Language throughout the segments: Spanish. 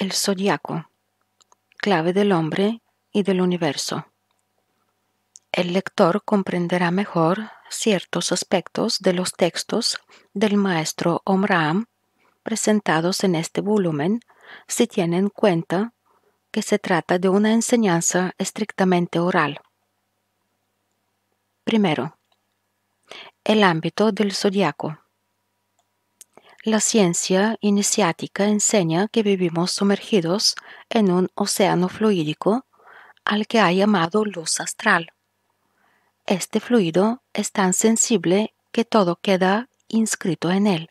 el zodiaco, clave del hombre y del universo. El lector comprenderá mejor ciertos aspectos de los textos del maestro Omram presentados en este volumen si tiene en cuenta que se trata de una enseñanza estrictamente oral. Primero, el ámbito del zodiaco. La ciencia iniciática enseña que vivimos sumergidos en un océano fluídico al que ha llamado luz astral. Este fluido es tan sensible que todo queda inscrito en él.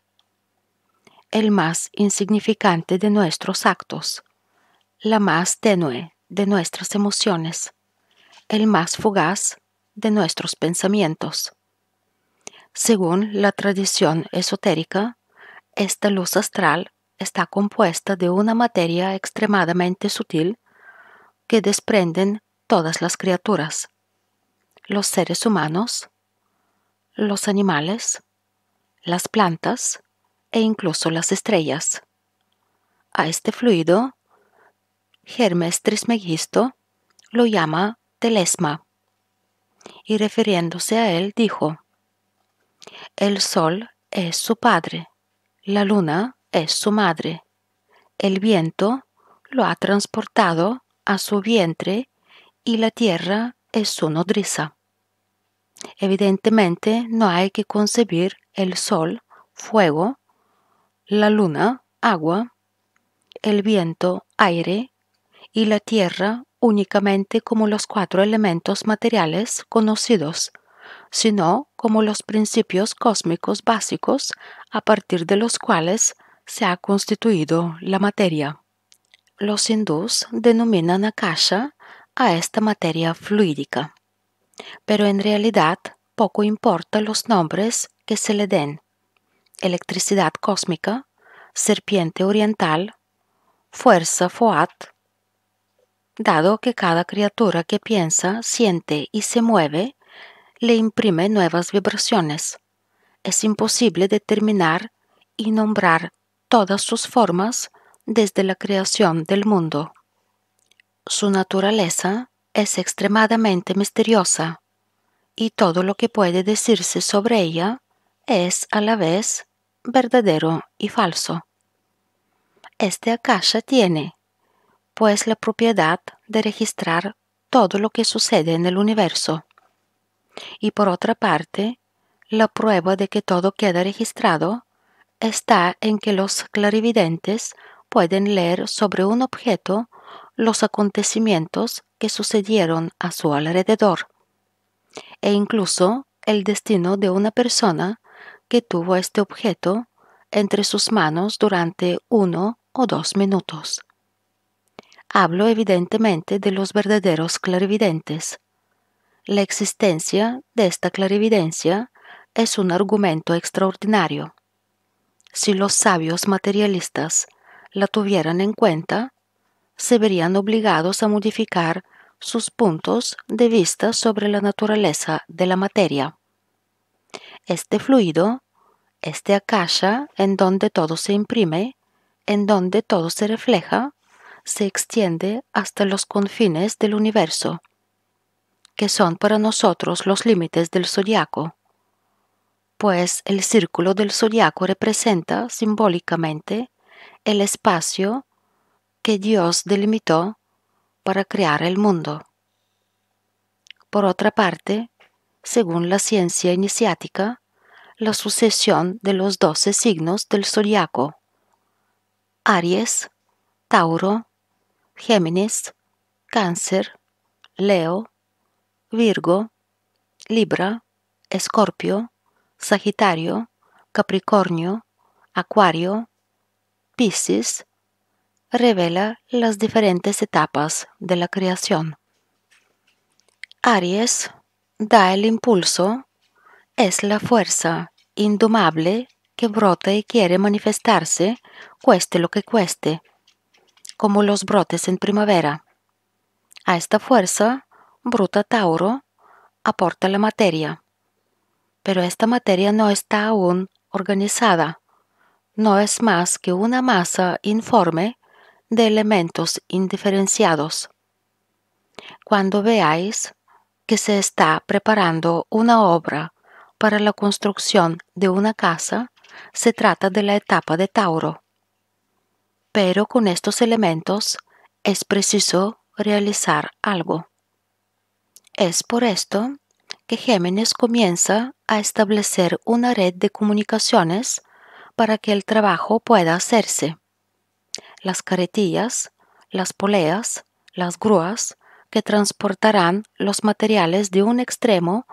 El más insignificante de nuestros actos, la más tenue de nuestras emociones, el más fugaz de nuestros pensamientos. Según la tradición esotérica, esta luz astral está compuesta de una materia extremadamente sutil que desprenden todas las criaturas, los seres humanos, los animales, las plantas e incluso las estrellas. A este fluido, Hermes Trismegisto lo llama telesma y refiriéndose a él dijo, El sol es su padre la luna es su madre. El viento lo ha transportado a su vientre y la tierra es su nodriza. Evidentemente no hay que concebir el sol, fuego, la luna, agua, el viento, aire y la tierra únicamente como los cuatro elementos materiales conocidos sino como los principios cósmicos básicos a partir de los cuales se ha constituido la materia. Los hindús denominan akasha a esta materia fluídica, pero en realidad poco importa los nombres que se le den. Electricidad cósmica, serpiente oriental, fuerza foat, dado que cada criatura que piensa, siente y se mueve le imprime nuevas vibraciones. Es imposible determinar y nombrar todas sus formas desde la creación del mundo. Su naturaleza es extremadamente misteriosa y todo lo que puede decirse sobre ella es a la vez verdadero y falso. Este Akasha tiene, pues, la propiedad de registrar todo lo que sucede en el universo. Y por otra parte, la prueba de que todo queda registrado está en que los clarividentes pueden leer sobre un objeto los acontecimientos que sucedieron a su alrededor e incluso el destino de una persona que tuvo este objeto entre sus manos durante uno o dos minutos. Hablo evidentemente de los verdaderos clarividentes, la existencia de esta clarividencia es un argumento extraordinario. Si los sabios materialistas la tuvieran en cuenta, se verían obligados a modificar sus puntos de vista sobre la naturaleza de la materia. Este fluido, este akasha en donde todo se imprime, en donde todo se refleja, se extiende hasta los confines del universo que son para nosotros los límites del zodiaco, pues el círculo del zodiaco representa simbólicamente el espacio que Dios delimitó para crear el mundo. Por otra parte, según la ciencia iniciática, la sucesión de los doce signos del zodiaco, Aries, Tauro, Géminis, Cáncer, Leo, Virgo, Libra, Escorpio, Sagitario, Capricornio, Acuario, Piscis, revela las diferentes etapas de la creación. Aries da el impulso, es la fuerza indomable que brota y quiere manifestarse, cueste lo que cueste, como los brotes en primavera. A esta fuerza bruta Tauro aporta la materia, pero esta materia no está aún organizada, no es más que una masa informe de elementos indiferenciados. Cuando veáis que se está preparando una obra para la construcción de una casa, se trata de la etapa de Tauro. Pero con estos elementos es preciso realizar algo. Es por esto que Géminis comienza a establecer una red de comunicaciones para que el trabajo pueda hacerse. Las carretillas, las poleas, las grúas que transportarán los materiales de un extremo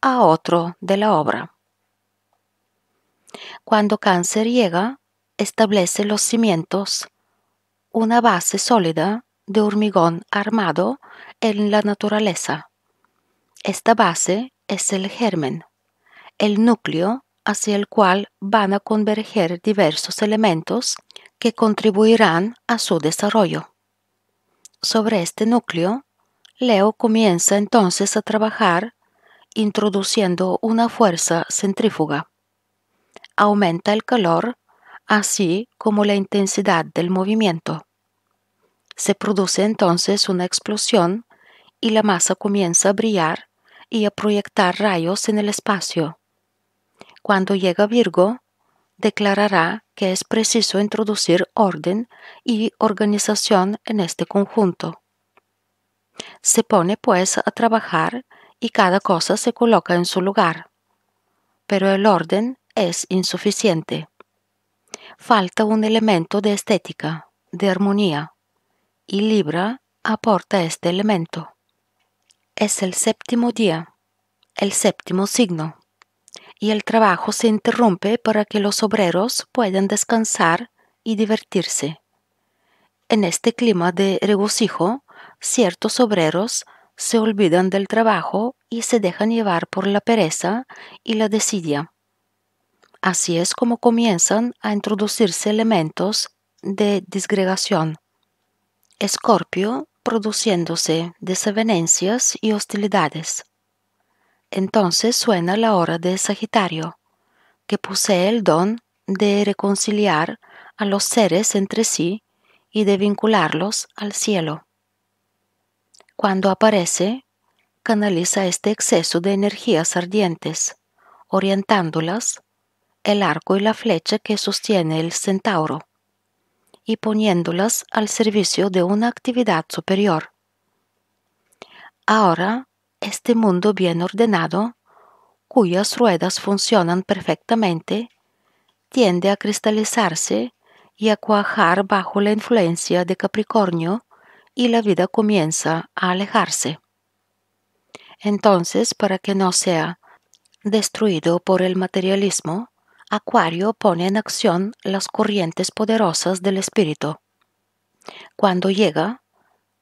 a otro de la obra. Cuando cáncer llega, establece los cimientos, una base sólida de hormigón armado en la naturaleza. Esta base es el germen, el núcleo hacia el cual van a converger diversos elementos que contribuirán a su desarrollo. Sobre este núcleo, Leo comienza entonces a trabajar introduciendo una fuerza centrífuga. Aumenta el calor, así como la intensidad del movimiento. Se produce entonces una explosión y la masa comienza a brillar y a proyectar rayos en el espacio. Cuando llega Virgo, declarará que es preciso introducir orden y organización en este conjunto. Se pone pues a trabajar y cada cosa se coloca en su lugar. Pero el orden es insuficiente. Falta un elemento de estética, de armonía, y Libra aporta este elemento. Es el séptimo día, el séptimo signo, y el trabajo se interrumpe para que los obreros puedan descansar y divertirse. En este clima de regocijo, ciertos obreros se olvidan del trabajo y se dejan llevar por la pereza y la desidia. Así es como comienzan a introducirse elementos de disgregación. Escorpio produciéndose desavenencias y hostilidades. Entonces suena la hora de Sagitario, que posee el don de reconciliar a los seres entre sí y de vincularlos al cielo. Cuando aparece, canaliza este exceso de energías ardientes, orientándolas el arco y la flecha que sostiene el centauro y poniéndolas al servicio de una actividad superior. Ahora, este mundo bien ordenado, cuyas ruedas funcionan perfectamente, tiende a cristalizarse y a cuajar bajo la influencia de Capricornio y la vida comienza a alejarse. Entonces, para que no sea destruido por el materialismo, Acuario pone en acción las corrientes poderosas del espíritu. Cuando llega,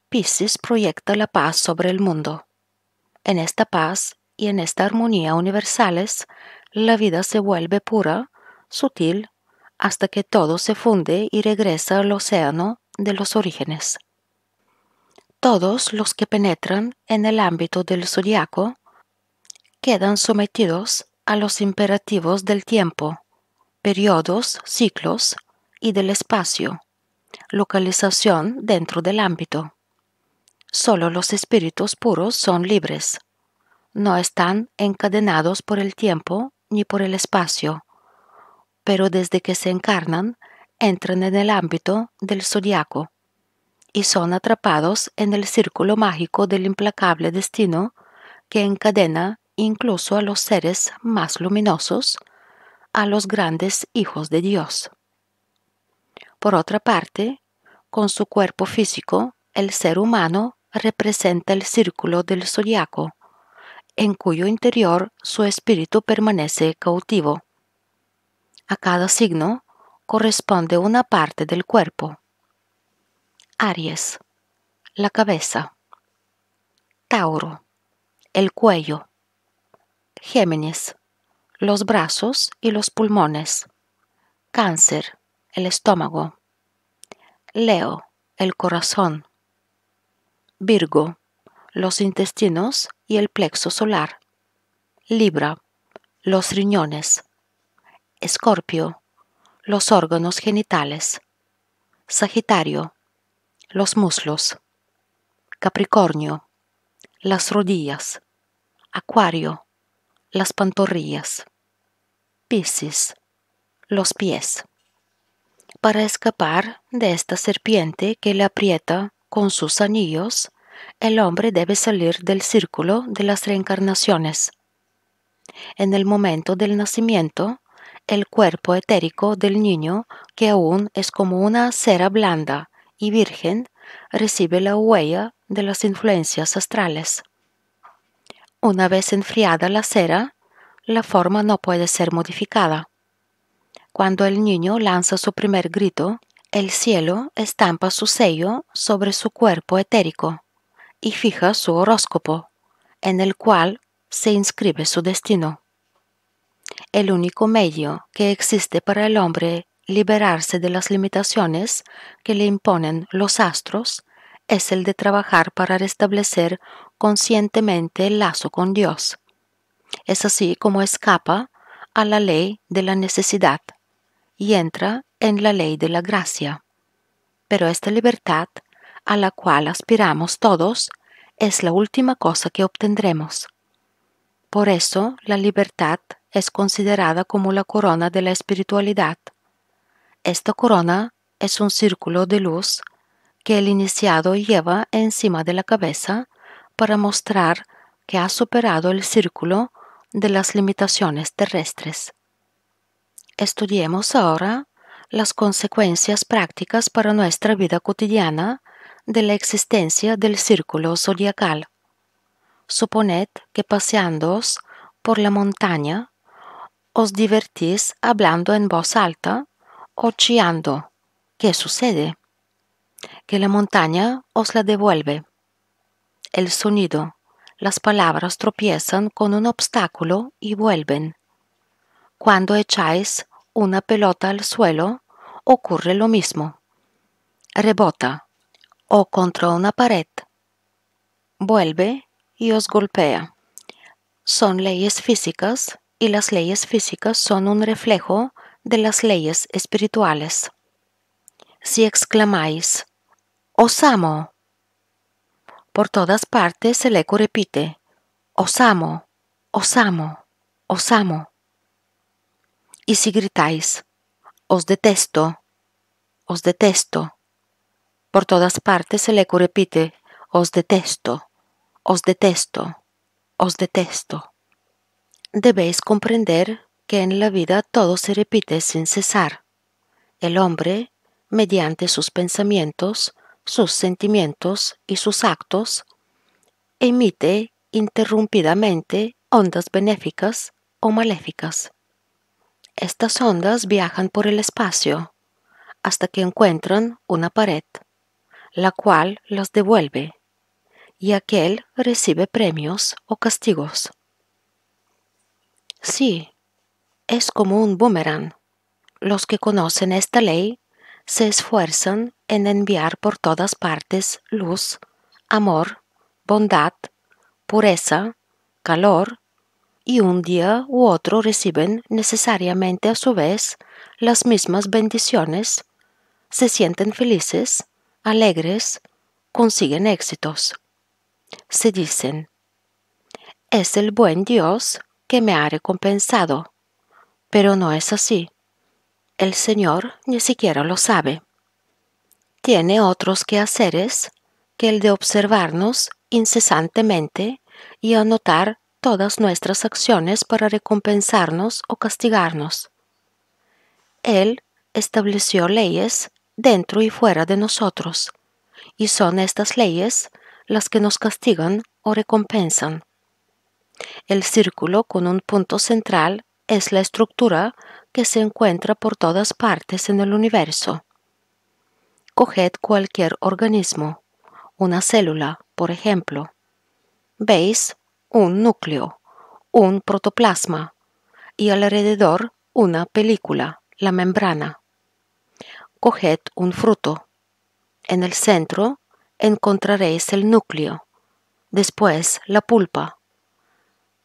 Pisces proyecta la paz sobre el mundo. En esta paz y en esta armonía universales, la vida se vuelve pura, sutil, hasta que todo se funde y regresa al océano de los orígenes. Todos los que penetran en el ámbito del zodiaco quedan sometidos a los imperativos del tiempo, periodos, ciclos y del espacio, localización dentro del ámbito. Solo los espíritus puros son libres. No están encadenados por el tiempo ni por el espacio, pero desde que se encarnan entran en el ámbito del zodiaco y son atrapados en el círculo mágico del implacable destino que encadena incluso a los seres más luminosos a los grandes hijos de Dios. Por otra parte, con su cuerpo físico, el ser humano representa el círculo del zodiaco, en cuyo interior su espíritu permanece cautivo. A cada signo corresponde una parte del cuerpo. Aries, la cabeza. Tauro, el cuello. Géminis, los brazos y los pulmones. Cáncer, el estómago. Leo, el corazón. Virgo, los intestinos y el plexo solar. Libra, los riñones. Escorpio, los órganos genitales. Sagitario, los muslos. Capricornio, las rodillas. Acuario, las pantorrillas, piscis, los pies, para escapar de esta serpiente que le aprieta con sus anillos, el hombre debe salir del círculo de las reencarnaciones. En el momento del nacimiento, el cuerpo etérico del niño, que aún es como una cera blanda y virgen, recibe la huella de las influencias astrales. Una vez enfriada la cera, la forma no puede ser modificada. Cuando el niño lanza su primer grito, el cielo estampa su sello sobre su cuerpo etérico y fija su horóscopo, en el cual se inscribe su destino. El único medio que existe para el hombre liberarse de las limitaciones que le imponen los astros es el de trabajar para restablecer conscientemente el lazo con Dios. Es así como escapa a la ley de la necesidad y entra en la ley de la gracia. Pero esta libertad a la cual aspiramos todos es la última cosa que obtendremos. Por eso la libertad es considerada como la corona de la espiritualidad. Esta corona es un círculo de luz que el iniciado lleva encima de la cabeza para mostrar que ha superado el círculo de las limitaciones terrestres. Estudiemos ahora las consecuencias prácticas para nuestra vida cotidiana de la existencia del círculo zodiacal. Suponed que paseándoos por la montaña os divertís hablando en voz alta o chiando. ¿Qué sucede? Que la montaña os la devuelve el sonido. Las palabras tropiezan con un obstáculo y vuelven. Cuando echáis una pelota al suelo, ocurre lo mismo. Rebota o contra una pared. Vuelve y os golpea. Son leyes físicas y las leyes físicas son un reflejo de las leyes espirituales. Si exclamáis, os amo, por todas partes el eco repite, Os amo, os amo, os amo. Y si gritáis, Os detesto, os detesto. Por todas partes el eco repite, Os detesto, os detesto, os detesto. Debéis comprender que en la vida todo se repite sin cesar. El hombre, mediante sus pensamientos, sus sentimientos y sus actos, emite interrumpidamente ondas benéficas o maléficas. Estas ondas viajan por el espacio hasta que encuentran una pared, la cual las devuelve, y aquel recibe premios o castigos. Sí, es como un boomerang. Los que conocen esta ley se esfuerzan en enviar por todas partes luz, amor, bondad, pureza, calor, y un día u otro reciben necesariamente a su vez las mismas bendiciones, se sienten felices, alegres, consiguen éxitos. Se dicen, es el buen Dios que me ha recompensado, pero no es así. El Señor ni siquiera lo sabe. Tiene otros quehaceres que el de observarnos incesantemente y anotar todas nuestras acciones para recompensarnos o castigarnos. Él estableció leyes dentro y fuera de nosotros, y son estas leyes las que nos castigan o recompensan. El círculo con un punto central es la estructura que se encuentra por todas partes en el universo. Coged cualquier organismo, una célula, por ejemplo. Veis un núcleo, un protoplasma y alrededor una película, la membrana. Coged un fruto. En el centro encontraréis el núcleo, después la pulpa,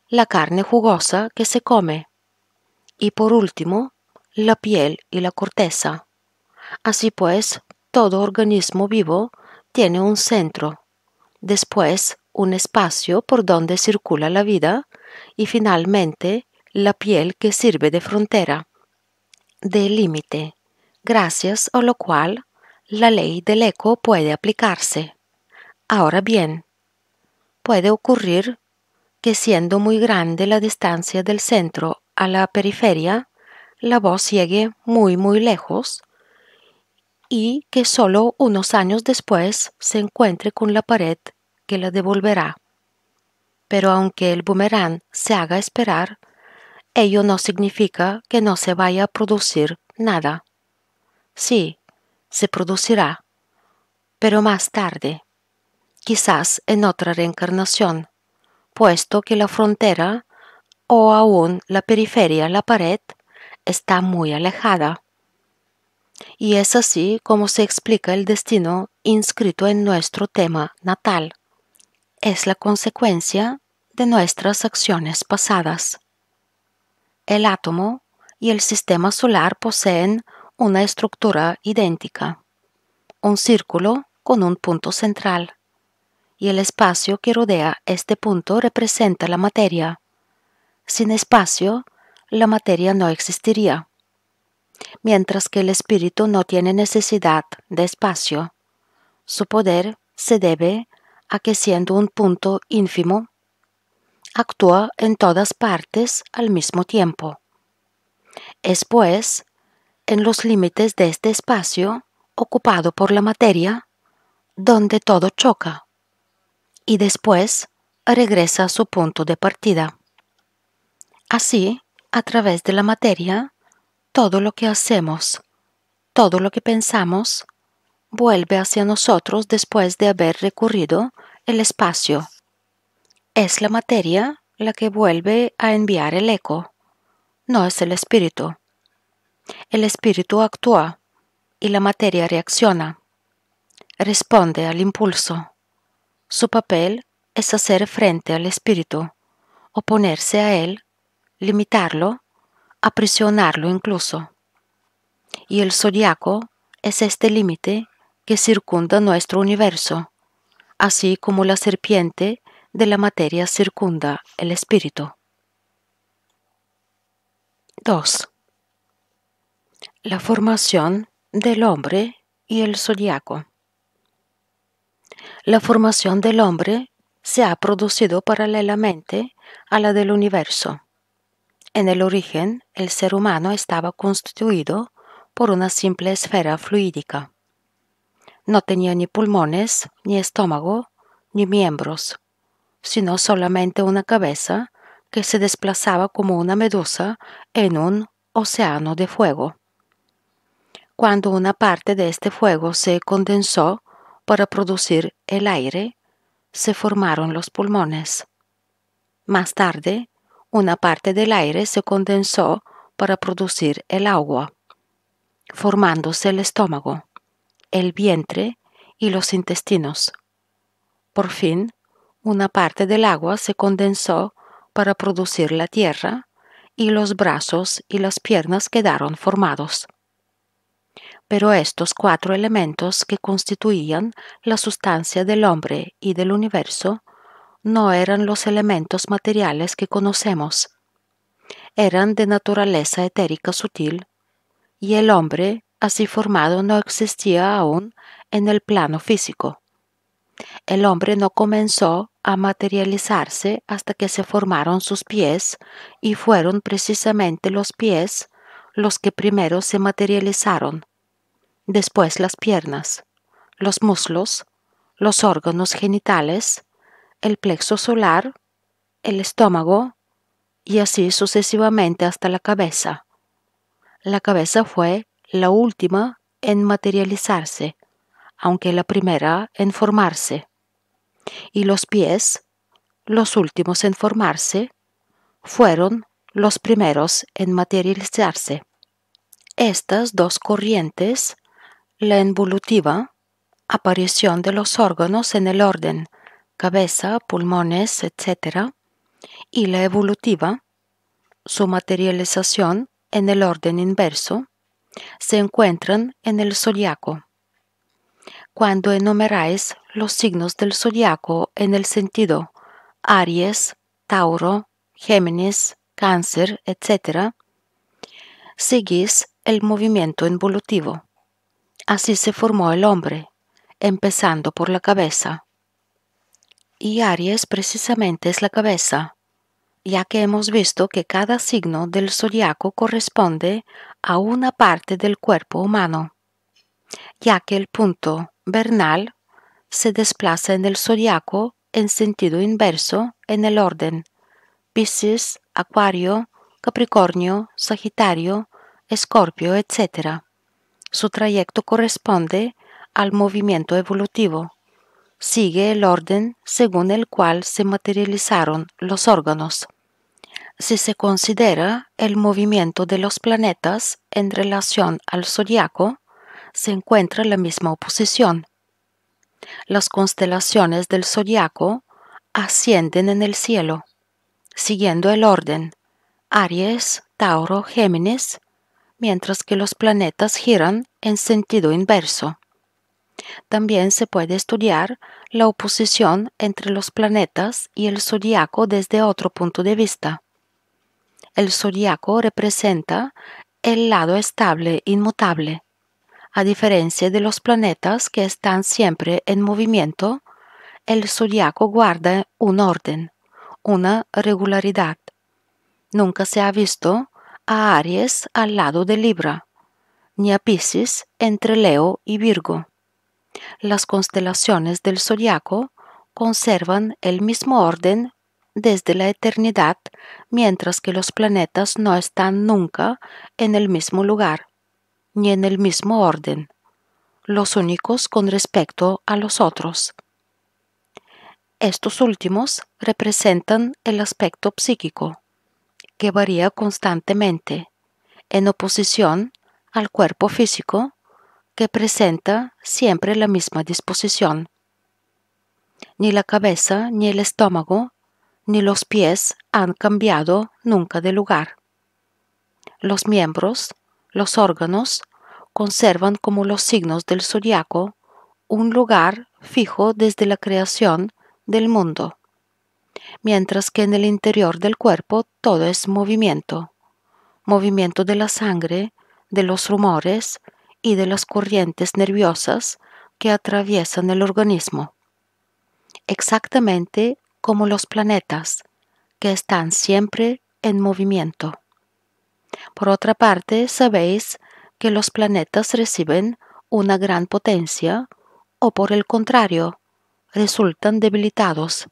la carne jugosa que se come y por último, la piel y la corteza. Así pues, todo organismo vivo tiene un centro, después un espacio por donde circula la vida y finalmente la piel que sirve de frontera, de límite, gracias a lo cual la ley del eco puede aplicarse. Ahora bien, puede ocurrir que siendo muy grande la distancia del centro a la periferia, la voz llegue muy, muy lejos y que solo unos años después se encuentre con la pared que la devolverá. Pero aunque el boomerang se haga esperar, ello no significa que no se vaya a producir nada. Sí, se producirá, pero más tarde, quizás en otra reencarnación, puesto que la frontera o aún la periferia, la pared, está muy alejada. Y es así como se explica el destino inscrito en nuestro tema natal. Es la consecuencia de nuestras acciones pasadas. El átomo y el sistema solar poseen una estructura idéntica, un círculo con un punto central, y el espacio que rodea este punto representa la materia, sin espacio, la materia no existiría, mientras que el espíritu no tiene necesidad de espacio. Su poder se debe a que siendo un punto ínfimo, actúa en todas partes al mismo tiempo. Es pues, en los límites de este espacio ocupado por la materia, donde todo choca, y después regresa a su punto de partida. Así, a través de la materia, todo lo que hacemos, todo lo que pensamos, vuelve hacia nosotros después de haber recorrido el espacio. Es la materia la que vuelve a enviar el eco, no es el espíritu. El espíritu actúa y la materia reacciona, responde al impulso. Su papel es hacer frente al espíritu, oponerse a él limitarlo, aprisionarlo incluso. Y el zodiaco es este límite que circunda nuestro universo, así como la serpiente de la materia circunda el espíritu. 2. La formación del hombre y el zodiaco. La formación del hombre se ha producido paralelamente a la del universo en el origen, el ser humano estaba constituido por una simple esfera fluídica. No tenía ni pulmones, ni estómago, ni miembros, sino solamente una cabeza que se desplazaba como una medusa en un océano de fuego. Cuando una parte de este fuego se condensó para producir el aire, se formaron los pulmones. Más tarde, una parte del aire se condensó para producir el agua, formándose el estómago, el vientre y los intestinos. Por fin, una parte del agua se condensó para producir la tierra y los brazos y las piernas quedaron formados. Pero estos cuatro elementos que constituían la sustancia del hombre y del universo no eran los elementos materiales que conocemos, eran de naturaleza etérica sutil, y el hombre así formado no existía aún en el plano físico. El hombre no comenzó a materializarse hasta que se formaron sus pies, y fueron precisamente los pies los que primero se materializaron, después las piernas, los muslos, los órganos genitales el plexo solar, el estómago y así sucesivamente hasta la cabeza. La cabeza fue la última en materializarse, aunque la primera en formarse. Y los pies, los últimos en formarse, fueron los primeros en materializarse. Estas dos corrientes, la involutiva, aparición de los órganos en el orden cabeza, pulmones, etc., y la evolutiva, su materialización en el orden inverso, se encuentran en el zodiaco. Cuando enumeráis los signos del zodiaco en el sentido Aries, Tauro, Géminis, Cáncer, etc., seguís el movimiento evolutivo Así se formó el hombre, empezando por la cabeza. Y Aries precisamente es la cabeza, ya que hemos visto que cada signo del zodiaco corresponde a una parte del cuerpo humano, ya que el punto vernal se desplaza en el zodiaco en sentido inverso en el orden Piscis, Acuario, Capricornio, Sagitario, Escorpio, etc. Su trayecto corresponde al movimiento evolutivo sigue el orden según el cual se materializaron los órganos. Si se considera el movimiento de los planetas en relación al zodiaco, se encuentra la misma oposición. Las constelaciones del zodiaco ascienden en el cielo, siguiendo el orden Aries, Tauro, Géminis, mientras que los planetas giran en sentido inverso. También se puede estudiar la oposición entre los planetas y el zodiaco desde otro punto de vista. El zodiaco representa el lado estable, inmutable, a diferencia de los planetas que están siempre en movimiento, el zodiaco guarda un orden, una regularidad. Nunca se ha visto a Aries al lado de Libra, ni a Pisces entre Leo y Virgo. Las constelaciones del zodiaco conservan el mismo orden desde la eternidad, mientras que los planetas no están nunca en el mismo lugar, ni en el mismo orden, los únicos con respecto a los otros. Estos últimos representan el aspecto psíquico, que varía constantemente, en oposición al cuerpo físico que presenta siempre la misma disposición. Ni la cabeza, ni el estómago, ni los pies han cambiado nunca de lugar. Los miembros, los órganos, conservan como los signos del zodiaco un lugar fijo desde la creación del mundo, mientras que en el interior del cuerpo todo es movimiento, movimiento de la sangre, de los rumores, y de las corrientes nerviosas que atraviesan el organismo, exactamente como los planetas, que están siempre en movimiento. Por otra parte, sabéis que los planetas reciben una gran potencia o por el contrario, resultan debilitados,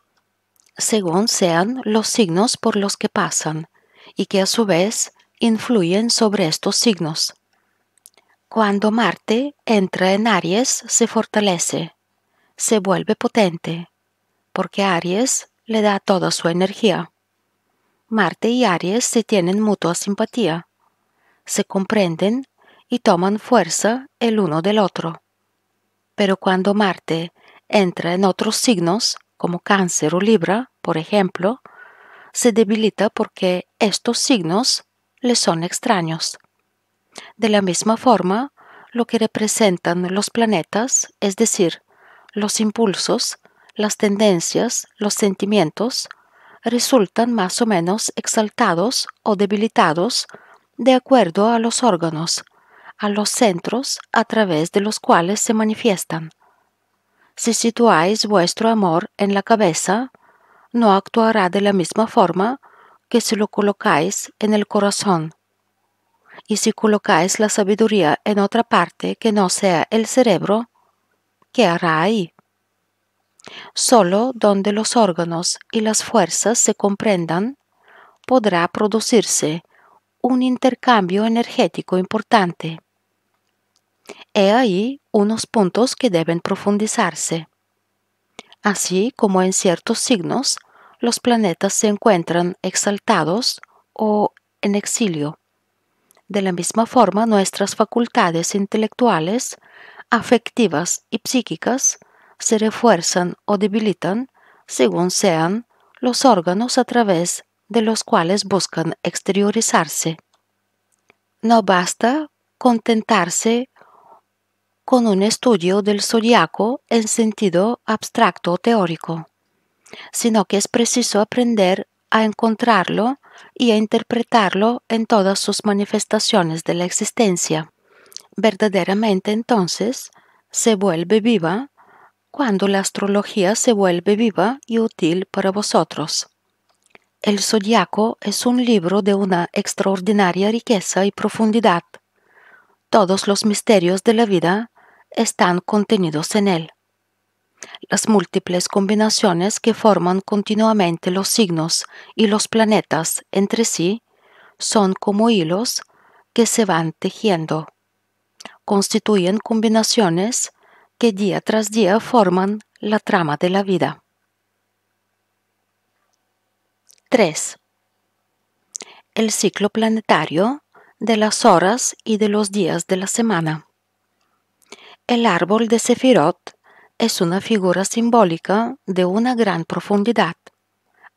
según sean los signos por los que pasan, y que a su vez influyen sobre estos signos. Cuando Marte entra en Aries, se fortalece, se vuelve potente, porque Aries le da toda su energía. Marte y Aries se tienen mutua simpatía, se comprenden y toman fuerza el uno del otro. Pero cuando Marte entra en otros signos, como Cáncer o Libra, por ejemplo, se debilita porque estos signos le son extraños. De la misma forma, lo que representan los planetas, es decir, los impulsos, las tendencias, los sentimientos, resultan más o menos exaltados o debilitados de acuerdo a los órganos, a los centros a través de los cuales se manifiestan. Si situáis vuestro amor en la cabeza, no actuará de la misma forma que si lo colocáis en el corazón y si colocáis la sabiduría en otra parte que no sea el cerebro, ¿qué hará ahí? Solo donde los órganos y las fuerzas se comprendan, podrá producirse un intercambio energético importante. He ahí unos puntos que deben profundizarse. Así como en ciertos signos, los planetas se encuentran exaltados o en exilio. De la misma forma, nuestras facultades intelectuales, afectivas y psíquicas se refuerzan o debilitan según sean los órganos a través de los cuales buscan exteriorizarse. No basta contentarse con un estudio del zodiaco en sentido abstracto o teórico, sino que es preciso aprender a encontrarlo y a interpretarlo en todas sus manifestaciones de la existencia. Verdaderamente entonces se vuelve viva cuando la astrología se vuelve viva y útil para vosotros. El Zodiaco es un libro de una extraordinaria riqueza y profundidad. Todos los misterios de la vida están contenidos en él las múltiples combinaciones que forman continuamente los signos y los planetas entre sí son como hilos que se van tejiendo. Constituyen combinaciones que día tras día forman la trama de la vida. 3. El ciclo planetario de las horas y de los días de la semana. El árbol de Sefirot es una figura simbólica de una gran profundidad,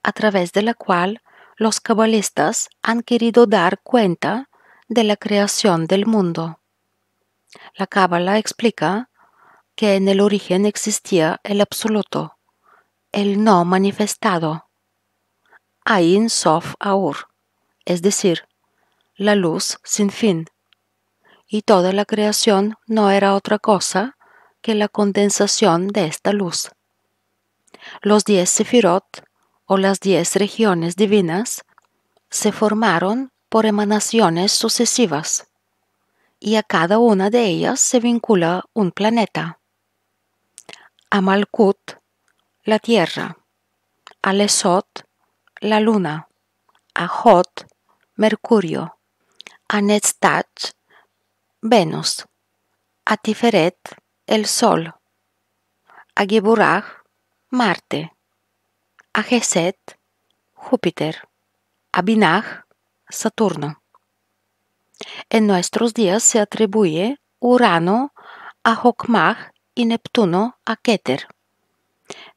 a través de la cual los cabalistas han querido dar cuenta de la creación del mundo. La cábala explica que en el origen existía el absoluto, el no manifestado, Ain Sof Aur, es decir, la luz sin fin, y toda la creación no era otra cosa que la condensación de esta luz. Los diez sefirot, o las diez regiones divinas, se formaron por emanaciones sucesivas, y a cada una de ellas se vincula un planeta. A Malkut, la Tierra, a Lesot, la Luna, a Jot, Mercurio, a Netztach, Venus, a Tiferet, el Sol, a Marte, a Júpiter, a Saturno. En nuestros días se atribuye Urano a Hokmah y Neptuno a Keter.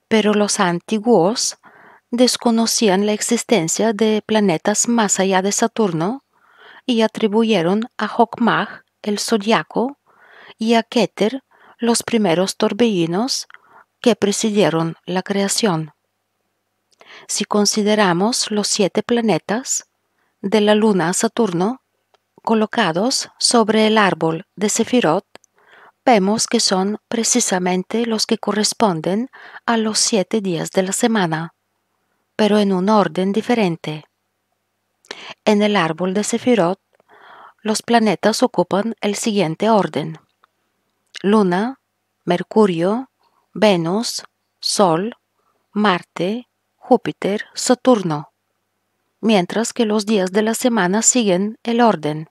Pero los antiguos desconocían la existencia de planetas más allá de Saturno y atribuyeron a Hokmah el zodiaco y a Keter los primeros torbellinos que presidieron la creación. Si consideramos los siete planetas de la luna Saturno colocados sobre el árbol de Sefirot, vemos que son precisamente los que corresponden a los siete días de la semana, pero en un orden diferente. En el árbol de Sefirot, los planetas ocupan el siguiente orden. Luna, Mercurio, Venus, Sol, Marte, Júpiter, Saturno, mientras que los días de la semana siguen el orden.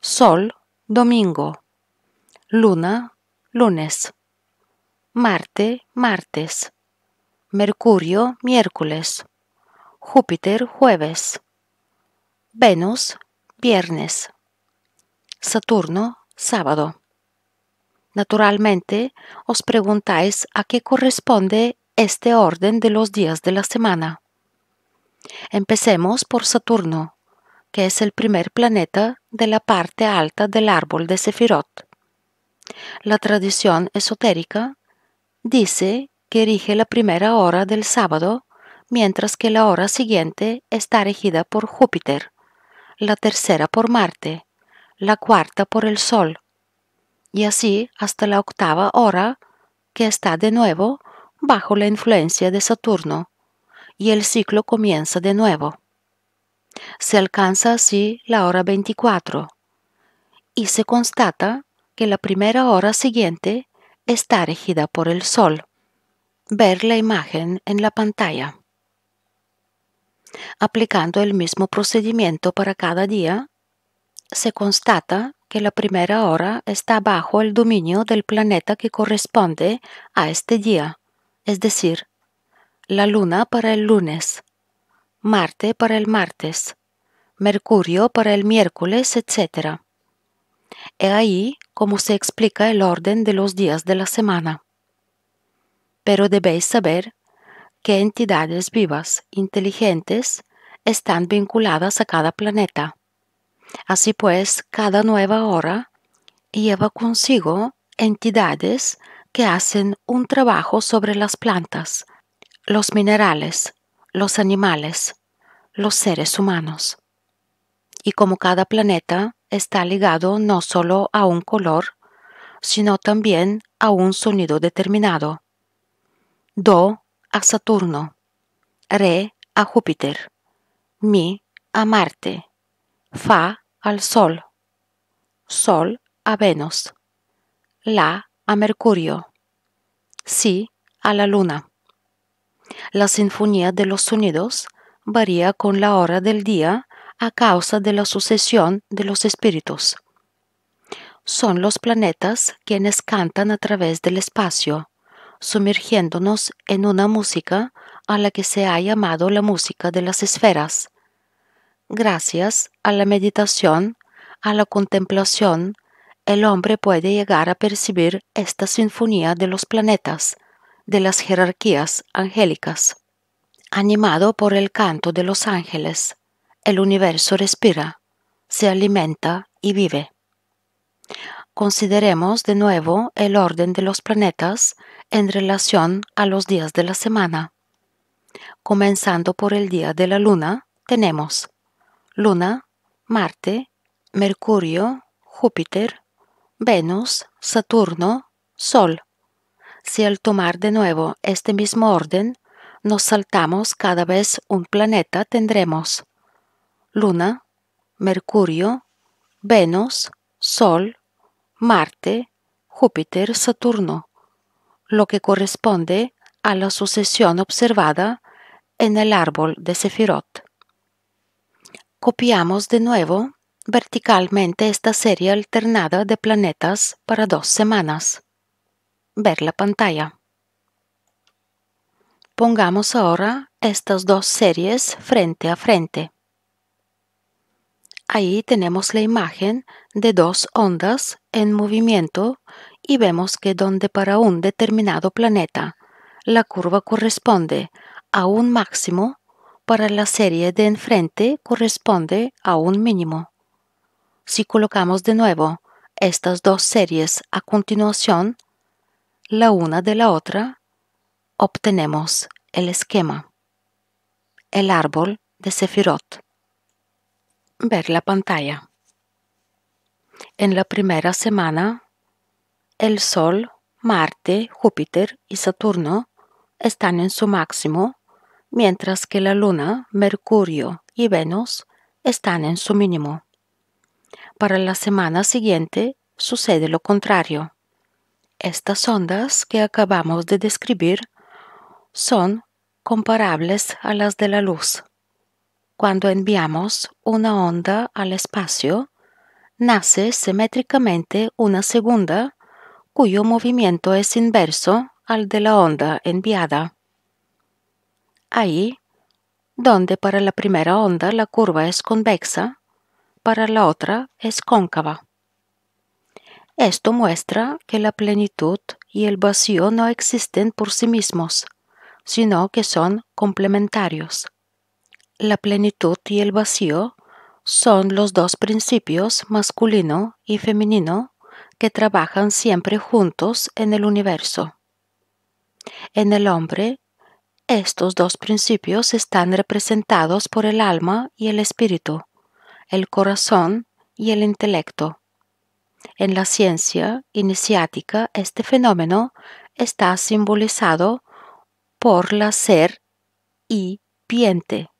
Sol, domingo. Luna, lunes. Marte, martes. Mercurio, miércoles. Júpiter, jueves. Venus, viernes. Saturno, sábado. Naturalmente, os preguntáis a qué corresponde este orden de los días de la semana. Empecemos por Saturno, que es el primer planeta de la parte alta del árbol de Sefirot. La tradición esotérica dice que rige la primera hora del sábado, mientras que la hora siguiente está regida por Júpiter, la tercera por Marte, la cuarta por el Sol, y así hasta la octava hora, que está de nuevo bajo la influencia de Saturno, y el ciclo comienza de nuevo. Se alcanza así la hora 24, y se constata que la primera hora siguiente está regida por el Sol. Ver la imagen en la pantalla. Aplicando el mismo procedimiento para cada día, se constata que la primera hora está bajo el dominio del planeta que corresponde a este día, es decir, la luna para el lunes, Marte para el martes, Mercurio para el miércoles, etc. He ahí como se explica el orden de los días de la semana. Pero debéis saber qué entidades vivas, inteligentes, están vinculadas a cada planeta. Así pues, cada nueva hora lleva consigo entidades que hacen un trabajo sobre las plantas, los minerales, los animales, los seres humanos. Y como cada planeta está ligado no solo a un color, sino también a un sonido determinado. Do a Saturno, Re a Júpiter, Mi a Marte, Fa al Sol, Sol a Venus, La a Mercurio, Si a la Luna. La sinfonía de los sonidos varía con la hora del día a causa de la sucesión de los espíritus. Son los planetas quienes cantan a través del espacio, sumergiéndonos en una música a la que se ha llamado la música de las esferas, Gracias a la meditación, a la contemplación, el hombre puede llegar a percibir esta sinfonía de los planetas, de las jerarquías angélicas. Animado por el canto de los ángeles, el universo respira, se alimenta y vive. Consideremos de nuevo el orden de los planetas en relación a los días de la semana. Comenzando por el día de la luna, tenemos Luna, Marte, Mercurio, Júpiter, Venus, Saturno, Sol. Si al tomar de nuevo este mismo orden, nos saltamos cada vez un planeta, tendremos Luna, Mercurio, Venus, Sol, Marte, Júpiter, Saturno, lo que corresponde a la sucesión observada en el árbol de Sefirot. Copiamos de nuevo verticalmente esta serie alternada de planetas para dos semanas. Ver la pantalla. Pongamos ahora estas dos series frente a frente. Ahí tenemos la imagen de dos ondas en movimiento y vemos que donde para un determinado planeta la curva corresponde a un máximo para la serie de enfrente corresponde a un mínimo. Si colocamos de nuevo estas dos series a continuación, la una de la otra, obtenemos el esquema, el árbol de Sefirot. Ver la pantalla. En la primera semana, el Sol, Marte, Júpiter y Saturno están en su máximo mientras que la Luna, Mercurio y Venus están en su mínimo. Para la semana siguiente sucede lo contrario. Estas ondas que acabamos de describir son comparables a las de la luz. Cuando enviamos una onda al espacio, nace simétricamente una segunda cuyo movimiento es inverso al de la onda enviada ahí donde para la primera onda la curva es convexa, para la otra es cóncava. Esto muestra que la plenitud y el vacío no existen por sí mismos, sino que son complementarios. La plenitud y el vacío son los dos principios masculino y femenino que trabajan siempre juntos en el universo. En el hombre estos dos principios están representados por el alma y el espíritu, el corazón y el intelecto. En la ciencia iniciática este fenómeno está simbolizado por la ser y piente,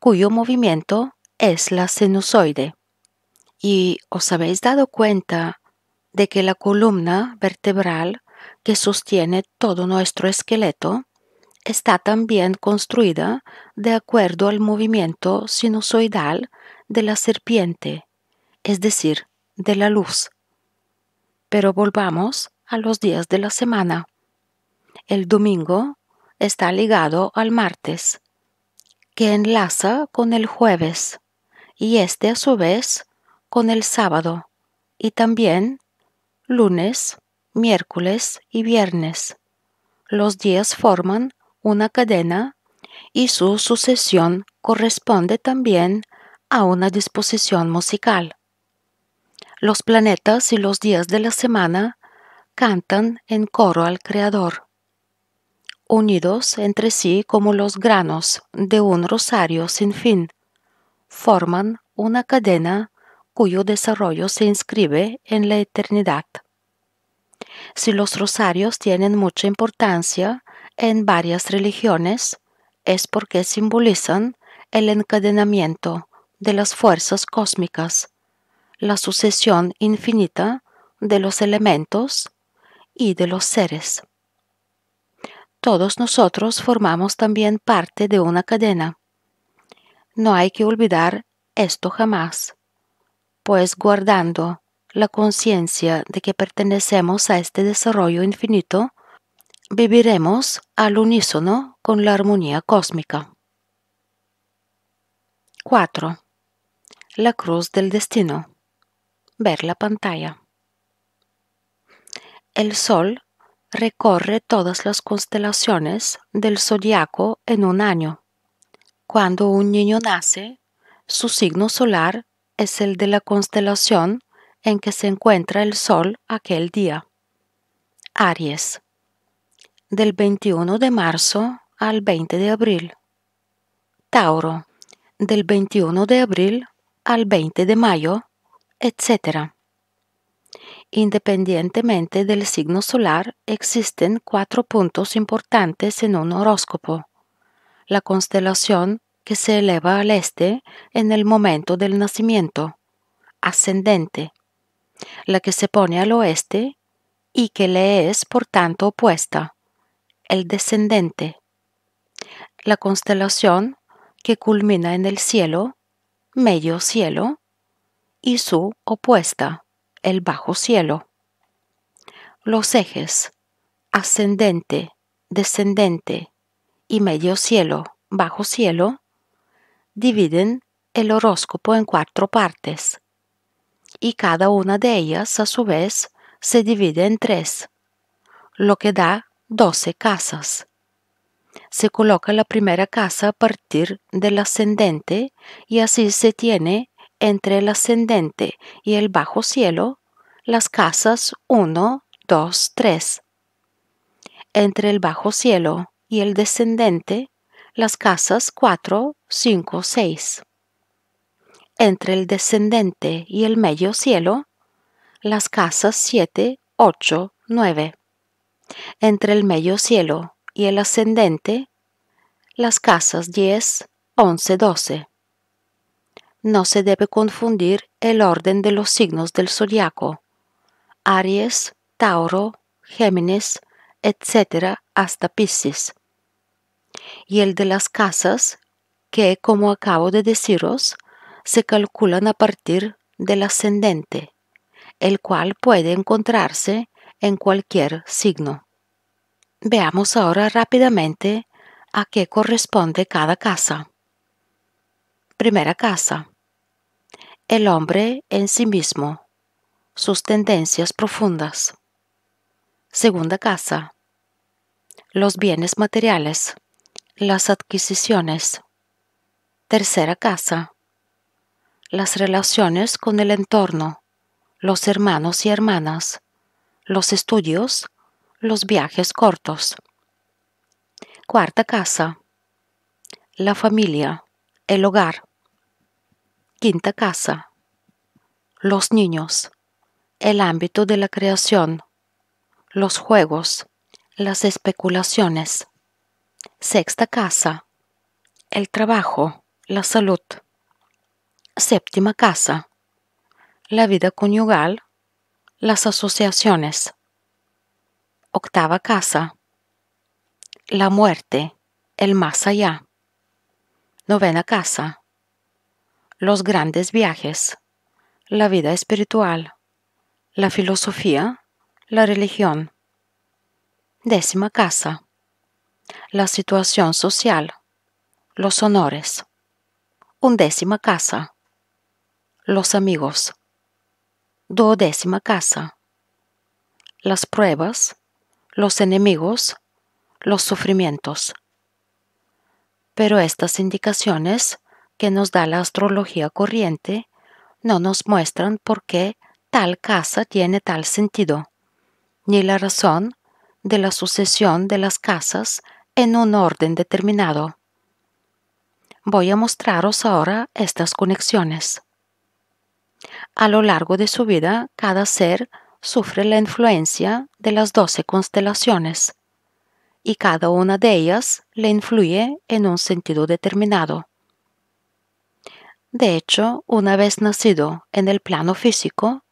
cuyo movimiento es la sinusoide. ¿Y os habéis dado cuenta de que la columna vertebral que sostiene todo nuestro esqueleto, está también construida de acuerdo al movimiento sinusoidal de la serpiente, es decir, de la luz. Pero volvamos a los días de la semana. El domingo está ligado al martes, que enlaza con el jueves, y este a su vez con el sábado, y también lunes miércoles y viernes. Los días forman una cadena y su sucesión corresponde también a una disposición musical. Los planetas y los días de la semana cantan en coro al Creador, unidos entre sí como los granos de un rosario sin fin, forman una cadena cuyo desarrollo se inscribe en la eternidad. Si los rosarios tienen mucha importancia en varias religiones, es porque simbolizan el encadenamiento de las fuerzas cósmicas, la sucesión infinita de los elementos y de los seres. Todos nosotros formamos también parte de una cadena. No hay que olvidar esto jamás, pues guardando la conciencia de que pertenecemos a este desarrollo infinito, viviremos al unísono con la armonía cósmica. 4. La cruz del destino. Ver la pantalla. El Sol recorre todas las constelaciones del zodiaco en un año. Cuando un niño nace, su signo solar es el de la constelación en que se encuentra el Sol aquel día. Aries. Del 21 de marzo al 20 de abril. Tauro. Del 21 de abril al 20 de mayo, etc. Independientemente del signo solar, existen cuatro puntos importantes en un horóscopo. La constelación que se eleva al este en el momento del nacimiento, ascendente, la que se pone al oeste y que le es por tanto opuesta, el descendente. La constelación que culmina en el cielo, medio cielo, y su opuesta, el bajo cielo. Los ejes ascendente, descendente y medio cielo, bajo cielo, dividen el horóscopo en cuatro partes y cada una de ellas a su vez se divide en tres, lo que da doce casas. Se coloca la primera casa a partir del ascendente y así se tiene entre el ascendente y el bajo cielo las casas 1, 2, 3. Entre el bajo cielo y el descendente las casas 4, 5, 6 entre el descendente y el medio cielo, las casas 7, 8, 9. Entre el medio cielo y el ascendente, las casas 10, 11, 12. No se debe confundir el orden de los signos del zodiaco. Aries, Tauro, Géminis, etc. hasta Piscis. Y el de las casas, que, como acabo de deciros, se calculan a partir del ascendente, el cual puede encontrarse en cualquier signo. Veamos ahora rápidamente a qué corresponde cada casa. Primera casa. El hombre en sí mismo, sus tendencias profundas. Segunda casa. Los bienes materiales, las adquisiciones. Tercera casa las relaciones con el entorno, los hermanos y hermanas, los estudios, los viajes cortos. Cuarta casa. La familia, el hogar. Quinta casa. Los niños, el ámbito de la creación, los juegos, las especulaciones. Sexta casa. El trabajo, la salud. Séptima casa. La vida conyugal. Las asociaciones. Octava casa. La muerte. El más allá. Novena casa. Los grandes viajes. La vida espiritual. La filosofía. La religión. Décima casa. La situación social. Los honores. Undécima casa los amigos. Duodécima casa. Las pruebas, los enemigos, los sufrimientos. Pero estas indicaciones que nos da la astrología corriente no nos muestran por qué tal casa tiene tal sentido, ni la razón de la sucesión de las casas en un orden determinado. Voy a mostraros ahora estas conexiones. A lo largo de su vida, cada ser sufre la influencia de las doce constelaciones, y cada una de ellas le influye en un sentido determinado. De hecho, una vez nacido en el plano físico,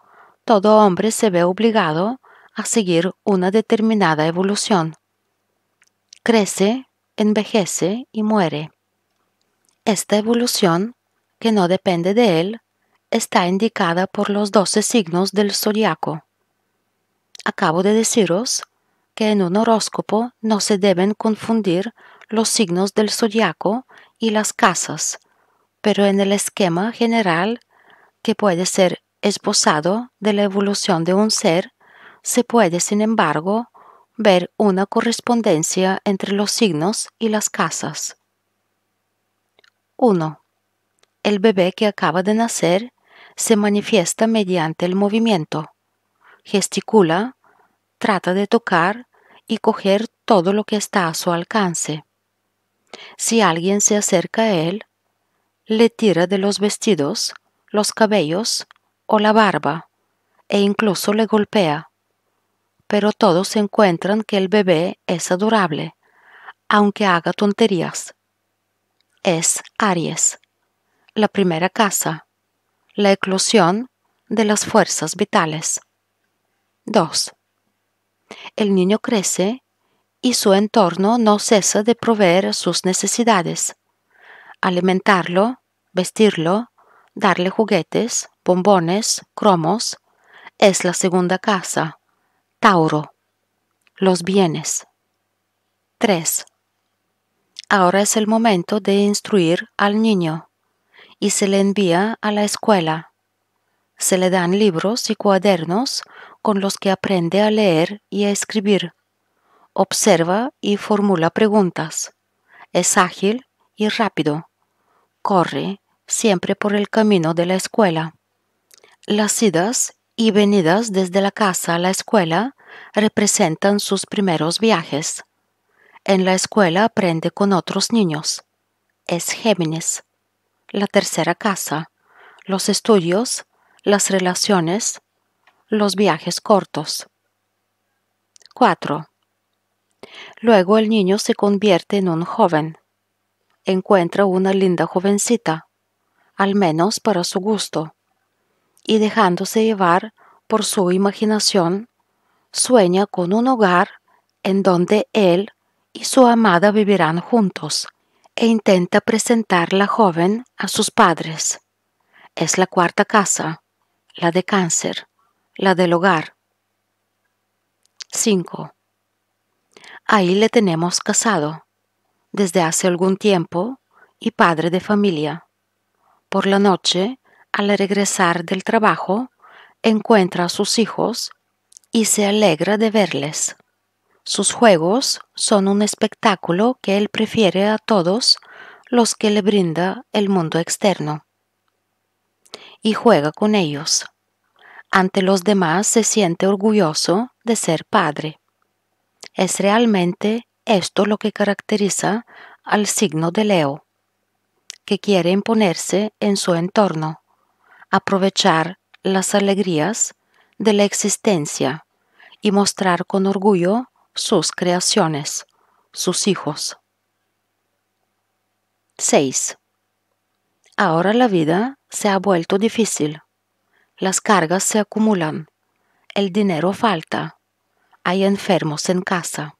todo hombre se ve obligado a seguir una determinada evolución. Crece, envejece y muere. Esta evolución, que no depende de él, está indicada por los doce signos del zodiaco. Acabo de deciros que en un horóscopo no se deben confundir los signos del zodiaco y las casas, pero en el esquema general que puede ser esbozado de la evolución de un ser, se puede, sin embargo, ver una correspondencia entre los signos y las casas. 1. El bebé que acaba de nacer se manifiesta mediante el movimiento. Gesticula, trata de tocar y coger todo lo que está a su alcance. Si alguien se acerca a él, le tira de los vestidos, los cabellos o la barba, e incluso le golpea. Pero todos encuentran que el bebé es adorable, aunque haga tonterías. Es Aries, la primera casa la eclosión de las fuerzas vitales. 2. El niño crece y su entorno no cesa de proveer sus necesidades. Alimentarlo, vestirlo, darle juguetes, bombones, cromos, es la segunda casa, Tauro, los bienes. 3. Ahora es el momento de instruir al niño y se le envía a la escuela. Se le dan libros y cuadernos con los que aprende a leer y a escribir. Observa y formula preguntas. Es ágil y rápido. Corre siempre por el camino de la escuela. Las idas y venidas desde la casa a la escuela representan sus primeros viajes. En la escuela aprende con otros niños. Es Géminis la tercera casa, los estudios, las relaciones, los viajes cortos. 4. Luego el niño se convierte en un joven. Encuentra una linda jovencita, al menos para su gusto, y dejándose llevar por su imaginación, sueña con un hogar en donde él y su amada vivirán juntos e intenta presentar la joven a sus padres. Es la cuarta casa, la de cáncer, la del hogar. 5. Ahí le tenemos casado, desde hace algún tiempo, y padre de familia. Por la noche, al regresar del trabajo, encuentra a sus hijos y se alegra de verles. Sus juegos son un espectáculo que él prefiere a todos los que le brinda el mundo externo. Y juega con ellos. Ante los demás se siente orgulloso de ser padre. Es realmente esto lo que caracteriza al signo de Leo, que quiere imponerse en su entorno, aprovechar las alegrías de la existencia y mostrar con orgullo sus creaciones, sus hijos. 6. Ahora la vida se ha vuelto difícil. Las cargas se acumulan. El dinero falta. Hay enfermos en casa.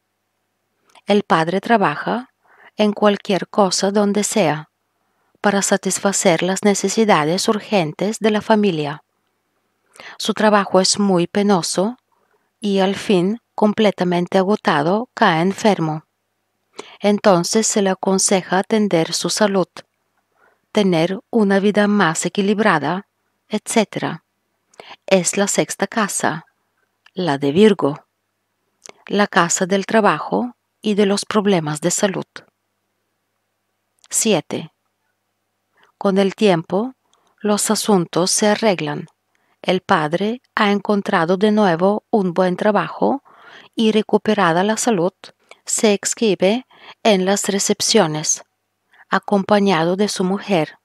El padre trabaja en cualquier cosa donde sea para satisfacer las necesidades urgentes de la familia. Su trabajo es muy penoso y al fin completamente agotado, cae enfermo. Entonces se le aconseja atender su salud, tener una vida más equilibrada, etc. Es la sexta casa, la de Virgo, la casa del trabajo y de los problemas de salud. 7. Con el tiempo, los asuntos se arreglan. El padre ha encontrado de nuevo un buen trabajo y recuperada la salud, se escribe en las recepciones, acompañado de su mujer,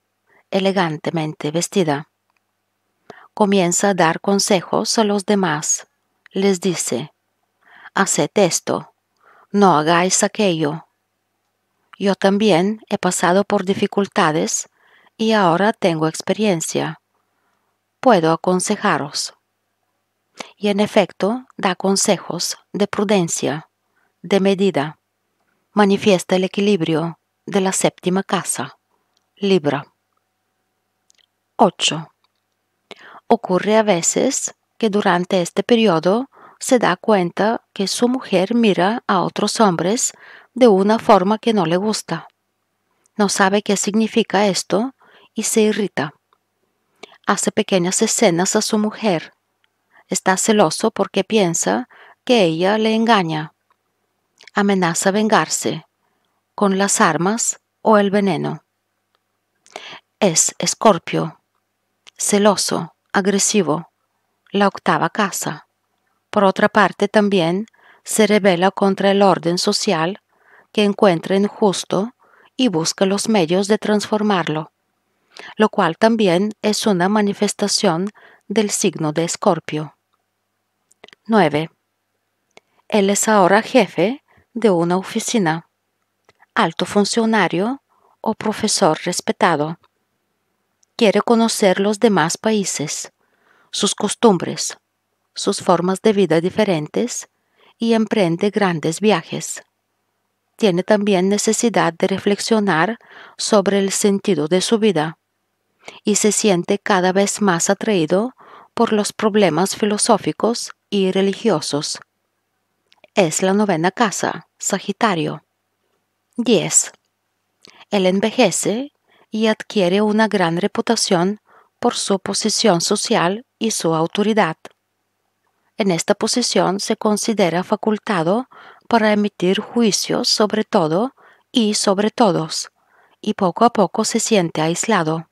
elegantemente vestida. Comienza a dar consejos a los demás. Les dice, haced esto, no hagáis aquello. Yo también he pasado por dificultades y ahora tengo experiencia. Puedo aconsejaros y en efecto da consejos de prudencia, de medida. Manifiesta el equilibrio de la séptima casa, Libra. 8. Ocurre a veces que durante este periodo se da cuenta que su mujer mira a otros hombres de una forma que no le gusta. No sabe qué significa esto y se irrita. Hace pequeñas escenas a su mujer Está celoso porque piensa que ella le engaña. Amenaza vengarse con las armas o el veneno. Es escorpio, celoso, agresivo, la octava casa. Por otra parte, también se rebela contra el orden social que encuentra injusto y busca los medios de transformarlo, lo cual también es una manifestación del signo de Escorpio. 9. Él es ahora jefe de una oficina, alto funcionario o profesor respetado. Quiere conocer los demás países, sus costumbres, sus formas de vida diferentes y emprende grandes viajes. Tiene también necesidad de reflexionar sobre el sentido de su vida y se siente cada vez más atraído por los problemas filosóficos y religiosos. Es la novena casa, Sagitario. 10. Él envejece y adquiere una gran reputación por su posición social y su autoridad. En esta posición se considera facultado para emitir juicios sobre todo y sobre todos, y poco a poco se siente aislado.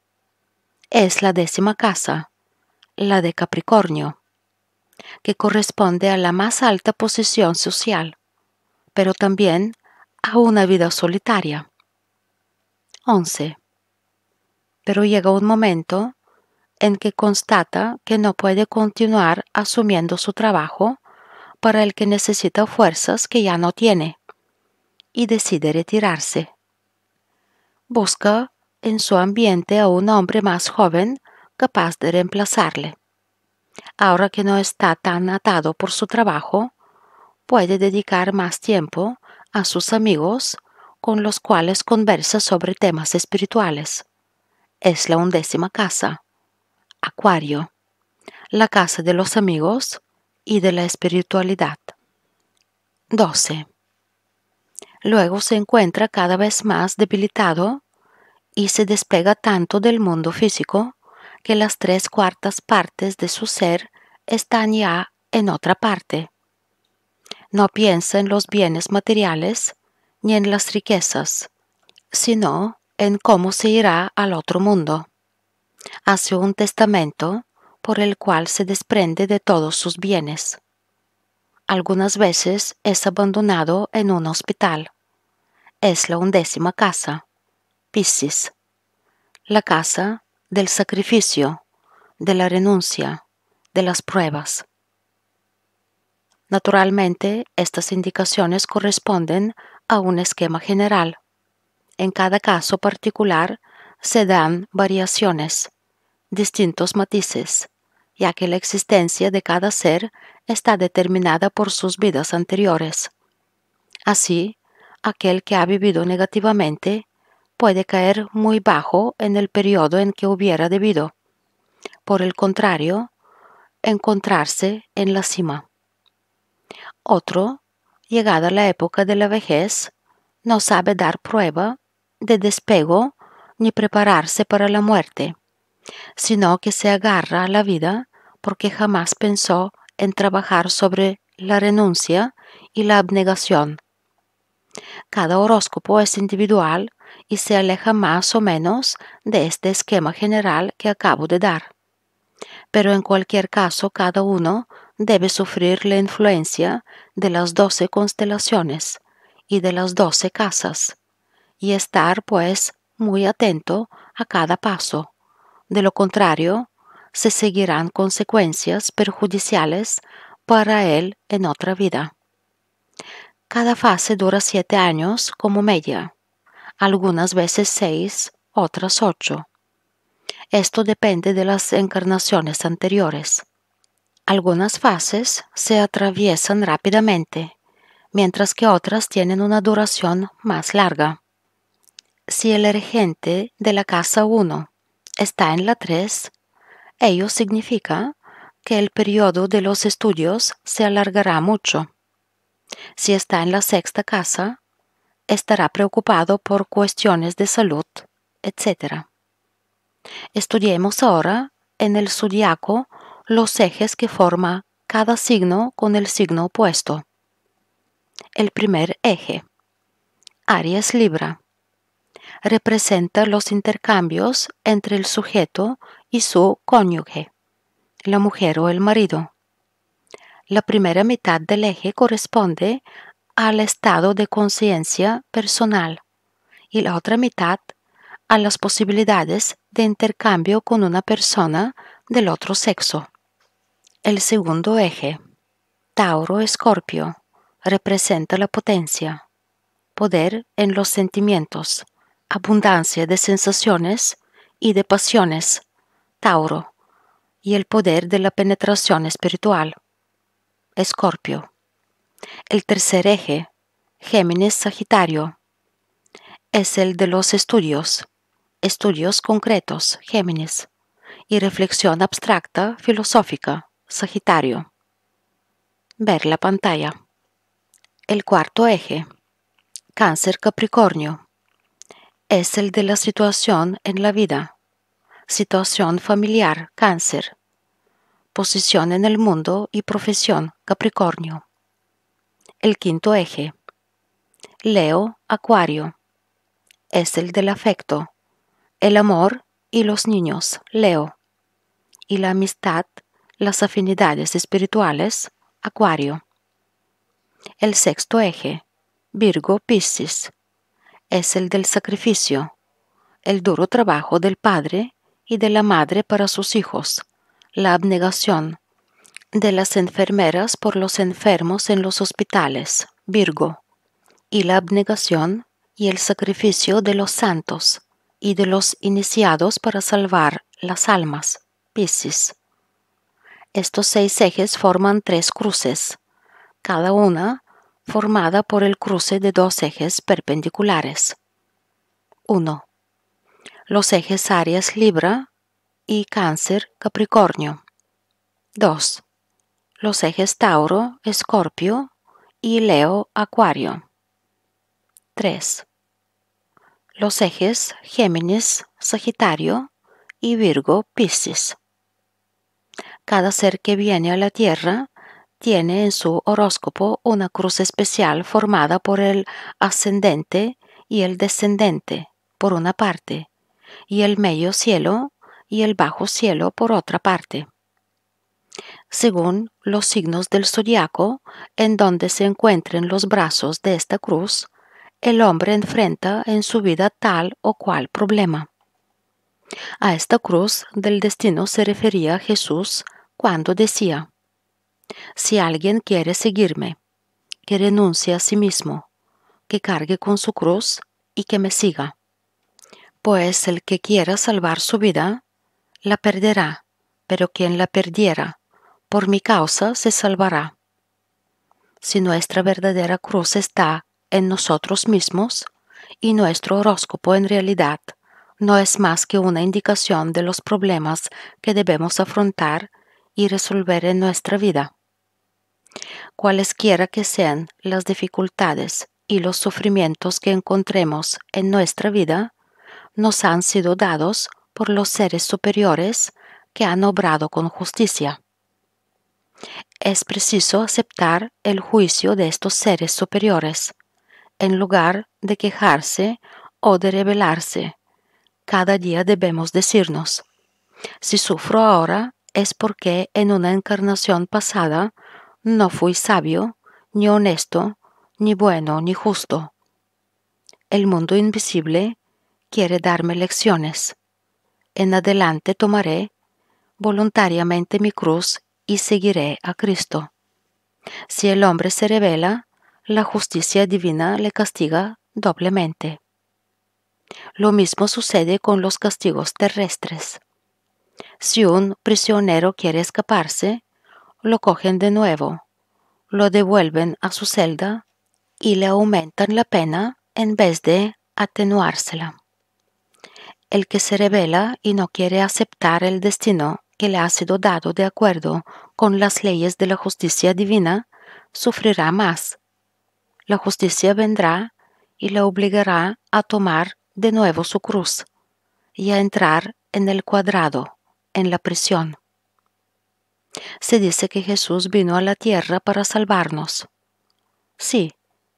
Es la décima casa, la de Capricornio que corresponde a la más alta posición social, pero también a una vida solitaria. Once. Pero llega un momento en que constata que no puede continuar asumiendo su trabajo para el que necesita fuerzas que ya no tiene y decide retirarse. Busca en su ambiente a un hombre más joven capaz de reemplazarle. Ahora que no está tan atado por su trabajo, puede dedicar más tiempo a sus amigos con los cuales conversa sobre temas espirituales. Es la undécima casa, Acuario, la casa de los amigos y de la espiritualidad. 12. Luego se encuentra cada vez más debilitado y se despega tanto del mundo físico que las tres cuartas partes de su ser están ya en otra parte. No piensa en los bienes materiales ni en las riquezas, sino en cómo se irá al otro mundo. Hace un testamento por el cual se desprende de todos sus bienes. Algunas veces es abandonado en un hospital. Es la undécima casa, Piscis. La casa del sacrificio, de la renuncia, de las pruebas. Naturalmente, estas indicaciones corresponden a un esquema general. En cada caso particular se dan variaciones, distintos matices, ya que la existencia de cada ser está determinada por sus vidas anteriores. Así, aquel que ha vivido negativamente puede caer muy bajo en el periodo en que hubiera debido. Por el contrario, encontrarse en la cima. Otro, llegada la época de la vejez, no sabe dar prueba de despego ni prepararse para la muerte, sino que se agarra a la vida porque jamás pensó en trabajar sobre la renuncia y la abnegación. Cada horóscopo es individual y se aleja más o menos de este esquema general que acabo de dar. Pero en cualquier caso, cada uno debe sufrir la influencia de las doce constelaciones y de las doce casas, y estar, pues, muy atento a cada paso. De lo contrario, se seguirán consecuencias perjudiciales para él en otra vida. Cada fase dura siete años como media algunas veces seis, otras ocho. Esto depende de las encarnaciones anteriores. Algunas fases se atraviesan rápidamente, mientras que otras tienen una duración más larga. Si el regente de la casa 1 está en la 3, ello significa que el periodo de los estudios se alargará mucho. Si está en la sexta casa, estará preocupado por cuestiones de salud, etc. Estudiemos ahora en el zodiaco los ejes que forma cada signo con el signo opuesto. El primer eje, Aries Libra, representa los intercambios entre el sujeto y su cónyuge, la mujer o el marido. La primera mitad del eje corresponde al estado de conciencia personal y la otra mitad a las posibilidades de intercambio con una persona del otro sexo. El segundo eje, Tauro-Escorpio, representa la potencia, poder en los sentimientos, abundancia de sensaciones y de pasiones, Tauro, y el poder de la penetración espiritual, Escorpio. El tercer eje, Géminis-Sagitario, es el de los estudios, estudios concretos, Géminis, y reflexión abstracta, filosófica, Sagitario. Ver la pantalla. El cuarto eje, Cáncer-Capricornio, es el de la situación en la vida, situación familiar, Cáncer, posición en el mundo y profesión, Capricornio el quinto eje. Leo, Acuario. Es el del afecto, el amor y los niños, Leo. Y la amistad, las afinidades espirituales, Acuario. El sexto eje, Virgo, Piscis. Es el del sacrificio, el duro trabajo del padre y de la madre para sus hijos, la abnegación, de las enfermeras por los enfermos en los hospitales, Virgo, y la abnegación y el sacrificio de los santos y de los iniciados para salvar las almas, Piscis. Estos seis ejes forman tres cruces, cada una formada por el cruce de dos ejes perpendiculares. 1. Los ejes Aries Libra y Cáncer Capricornio. 2 los ejes Tauro, Escorpio y Leo, Acuario. 3. Los ejes Géminis, Sagitario y Virgo, Piscis. Cada ser que viene a la Tierra tiene en su horóscopo una cruz especial formada por el ascendente y el descendente, por una parte, y el medio cielo y el bajo cielo, por otra parte según los signos del zodiaco en donde se encuentren los brazos de esta cruz, el hombre enfrenta en su vida tal o cual problema. A esta cruz del destino se refería Jesús cuando decía, Si alguien quiere seguirme, que renuncie a sí mismo, que cargue con su cruz y que me siga. Pues el que quiera salvar su vida, la perderá, pero quien la perdiera por mi causa se salvará. Si nuestra verdadera cruz está en nosotros mismos y nuestro horóscopo en realidad no es más que una indicación de los problemas que debemos afrontar y resolver en nuestra vida. Cualesquiera que sean las dificultades y los sufrimientos que encontremos en nuestra vida, nos han sido dados por los seres superiores que han obrado con justicia es preciso aceptar el juicio de estos seres superiores, en lugar de quejarse o de rebelarse. Cada día debemos decirnos, si sufro ahora es porque en una encarnación pasada no fui sabio, ni honesto, ni bueno, ni justo. El mundo invisible quiere darme lecciones. En adelante tomaré voluntariamente mi cruz y seguiré a Cristo. Si el hombre se revela, la justicia divina le castiga doblemente. Lo mismo sucede con los castigos terrestres. Si un prisionero quiere escaparse, lo cogen de nuevo, lo devuelven a su celda y le aumentan la pena en vez de atenuársela. El que se revela y no quiere aceptar el destino que le ha sido dado de acuerdo con las leyes de la justicia divina, sufrirá más. La justicia vendrá y le obligará a tomar de nuevo su cruz y a entrar en el cuadrado, en la prisión. Se dice que Jesús vino a la tierra para salvarnos. Sí,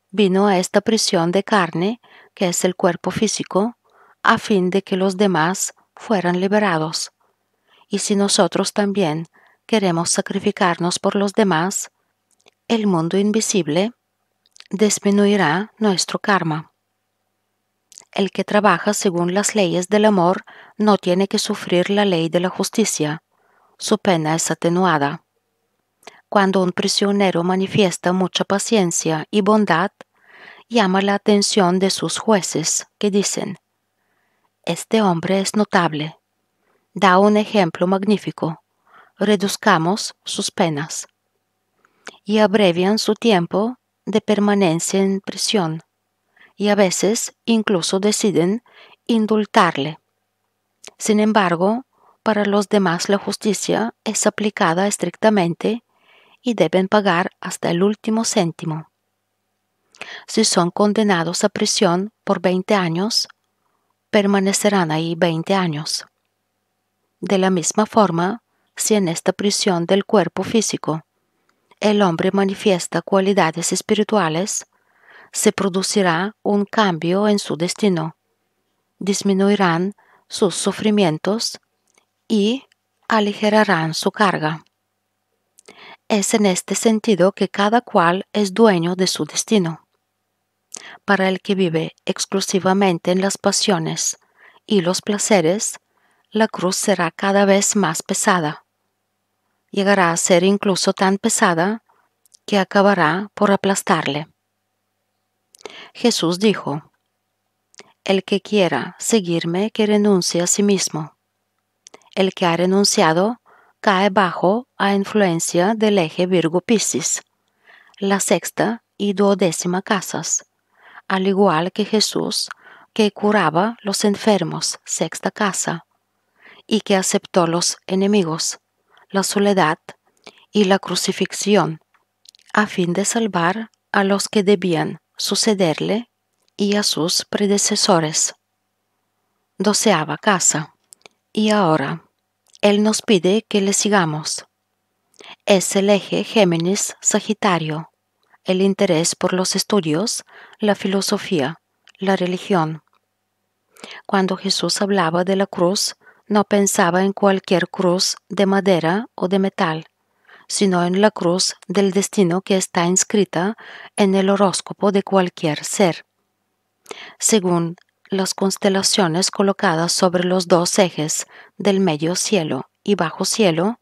vino a esta prisión de carne, que es el cuerpo físico, a fin de que los demás fueran liberados. Y si nosotros también queremos sacrificarnos por los demás, el mundo invisible disminuirá nuestro karma. El que trabaja según las leyes del amor no tiene que sufrir la ley de la justicia. Su pena es atenuada. Cuando un prisionero manifiesta mucha paciencia y bondad, llama la atención de sus jueces, que dicen, Este hombre es notable, da un ejemplo magnífico. Reduzcamos sus penas y abrevian su tiempo de permanencia en prisión y a veces incluso deciden indultarle. Sin embargo, para los demás la justicia es aplicada estrictamente y deben pagar hasta el último céntimo. Si son condenados a prisión por 20 años, permanecerán ahí 20 años. De la misma forma, si en esta prisión del cuerpo físico el hombre manifiesta cualidades espirituales, se producirá un cambio en su destino. Disminuirán sus sufrimientos y aligerarán su carga. Es en este sentido que cada cual es dueño de su destino. Para el que vive exclusivamente en las pasiones y los placeres, la cruz será cada vez más pesada. Llegará a ser incluso tan pesada que acabará por aplastarle. Jesús dijo, El que quiera seguirme, que renuncie a sí mismo. El que ha renunciado cae bajo a influencia del eje Virgo Piscis, la sexta y duodécima casas, al igual que Jesús, que curaba los enfermos, sexta casa, y que aceptó los enemigos, la soledad y la crucifixión, a fin de salvar a los que debían sucederle y a sus predecesores. Doceava casa. Y ahora, Él nos pide que le sigamos. Es el eje Géminis-Sagitario, el interés por los estudios, la filosofía, la religión. Cuando Jesús hablaba de la cruz, no pensaba en cualquier cruz de madera o de metal, sino en la cruz del destino que está inscrita en el horóscopo de cualquier ser. Según las constelaciones colocadas sobre los dos ejes del medio cielo y bajo cielo,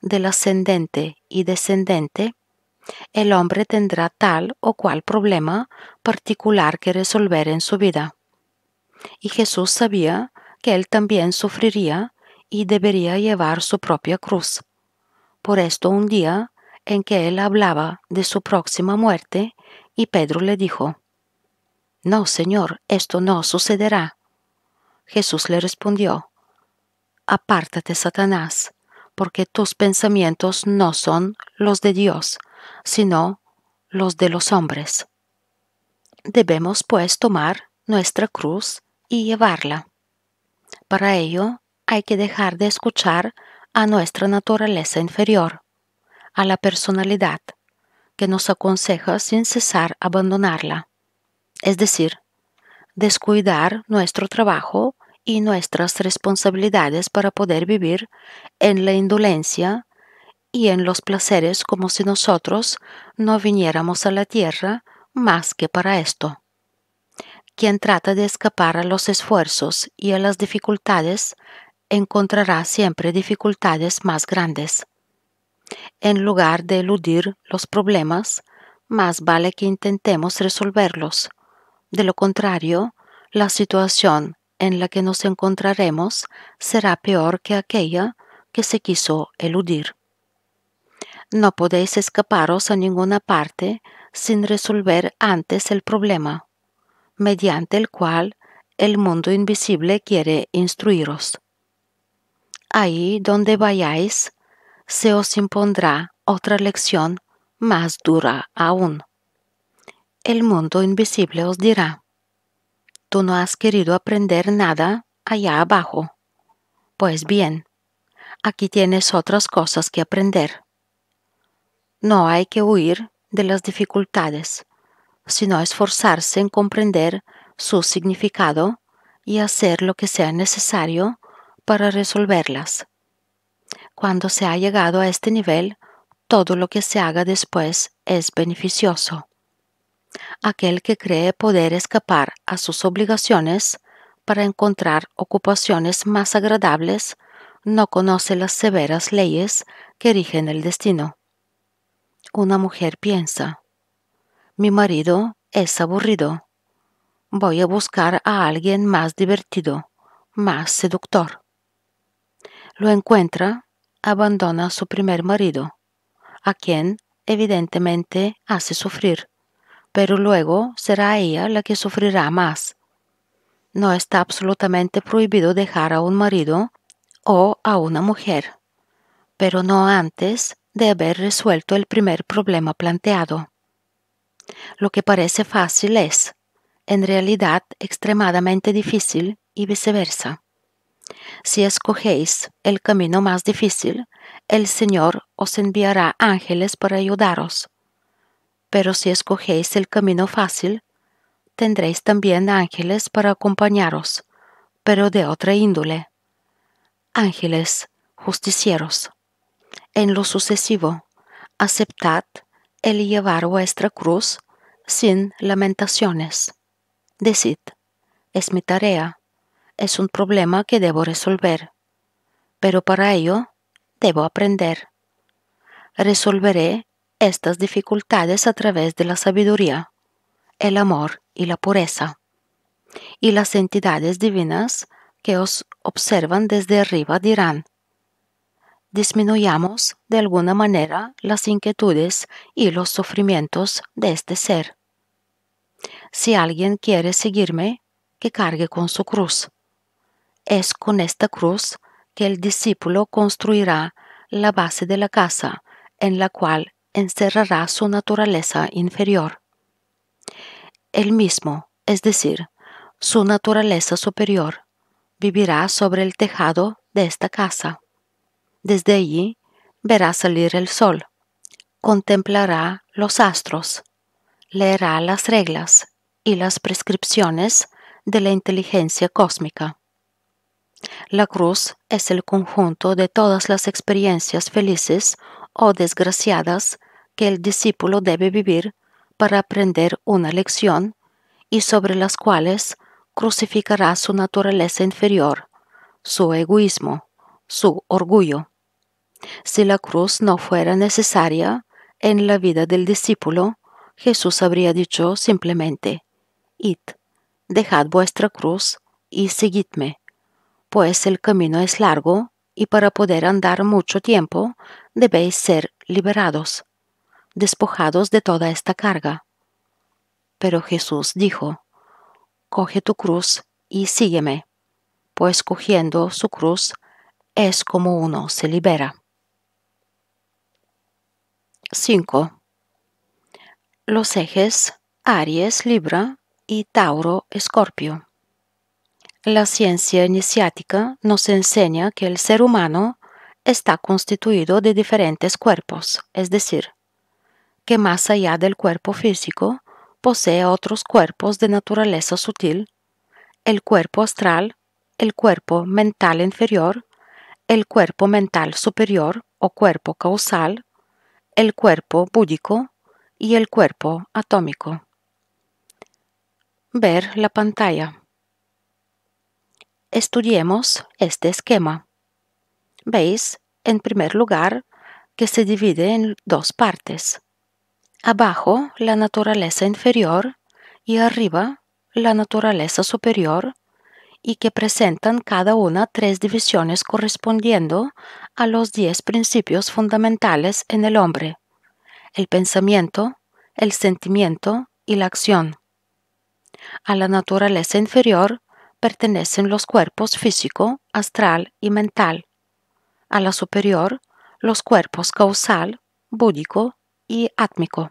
del ascendente y descendente, el hombre tendrá tal o cual problema particular que resolver en su vida. Y Jesús sabía que él también sufriría y debería llevar su propia cruz. Por esto un día en que él hablaba de su próxima muerte, y Pedro le dijo, No, Señor, esto no sucederá. Jesús le respondió, Apártate, Satanás, porque tus pensamientos no son los de Dios, sino los de los hombres. Debemos, pues, tomar nuestra cruz y llevarla. Para ello, hay que dejar de escuchar a nuestra naturaleza inferior, a la personalidad, que nos aconseja sin cesar abandonarla. Es decir, descuidar nuestro trabajo y nuestras responsabilidades para poder vivir en la indolencia y en los placeres como si nosotros no viniéramos a la tierra más que para esto. Quien trata de escapar a los esfuerzos y a las dificultades encontrará siempre dificultades más grandes. En lugar de eludir los problemas, más vale que intentemos resolverlos. De lo contrario, la situación en la que nos encontraremos será peor que aquella que se quiso eludir. No podéis escaparos a ninguna parte sin resolver antes el problema mediante el cual el mundo invisible quiere instruiros. Ahí donde vayáis, se os impondrá otra lección más dura aún. El mundo invisible os dirá, tú no has querido aprender nada allá abajo. Pues bien, aquí tienes otras cosas que aprender. No hay que huir de las dificultades sino esforzarse en comprender su significado y hacer lo que sea necesario para resolverlas. Cuando se ha llegado a este nivel, todo lo que se haga después es beneficioso. Aquel que cree poder escapar a sus obligaciones para encontrar ocupaciones más agradables no conoce las severas leyes que rigen el destino. Una mujer piensa, mi marido es aburrido. Voy a buscar a alguien más divertido, más seductor. Lo encuentra, abandona a su primer marido, a quien evidentemente hace sufrir, pero luego será ella la que sufrirá más. No está absolutamente prohibido dejar a un marido o a una mujer, pero no antes de haber resuelto el primer problema planteado. Lo que parece fácil es, en realidad, extremadamente difícil y viceversa. Si escogéis el camino más difícil, el Señor os enviará ángeles para ayudaros. Pero si escogéis el camino fácil, tendréis también ángeles para acompañaros, pero de otra índole. Ángeles justicieros. En lo sucesivo, aceptad el llevar vuestra cruz sin lamentaciones. Decid, es mi tarea, es un problema que debo resolver, pero para ello debo aprender. Resolveré estas dificultades a través de la sabiduría, el amor y la pureza, y las entidades divinas que os observan desde arriba dirán, disminuyamos de alguna manera las inquietudes y los sufrimientos de este ser. Si alguien quiere seguirme, que cargue con su cruz. Es con esta cruz que el discípulo construirá la base de la casa en la cual encerrará su naturaleza inferior. El mismo, es decir, su naturaleza superior, vivirá sobre el tejado de esta casa. Desde allí verá salir el sol, contemplará los astros, leerá las reglas y las prescripciones de la inteligencia cósmica. La cruz es el conjunto de todas las experiencias felices o desgraciadas que el discípulo debe vivir para aprender una lección y sobre las cuales crucificará su naturaleza inferior, su egoísmo, su orgullo. Si la cruz no fuera necesaria en la vida del discípulo, Jesús habría dicho simplemente, Id, dejad vuestra cruz y seguidme, pues el camino es largo y para poder andar mucho tiempo debéis ser liberados, despojados de toda esta carga. Pero Jesús dijo, Coge tu cruz y sígueme, pues cogiendo su cruz es como uno se libera. 5. Los ejes Aries, Libra y Tauro, Escorpio. La ciencia iniciática nos enseña que el ser humano está constituido de diferentes cuerpos, es decir, que más allá del cuerpo físico posee otros cuerpos de naturaleza sutil, el cuerpo astral, el cuerpo mental inferior, el cuerpo mental superior o cuerpo causal el cuerpo búdico y el cuerpo atómico. Ver la pantalla. Estudiemos este esquema. Veis, en primer lugar, que se divide en dos partes. Abajo la naturaleza inferior y arriba la naturaleza superior y que presentan cada una tres divisiones correspondiendo a los diez principios fundamentales en el hombre, el pensamiento, el sentimiento y la acción. A la naturaleza inferior pertenecen los cuerpos físico, astral y mental. A la superior, los cuerpos causal, búdico y átmico.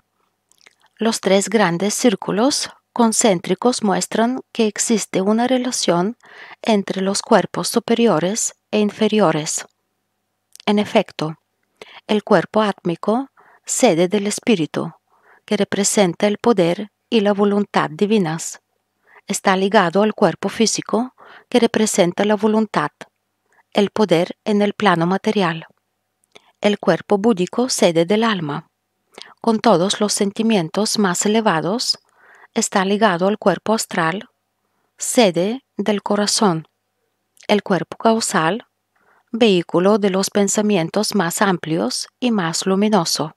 Los tres grandes círculos concéntricos muestran que existe una relación entre los cuerpos superiores e inferiores. En efecto, el cuerpo átmico, sede del espíritu, que representa el poder y la voluntad divinas, está ligado al cuerpo físico, que representa la voluntad, el poder en el plano material. El cuerpo búdico, sede del alma, con todos los sentimientos más elevados, está ligado al cuerpo astral, sede del corazón, el cuerpo causal, vehículo de los pensamientos más amplios y más luminoso.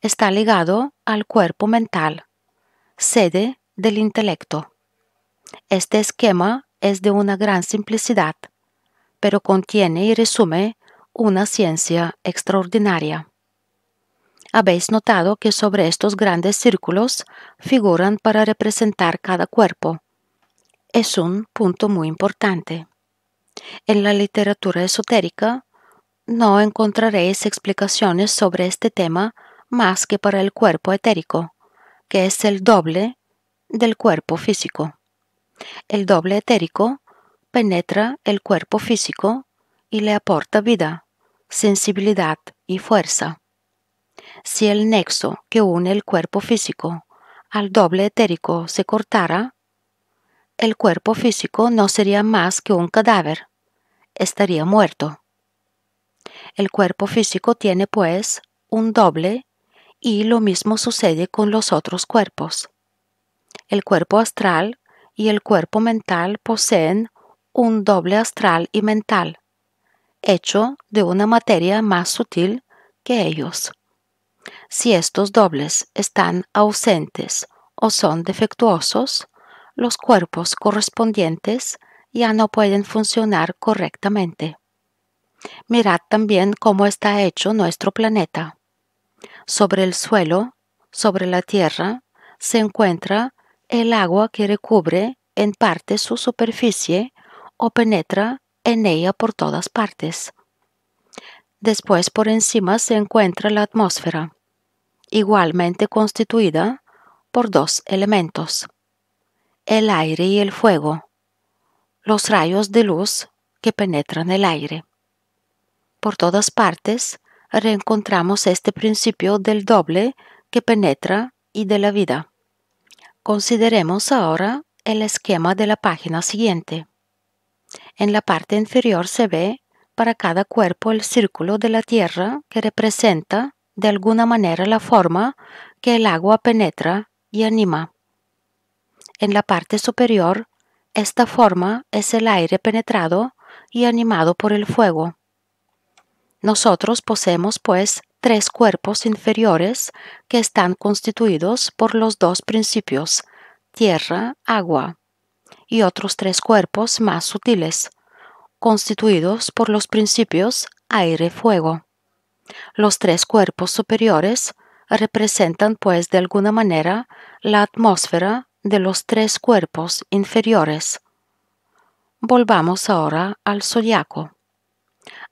Está ligado al cuerpo mental, sede del intelecto. Este esquema es de una gran simplicidad, pero contiene y resume una ciencia extraordinaria. Habéis notado que sobre estos grandes círculos figuran para representar cada cuerpo. Es un punto muy importante. En la literatura esotérica no encontraréis explicaciones sobre este tema más que para el cuerpo etérico, que es el doble del cuerpo físico. El doble etérico penetra el cuerpo físico y le aporta vida, sensibilidad y fuerza. Si el nexo que une el cuerpo físico al doble etérico se cortara, el cuerpo físico no sería más que un cadáver, estaría muerto. El cuerpo físico tiene, pues, un doble y lo mismo sucede con los otros cuerpos. El cuerpo astral y el cuerpo mental poseen un doble astral y mental, hecho de una materia más sutil que ellos. Si estos dobles están ausentes o son defectuosos, los cuerpos correspondientes ya no pueden funcionar correctamente. Mirad también cómo está hecho nuestro planeta. Sobre el suelo, sobre la Tierra, se encuentra el agua que recubre en parte su superficie o penetra en ella por todas partes. Después por encima se encuentra la atmósfera igualmente constituida por dos elementos, el aire y el fuego, los rayos de luz que penetran el aire. Por todas partes reencontramos este principio del doble que penetra y de la vida. Consideremos ahora el esquema de la página siguiente. En la parte inferior se ve para cada cuerpo el círculo de la Tierra que representa de alguna manera la forma que el agua penetra y anima. En la parte superior, esta forma es el aire penetrado y animado por el fuego. Nosotros poseemos, pues, tres cuerpos inferiores que están constituidos por los dos principios, tierra, agua, y otros tres cuerpos más sutiles, constituidos por los principios aire, fuego. Los tres cuerpos superiores representan pues de alguna manera la atmósfera de los tres cuerpos inferiores. Volvamos ahora al zodiaco.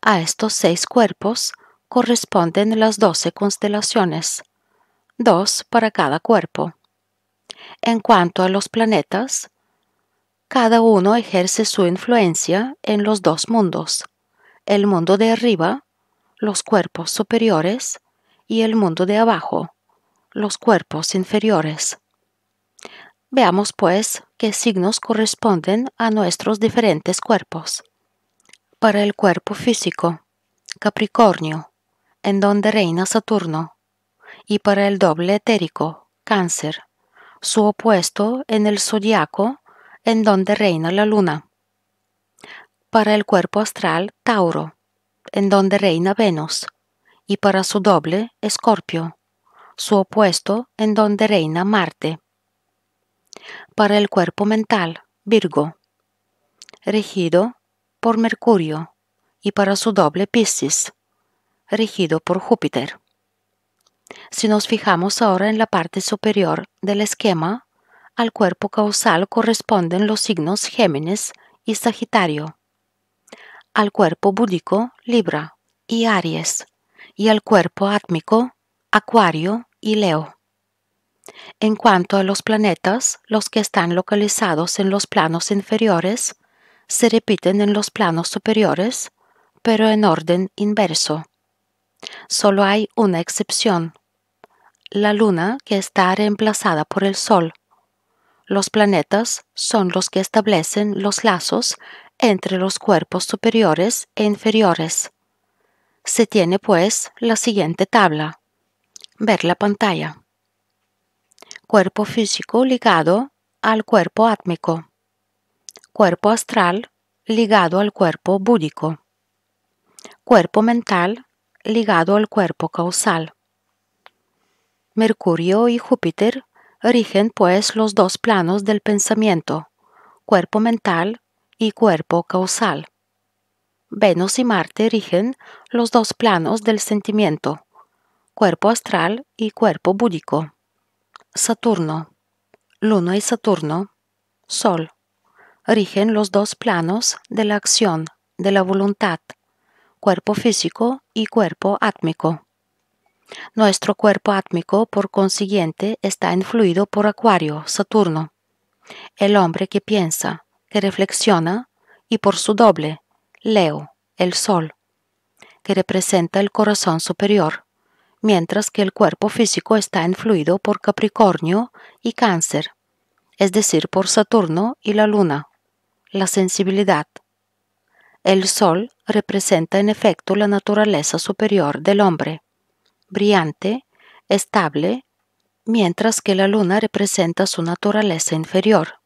A estos seis cuerpos corresponden las doce constelaciones, dos para cada cuerpo. En cuanto a los planetas, cada uno ejerce su influencia en los dos mundos, el mundo de arriba los cuerpos superiores y el mundo de abajo, los cuerpos inferiores. Veamos pues qué signos corresponden a nuestros diferentes cuerpos. Para el cuerpo físico, Capricornio, en donde reina Saturno, y para el doble etérico, Cáncer, su opuesto en el zodiaco, en donde reina la luna. Para el cuerpo astral, Tauro, en donde reina Venus, y para su doble, Escorpio, su opuesto, en donde reina Marte. Para el cuerpo mental, Virgo, regido por Mercurio, y para su doble, Piscis, regido por Júpiter. Si nos fijamos ahora en la parte superior del esquema, al cuerpo causal corresponden los signos Géminis y Sagitario al cuerpo búdico Libra y Aries, y al cuerpo átmico Acuario y Leo. En cuanto a los planetas, los que están localizados en los planos inferiores se repiten en los planos superiores, pero en orden inverso. Solo hay una excepción, la Luna que está reemplazada por el Sol. Los planetas son los que establecen los lazos entre los cuerpos superiores e inferiores. Se tiene pues la siguiente tabla. Ver la pantalla. Cuerpo físico ligado al cuerpo átmico. Cuerpo astral ligado al cuerpo búdico. Cuerpo mental ligado al cuerpo causal. Mercurio y Júpiter rigen pues los dos planos del pensamiento, cuerpo mental y cuerpo causal. Venus y Marte rigen los dos planos del sentimiento, cuerpo astral y cuerpo búdico. Saturno, Luna y Saturno, Sol, rigen los dos planos de la acción, de la voluntad, cuerpo físico y cuerpo átmico. Nuestro cuerpo átmico, por consiguiente, está influido por Acuario, Saturno, el hombre que piensa, que reflexiona y por su doble, Leo, el Sol, que representa el corazón superior, mientras que el cuerpo físico está influido por Capricornio y Cáncer, es decir, por Saturno y la Luna, la sensibilidad. El Sol representa en efecto la naturaleza superior del hombre, brillante, estable, mientras que la Luna representa su naturaleza inferior,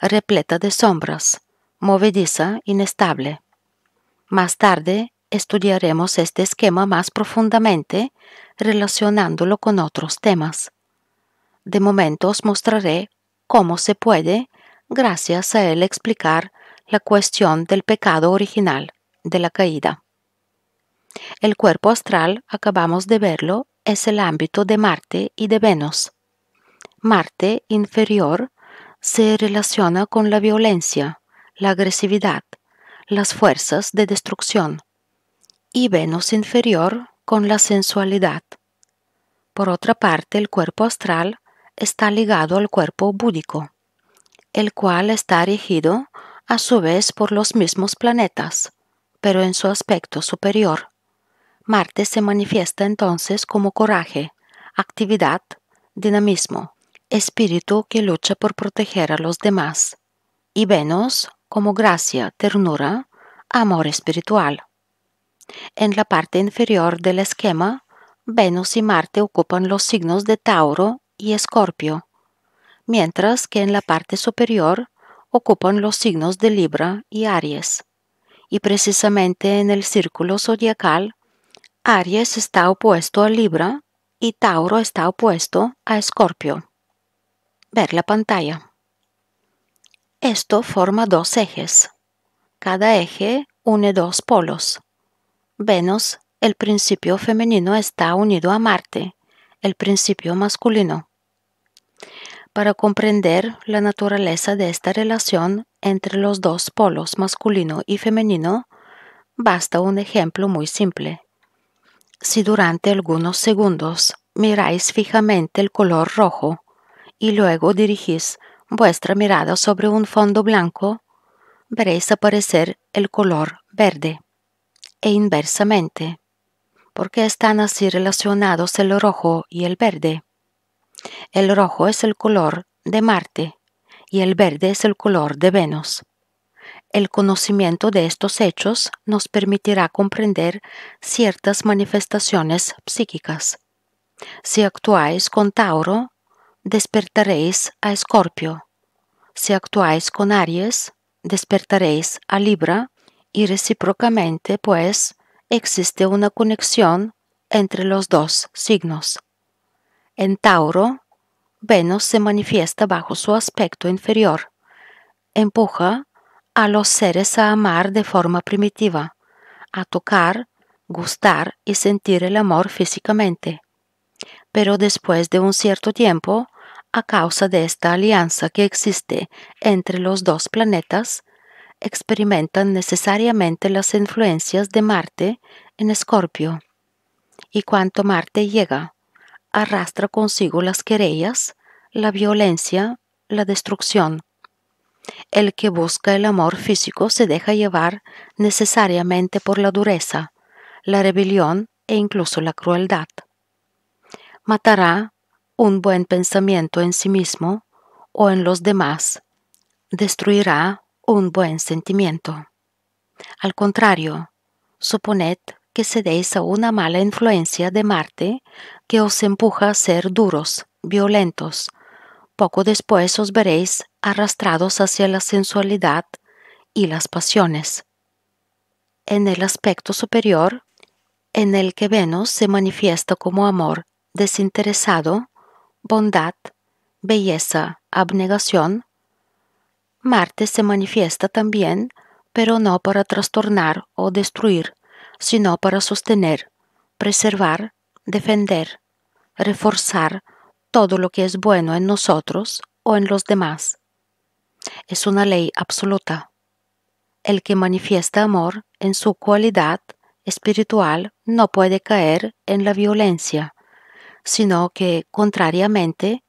repleta de sombras, movediza, inestable. Más tarde estudiaremos este esquema más profundamente relacionándolo con otros temas. De momento os mostraré cómo se puede, gracias a él, explicar la cuestión del pecado original, de la caída. El cuerpo astral, acabamos de verlo, es el ámbito de Marte y de Venus. Marte inferior se relaciona con la violencia, la agresividad, las fuerzas de destrucción y Venus inferior con la sensualidad. Por otra parte, el cuerpo astral está ligado al cuerpo búdico, el cual está erigido a su vez por los mismos planetas, pero en su aspecto superior. Marte se manifiesta entonces como coraje, actividad, dinamismo, espíritu que lucha por proteger a los demás, y Venus, como gracia, ternura, amor espiritual. En la parte inferior del esquema, Venus y Marte ocupan los signos de Tauro y Escorpio, mientras que en la parte superior ocupan los signos de Libra y Aries. Y precisamente en el círculo zodiacal, Aries está opuesto a Libra y Tauro está opuesto a Escorpio ver la pantalla. Esto forma dos ejes. Cada eje une dos polos. Venus, el principio femenino, está unido a Marte, el principio masculino. Para comprender la naturaleza de esta relación entre los dos polos masculino y femenino, basta un ejemplo muy simple. Si durante algunos segundos miráis fijamente el color rojo y luego dirigís vuestra mirada sobre un fondo blanco, veréis aparecer el color verde e inversamente, porque están así relacionados el rojo y el verde. El rojo es el color de Marte y el verde es el color de Venus. El conocimiento de estos hechos nos permitirá comprender ciertas manifestaciones psíquicas. Si actuáis con Tauro, despertaréis a Escorpio. Si actuáis con Aries, despertaréis a Libra y recíprocamente, pues, existe una conexión entre los dos signos. En Tauro, Venus se manifiesta bajo su aspecto inferior. Empuja a los seres a amar de forma primitiva, a tocar, gustar y sentir el amor físicamente. Pero después de un cierto tiempo, a causa de esta alianza que existe entre los dos planetas, experimentan necesariamente las influencias de Marte en Escorpio. Y cuanto Marte llega, arrastra consigo las querellas, la violencia, la destrucción. El que busca el amor físico se deja llevar necesariamente por la dureza, la rebelión e incluso la crueldad. Matará un buen pensamiento en sí mismo o en los demás destruirá un buen sentimiento. Al contrario, suponed que cedéis a una mala influencia de Marte que os empuja a ser duros, violentos. Poco después os veréis arrastrados hacia la sensualidad y las pasiones. En el aspecto superior, en el que Venus se manifiesta como amor desinteresado, bondad, belleza, abnegación, Marte se manifiesta también, pero no para trastornar o destruir, sino para sostener, preservar, defender, reforzar todo lo que es bueno en nosotros o en los demás. Es una ley absoluta. El que manifiesta amor en su cualidad espiritual no puede caer en la violencia sino que, contrariamente,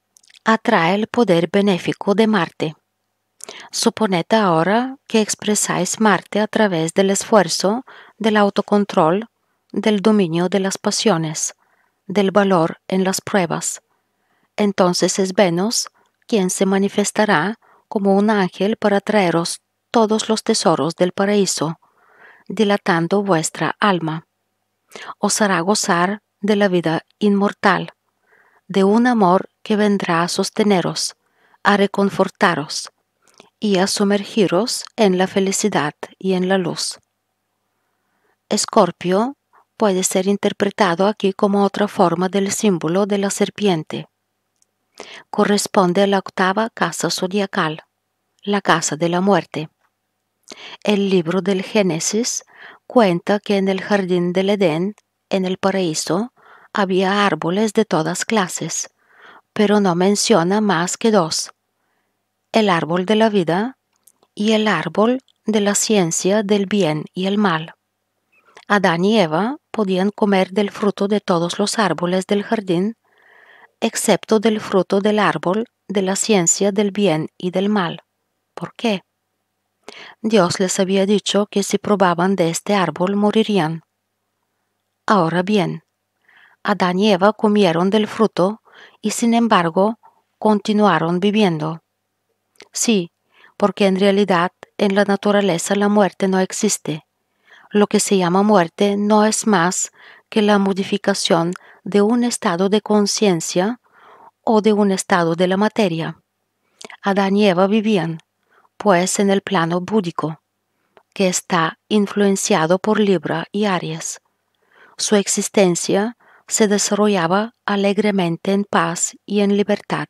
atrae el poder benéfico de Marte. Suponed ahora que expresáis Marte a través del esfuerzo, del autocontrol, del dominio de las pasiones, del valor en las pruebas. Entonces es Venus quien se manifestará como un ángel para traeros todos los tesoros del paraíso, dilatando vuestra alma. Os hará gozar de la vida inmortal, de un amor que vendrá a sosteneros, a reconfortaros y a sumergiros en la felicidad y en la luz. Escorpio puede ser interpretado aquí como otra forma del símbolo de la serpiente. Corresponde a la octava casa zodiacal, la casa de la muerte. El libro del Génesis cuenta que en el jardín del Edén, en el paraíso, había árboles de todas clases, pero no menciona más que dos, el árbol de la vida y el árbol de la ciencia del bien y el mal. Adán y Eva podían comer del fruto de todos los árboles del jardín, excepto del fruto del árbol de la ciencia del bien y del mal. ¿Por qué? Dios les había dicho que si probaban de este árbol morirían. Ahora bien, Adán y Eva comieron del fruto y sin embargo continuaron viviendo. Sí, porque en realidad en la naturaleza la muerte no existe. Lo que se llama muerte no es más que la modificación de un estado de conciencia o de un estado de la materia. Adán y Eva vivían, pues, en el plano búdico, que está influenciado por Libra y Aries. Su existencia se desarrollaba alegremente en paz y en libertad.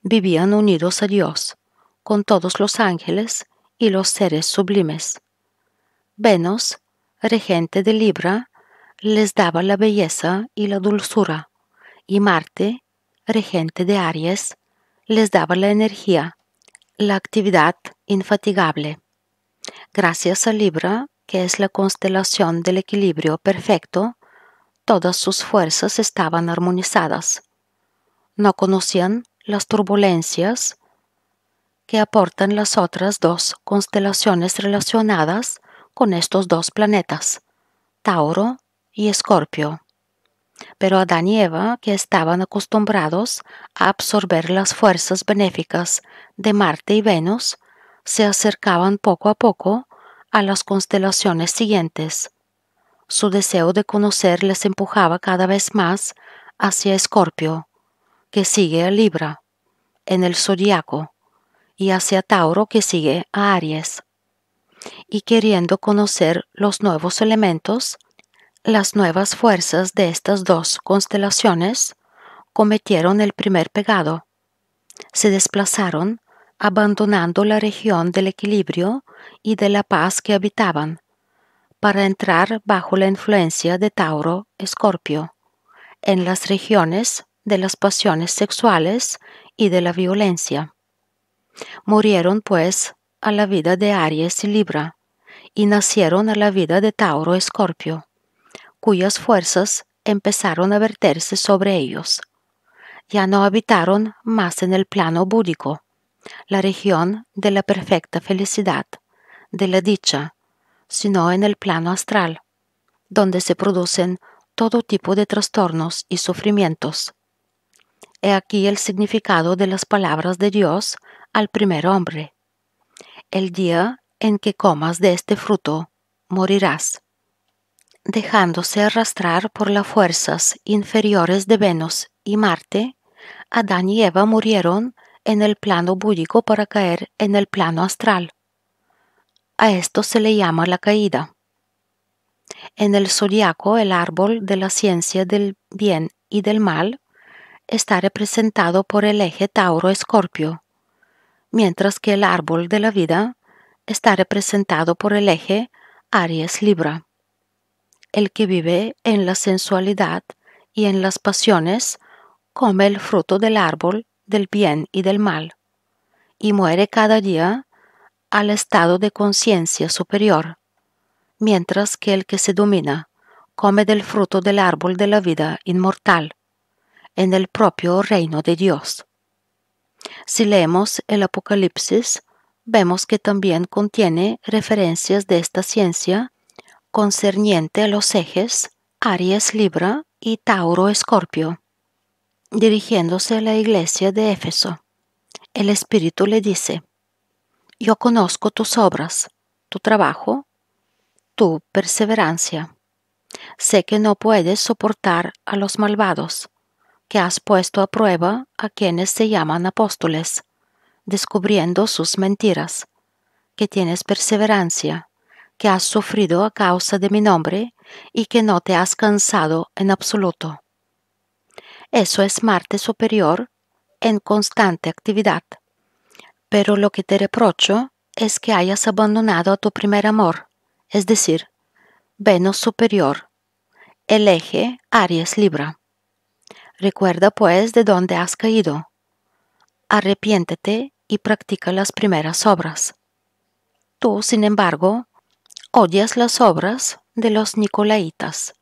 Vivían unidos a Dios, con todos los ángeles y los seres sublimes. Venus, regente de Libra, les daba la belleza y la dulzura, y Marte, regente de Aries, les daba la energía, la actividad infatigable. Gracias a Libra, que es la constelación del equilibrio perfecto, Todas sus fuerzas estaban armonizadas. No conocían las turbulencias que aportan las otras dos constelaciones relacionadas con estos dos planetas, Tauro y Escorpio. Pero Adán y Eva, que estaban acostumbrados a absorber las fuerzas benéficas de Marte y Venus, se acercaban poco a poco a las constelaciones siguientes, su deseo de conocer les empujaba cada vez más hacia Escorpio, que sigue a Libra, en el zodiaco, y hacia Tauro, que sigue a Aries. Y queriendo conocer los nuevos elementos, las nuevas fuerzas de estas dos constelaciones, cometieron el primer pegado. Se desplazaron, abandonando la región del equilibrio y de la paz que habitaban, para entrar bajo la influencia de Tauro Escorpio en las regiones de las pasiones sexuales y de la violencia. Murieron, pues, a la vida de Aries y Libra, y nacieron a la vida de Tauro Escorpio, cuyas fuerzas empezaron a verterse sobre ellos. Ya no habitaron más en el plano búdico, la región de la perfecta felicidad, de la dicha, sino en el plano astral, donde se producen todo tipo de trastornos y sufrimientos. He aquí el significado de las palabras de Dios al primer hombre. El día en que comas de este fruto, morirás. Dejándose arrastrar por las fuerzas inferiores de Venus y Marte, Adán y Eva murieron en el plano búdico para caer en el plano astral, a esto se le llama la caída. En el zodiaco, el árbol de la ciencia del bien y del mal está representado por el eje Tauro-Escorpio, mientras que el árbol de la vida está representado por el eje Aries-Libra. El que vive en la sensualidad y en las pasiones come el fruto del árbol del bien y del mal, y muere cada día al estado de conciencia superior, mientras que el que se domina come del fruto del árbol de la vida inmortal, en el propio reino de Dios. Si leemos el Apocalipsis, vemos que también contiene referencias de esta ciencia concerniente a los ejes Aries Libra y Tauro Escorpio. Dirigiéndose a la iglesia de Éfeso, el Espíritu le dice, yo conozco tus obras, tu trabajo, tu perseverancia. Sé que no puedes soportar a los malvados, que has puesto a prueba a quienes se llaman apóstoles, descubriendo sus mentiras, que tienes perseverancia, que has sufrido a causa de mi nombre y que no te has cansado en absoluto. Eso es Marte superior en constante actividad pero lo que te reprocho es que hayas abandonado a tu primer amor, es decir, Venus superior, el eje Aries Libra. Recuerda pues de dónde has caído. Arrepiéntete y practica las primeras obras. Tú, sin embargo, odias las obras de los Nicolaitas,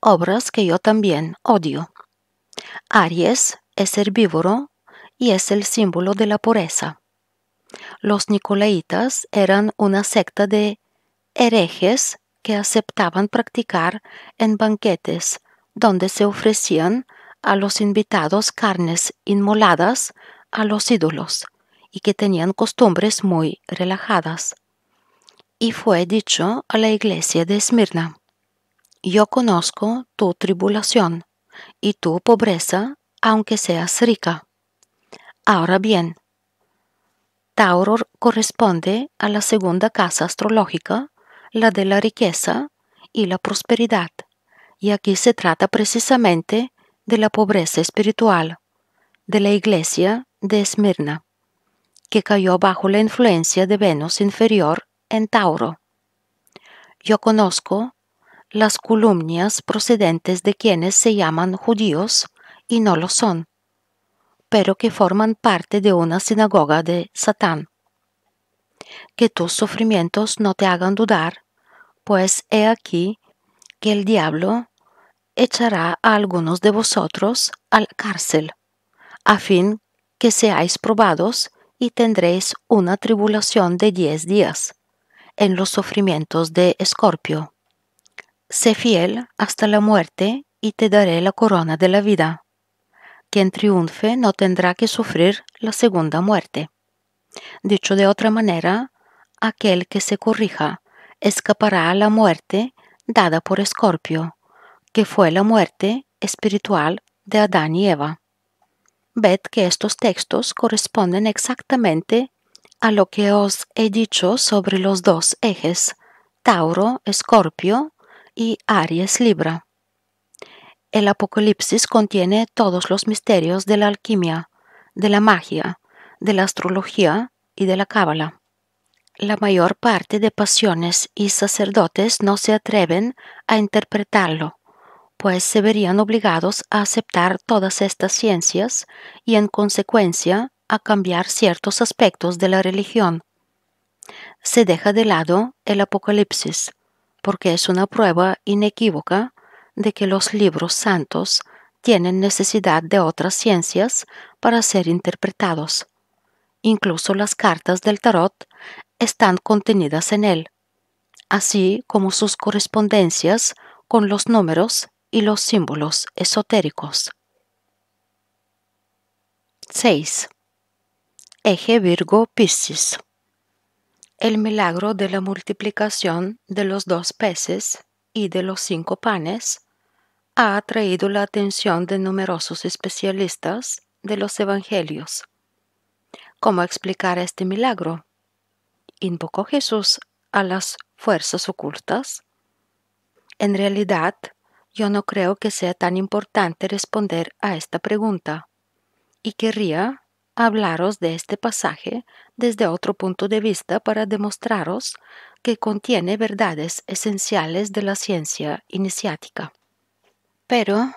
obras que yo también odio. Aries es herbívoro y es el símbolo de la pureza. Los nicolaitas eran una secta de herejes que aceptaban practicar en banquetes, donde se ofrecían a los invitados carnes inmoladas a los ídolos, y que tenían costumbres muy relajadas. Y fue dicho a la iglesia de Esmirna, Yo conozco tu tribulación y tu pobreza, aunque seas rica. Ahora bien, Tauro corresponde a la segunda casa astrológica, la de la riqueza y la prosperidad, y aquí se trata precisamente de la pobreza espiritual, de la iglesia de Esmirna, que cayó bajo la influencia de Venus inferior en Tauro. Yo conozco las culumnias procedentes de quienes se llaman judíos y no lo son, pero que forman parte de una sinagoga de Satán. Que tus sufrimientos no te hagan dudar, pues he aquí que el diablo echará a algunos de vosotros a la cárcel, a fin que seáis probados y tendréis una tribulación de diez días en los sufrimientos de Escorpio. Sé fiel hasta la muerte y te daré la corona de la vida. Quien triunfe no tendrá que sufrir la segunda muerte. Dicho de otra manera, aquel que se corrija escapará a la muerte dada por Escorpio, que fue la muerte espiritual de Adán y Eva. Ved que estos textos corresponden exactamente a lo que os he dicho sobre los dos ejes, Tauro, Escorpio y Aries Libra. El Apocalipsis contiene todos los misterios de la alquimia, de la magia, de la astrología y de la cábala. La mayor parte de pasiones y sacerdotes no se atreven a interpretarlo, pues se verían obligados a aceptar todas estas ciencias y en consecuencia a cambiar ciertos aspectos de la religión. Se deja de lado el Apocalipsis, porque es una prueba inequívoca de que los libros santos tienen necesidad de otras ciencias para ser interpretados. Incluso las cartas del tarot están contenidas en él, así como sus correspondencias con los números y los símbolos esotéricos. 6. Eje Virgo Piscis. El milagro de la multiplicación de los dos peces y de los cinco panes ha atraído la atención de numerosos especialistas de los evangelios. ¿Cómo explicar este milagro? ¿Invocó Jesús a las fuerzas ocultas? En realidad, yo no creo que sea tan importante responder a esta pregunta y querría hablaros de este pasaje desde otro punto de vista para demostraros que contiene verdades esenciales de la ciencia iniciática. Pero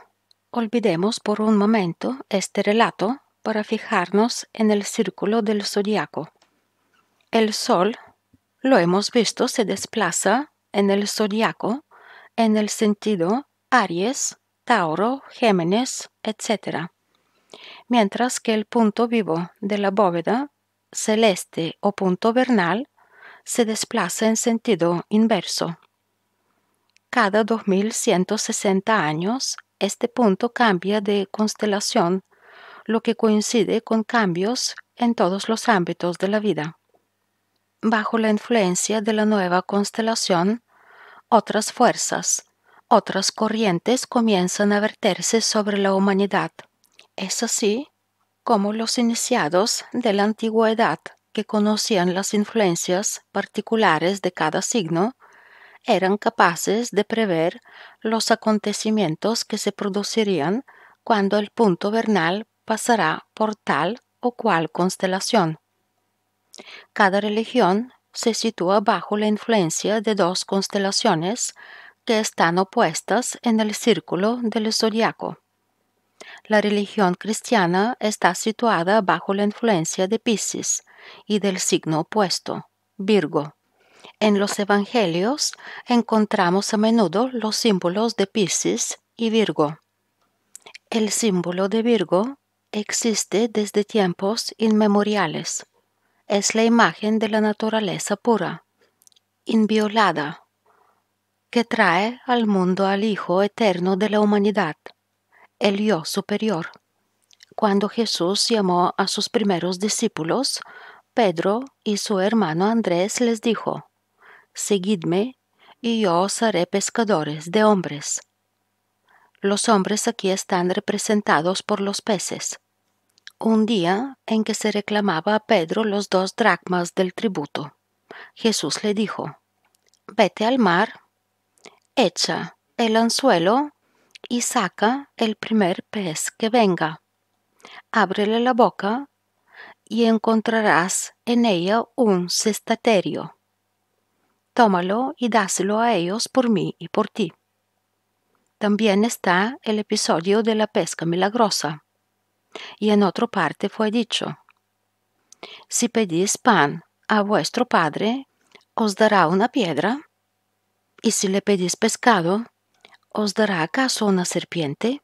olvidemos por un momento este relato para fijarnos en el círculo del zodiaco. El Sol, lo hemos visto, se desplaza en el zodiaco en el sentido Aries, Tauro, Géminis, etc. Mientras que el punto vivo de la bóveda, celeste o punto vernal, se desplaza en sentido inverso. Cada 2160 años, este punto cambia de constelación, lo que coincide con cambios en todos los ámbitos de la vida. Bajo la influencia de la nueva constelación, otras fuerzas, otras corrientes comienzan a verterse sobre la humanidad. Es así como los iniciados de la antigüedad que conocían las influencias particulares de cada signo eran capaces de prever los acontecimientos que se producirían cuando el punto vernal pasará por tal o cual constelación. Cada religión se sitúa bajo la influencia de dos constelaciones que están opuestas en el círculo del zodiaco. La religión cristiana está situada bajo la influencia de Pisces y del signo opuesto, Virgo. En los Evangelios encontramos a menudo los símbolos de Piscis y Virgo. El símbolo de Virgo existe desde tiempos inmemoriales. Es la imagen de la naturaleza pura, inviolada, que trae al mundo al Hijo eterno de la humanidad, el yo superior. Cuando Jesús llamó a sus primeros discípulos, Pedro y su hermano Andrés les dijo, seguidme, y yo os haré pescadores de hombres. Los hombres aquí están representados por los peces. Un día en que se reclamaba a Pedro los dos dracmas del tributo, Jesús le dijo, Vete al mar, echa el anzuelo y saca el primer pez que venga. Ábrele la boca y encontrarás en ella un cestaterio Tómalo y dáselo a ellos por mí y por ti. También está el episodio de la pesca milagrosa. Y en otra parte fue dicho, si pedís pan a vuestro padre, os dará una piedra, y si le pedís pescado, ¿os dará acaso una serpiente?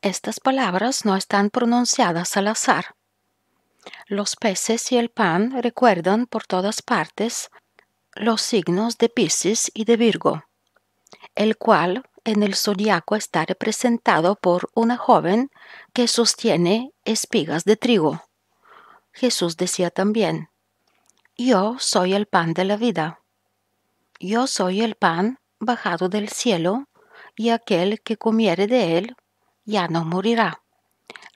Estas palabras no están pronunciadas al azar. Los peces y el pan recuerdan por todas partes los signos de Pisces y de Virgo, el cual en el zodiaco está representado por una joven que sostiene espigas de trigo. Jesús decía también, Yo soy el pan de la vida. Yo soy el pan bajado del cielo, y aquel que comiere de él ya no morirá.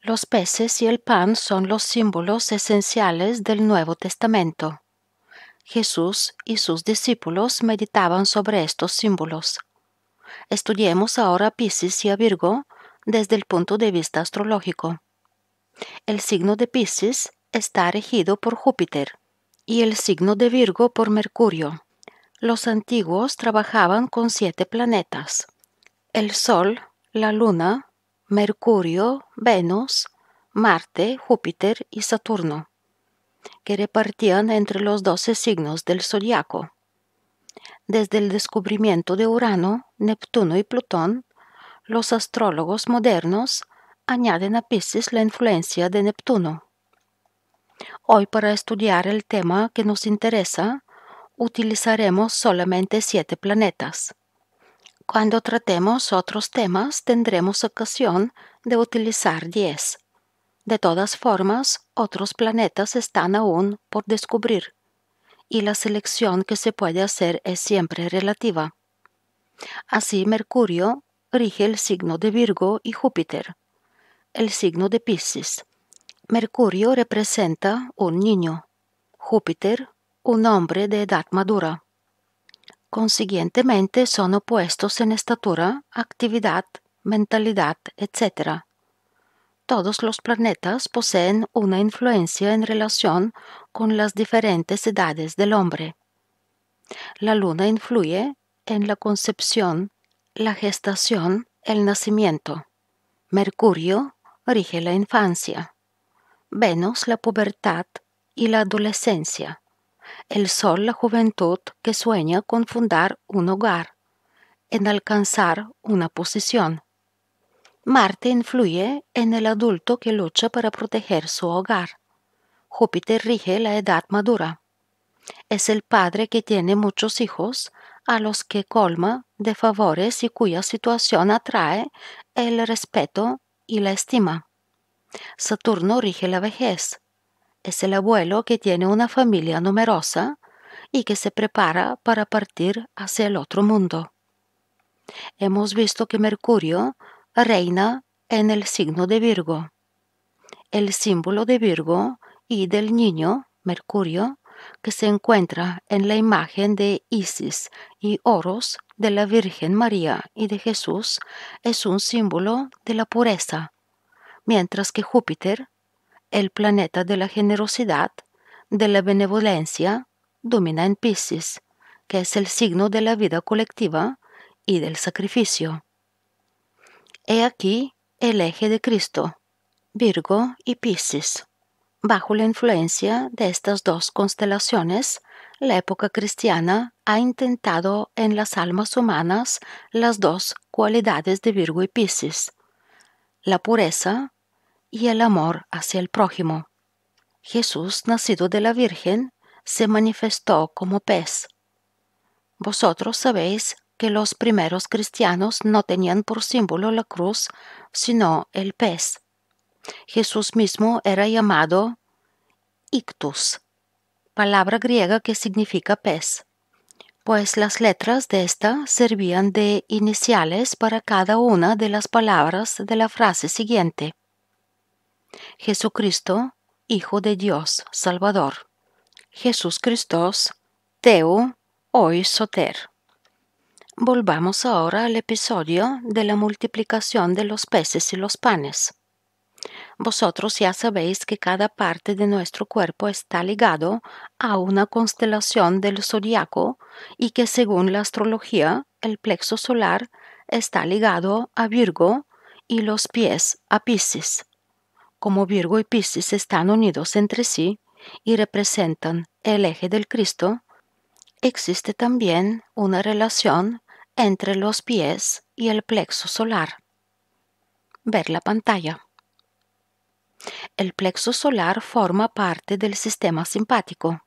Los peces y el pan son los símbolos esenciales del Nuevo Testamento. Jesús y sus discípulos meditaban sobre estos símbolos. Estudiemos ahora Piscis Pisces y a Virgo desde el punto de vista astrológico. El signo de Pisces está regido por Júpiter y el signo de Virgo por Mercurio. Los antiguos trabajaban con siete planetas, el Sol, la Luna, Mercurio, Venus, Marte, Júpiter y Saturno que repartían entre los doce signos del zodiaco. Desde el descubrimiento de Urano, Neptuno y Plutón, los astrólogos modernos añaden a Pisces la influencia de Neptuno. Hoy para estudiar el tema que nos interesa, utilizaremos solamente siete planetas. Cuando tratemos otros temas tendremos ocasión de utilizar diez. De todas formas, otros planetas están aún por descubrir, y la selección que se puede hacer es siempre relativa. Así, Mercurio rige el signo de Virgo y Júpiter, el signo de Pisces. Mercurio representa un niño, Júpiter un hombre de edad madura. Consiguientemente son opuestos en estatura, actividad, mentalidad, etc. Todos los planetas poseen una influencia en relación con las diferentes edades del hombre. La luna influye en la concepción, la gestación, el nacimiento. Mercurio rige la infancia. Venus la pubertad y la adolescencia. El Sol la juventud que sueña con fundar un hogar, en alcanzar una posición. Marte influye en el adulto que lucha para proteger su hogar. Júpiter rige la edad madura. Es el padre que tiene muchos hijos, a los que colma de favores y cuya situación atrae el respeto y la estima. Saturno rige la vejez. Es el abuelo que tiene una familia numerosa y que se prepara para partir hacia el otro mundo. Hemos visto que Mercurio reina en el signo de Virgo. El símbolo de Virgo y del niño, Mercurio, que se encuentra en la imagen de Isis y Horus de la Virgen María y de Jesús, es un símbolo de la pureza, mientras que Júpiter, el planeta de la generosidad, de la benevolencia, domina en Pisces, que es el signo de la vida colectiva y del sacrificio. He aquí el eje de Cristo, Virgo y Piscis. Bajo la influencia de estas dos constelaciones, la época cristiana ha intentado en las almas humanas las dos cualidades de Virgo y Piscis, la pureza y el amor hacia el prójimo. Jesús, nacido de la Virgen, se manifestó como pez. Vosotros sabéis que los primeros cristianos no tenían por símbolo la cruz, sino el pez. Jesús mismo era llamado ictus, palabra griega que significa pez, pues las letras de esta servían de iniciales para cada una de las palabras de la frase siguiente. Jesucristo, Hijo de Dios, Salvador. Jesús Cristos, Teu, hoy Soter. Volvamos ahora al episodio de la multiplicación de los peces y los panes. Vosotros ya sabéis que cada parte de nuestro cuerpo está ligado a una constelación del zodiaco y que según la astrología el plexo solar está ligado a Virgo y los pies a Piscis. Como Virgo y Piscis están unidos entre sí y representan el eje del Cristo, existe también una relación entre los pies y el plexo solar. Ver la pantalla. El plexo solar forma parte del sistema simpático,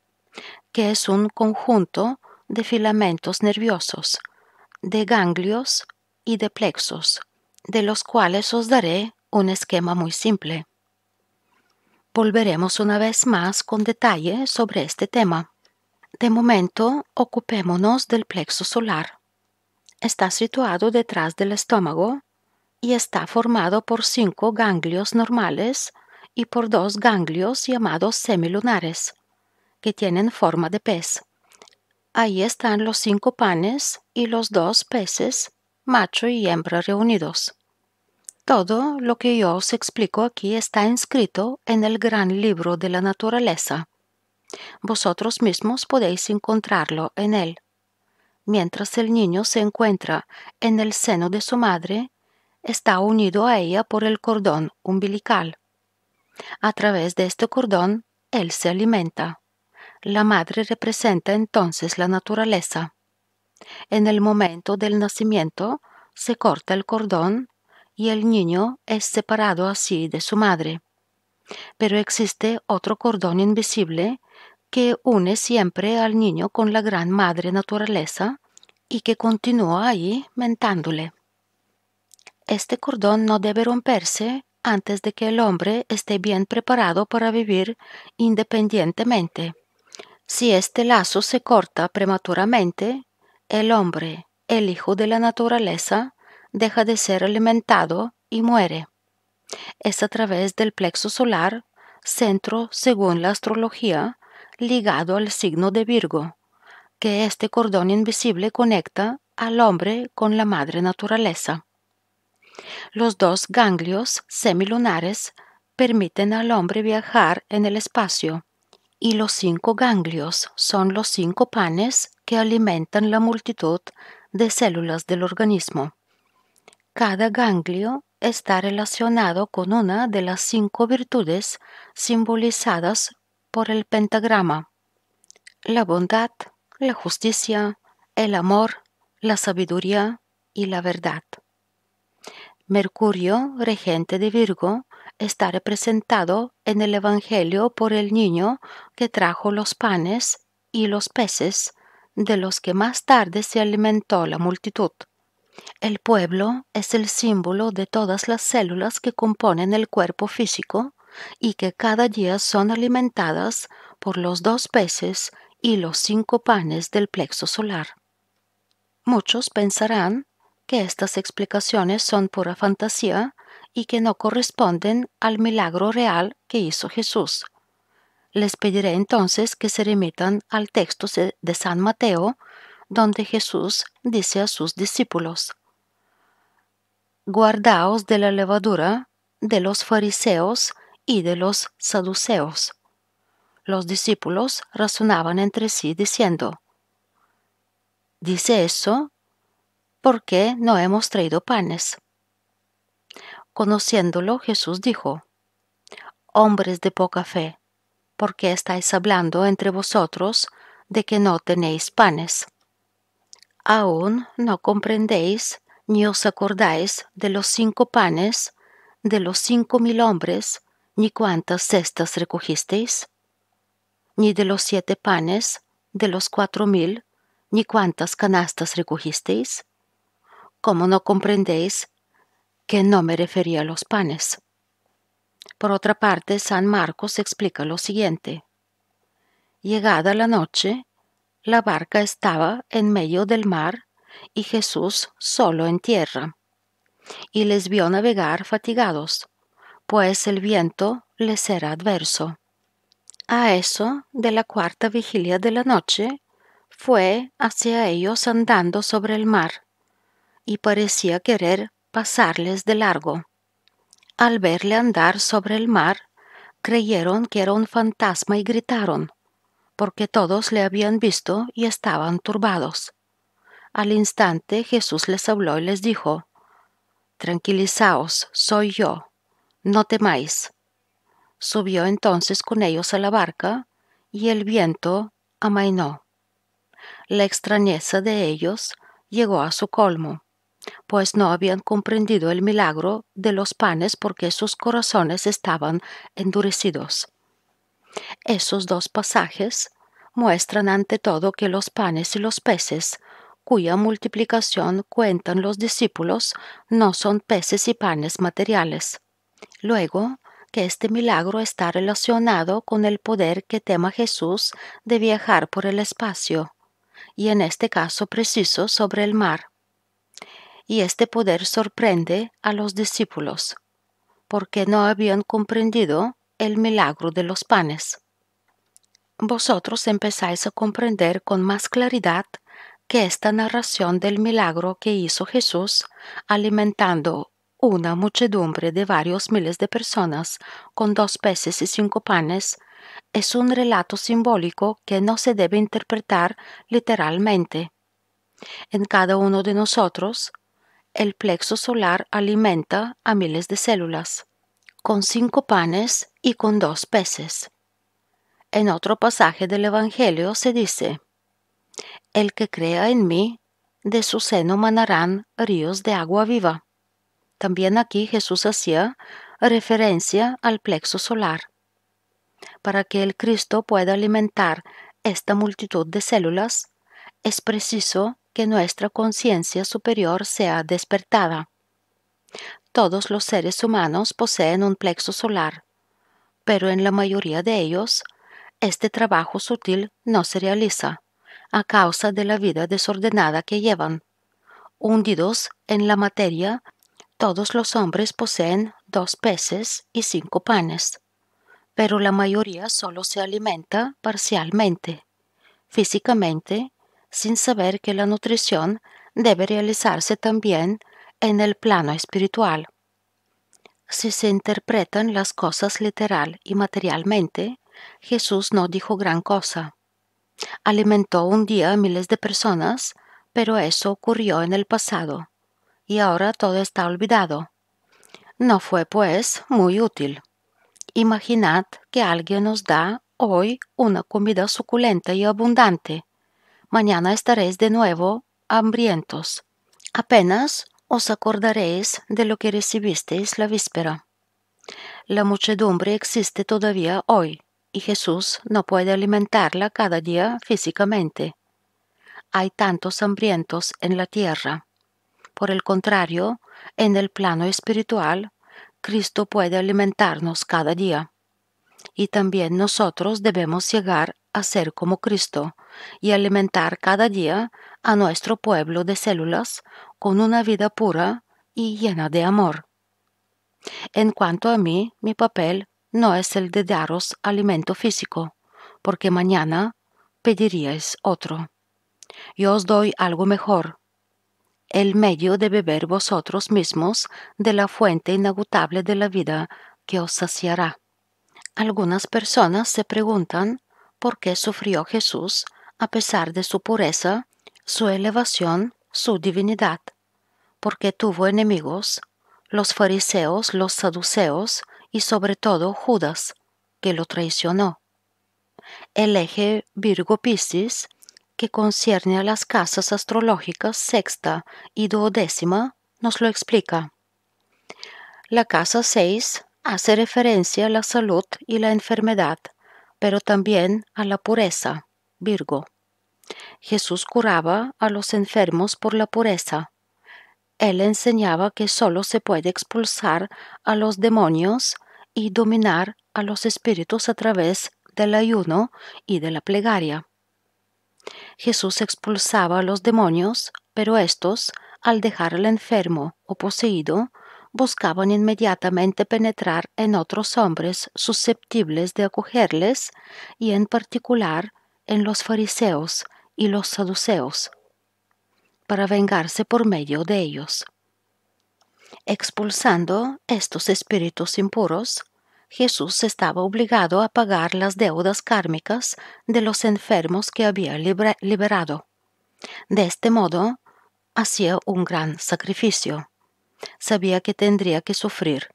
que es un conjunto de filamentos nerviosos, de ganglios y de plexos, de los cuales os daré un esquema muy simple. Volveremos una vez más con detalle sobre este tema. De momento, ocupémonos del plexo solar está situado detrás del estómago y está formado por cinco ganglios normales y por dos ganglios llamados semilunares, que tienen forma de pez. Ahí están los cinco panes y los dos peces, macho y hembra reunidos. Todo lo que yo os explico aquí está inscrito en el gran libro de la naturaleza. Vosotros mismos podéis encontrarlo en él mientras el niño se encuentra en el seno de su madre, está unido a ella por el cordón umbilical. A través de este cordón, él se alimenta. La madre representa entonces la naturaleza. En el momento del nacimiento, se corta el cordón y el niño es separado así de su madre. Pero existe otro cordón invisible que une siempre al niño con la gran madre naturaleza y que continúa ahí mentándole. Este cordón no debe romperse antes de que el hombre esté bien preparado para vivir independientemente. Si este lazo se corta prematuramente, el hombre, el hijo de la naturaleza, deja de ser alimentado y muere. Es a través del plexo solar, centro según la astrología, ligado al signo de Virgo, que este cordón invisible conecta al hombre con la madre naturaleza. Los dos ganglios semilunares permiten al hombre viajar en el espacio, y los cinco ganglios son los cinco panes que alimentan la multitud de células del organismo. Cada ganglio está relacionado con una de las cinco virtudes simbolizadas por el pentagrama. La bondad, la justicia, el amor, la sabiduría y la verdad. Mercurio, regente de Virgo, está representado en el Evangelio por el niño que trajo los panes y los peces, de los que más tarde se alimentó la multitud. El pueblo es el símbolo de todas las células que componen el cuerpo físico y que cada día son alimentadas por los dos peces y los cinco panes del plexo solar. Muchos pensarán que estas explicaciones son pura fantasía y que no corresponden al milagro real que hizo Jesús. Les pediré entonces que se remitan al texto de San Mateo, donde Jesús dice a sus discípulos, Guardaos de la levadura de los fariseos y de los saduceos. Los discípulos razonaban entre sí diciendo, ¿Dice eso? ¿Por qué no hemos traído panes? Conociéndolo, Jesús dijo, Hombres de poca fe, ¿por qué estáis hablando entre vosotros de que no tenéis panes? Aún no comprendéis ni os acordáis de los cinco panes de los cinco mil hombres ni cuántas cestas recogisteis, ni de los siete panes, de los cuatro mil, ni cuántas canastas recogisteis. ¿Cómo no comprendéis que no me refería a los panes? Por otra parte, San Marcos explica lo siguiente. Llegada la noche, la barca estaba en medio del mar y Jesús solo en tierra, y les vio navegar fatigados pues el viento les era adverso. A eso de la cuarta vigilia de la noche fue hacia ellos andando sobre el mar, y parecía querer pasarles de largo. Al verle andar sobre el mar, creyeron que era un fantasma y gritaron, porque todos le habían visto y estaban turbados. Al instante Jesús les habló y les dijo, Tranquilizaos, soy yo, no temáis. Subió entonces con ellos a la barca, y el viento amainó. La extrañeza de ellos llegó a su colmo, pues no habían comprendido el milagro de los panes porque sus corazones estaban endurecidos. Esos dos pasajes muestran ante todo que los panes y los peces, cuya multiplicación cuentan los discípulos, no son peces y panes materiales, Luego, que este milagro está relacionado con el poder que tema Jesús de viajar por el espacio, y en este caso preciso sobre el mar. Y este poder sorprende a los discípulos, porque no habían comprendido el milagro de los panes. Vosotros empezáis a comprender con más claridad que esta narración del milagro que hizo Jesús alimentando una muchedumbre de varios miles de personas, con dos peces y cinco panes, es un relato simbólico que no se debe interpretar literalmente. En cada uno de nosotros, el plexo solar alimenta a miles de células, con cinco panes y con dos peces. En otro pasaje del Evangelio se dice, El que crea en mí, de su seno manarán ríos de agua viva. También aquí Jesús hacía referencia al plexo solar, para que el Cristo pueda alimentar esta multitud de células, es preciso que nuestra conciencia superior sea despertada. Todos los seres humanos poseen un plexo solar, pero en la mayoría de ellos este trabajo sutil no se realiza a causa de la vida desordenada que llevan, hundidos en la materia todos los hombres poseen dos peces y cinco panes, pero la mayoría solo se alimenta parcialmente, físicamente, sin saber que la nutrición debe realizarse también en el plano espiritual. Si se interpretan las cosas literal y materialmente, Jesús no dijo gran cosa. Alimentó un día a miles de personas, pero eso ocurrió en el pasado y ahora todo está olvidado. No fue, pues, muy útil. Imaginad que alguien nos da hoy una comida suculenta y abundante. Mañana estaréis de nuevo hambrientos. Apenas os acordaréis de lo que recibisteis la víspera. La muchedumbre existe todavía hoy, y Jesús no puede alimentarla cada día físicamente. Hay tantos hambrientos en la tierra. Por el contrario, en el plano espiritual, Cristo puede alimentarnos cada día. Y también nosotros debemos llegar a ser como Cristo y alimentar cada día a nuestro pueblo de células con una vida pura y llena de amor. En cuanto a mí, mi papel no es el de daros alimento físico, porque mañana pediríais otro. Yo os doy algo mejor, el medio de beber vosotros mismos de la fuente inagotable de la vida que os saciará. Algunas personas se preguntan por qué sufrió Jesús a pesar de su pureza, su elevación, su divinidad, porque tuvo enemigos, los fariseos, los saduceos y sobre todo Judas, que lo traicionó. El eje Virgo Piscis que concierne a las casas astrológicas sexta y duodécima nos lo explica. La casa seis hace referencia a la salud y la enfermedad, pero también a la pureza, Virgo. Jesús curaba a los enfermos por la pureza. Él enseñaba que solo se puede expulsar a los demonios y dominar a los espíritus a través del ayuno y de la plegaria. Jesús expulsaba a los demonios, pero estos, al dejar al enfermo o poseído, buscaban inmediatamente penetrar en otros hombres susceptibles de acogerles y en particular en los fariseos y los saduceos, para vengarse por medio de ellos. Expulsando estos espíritus impuros, Jesús estaba obligado a pagar las deudas kármicas de los enfermos que había liberado. De este modo, hacía un gran sacrificio. Sabía que tendría que sufrir,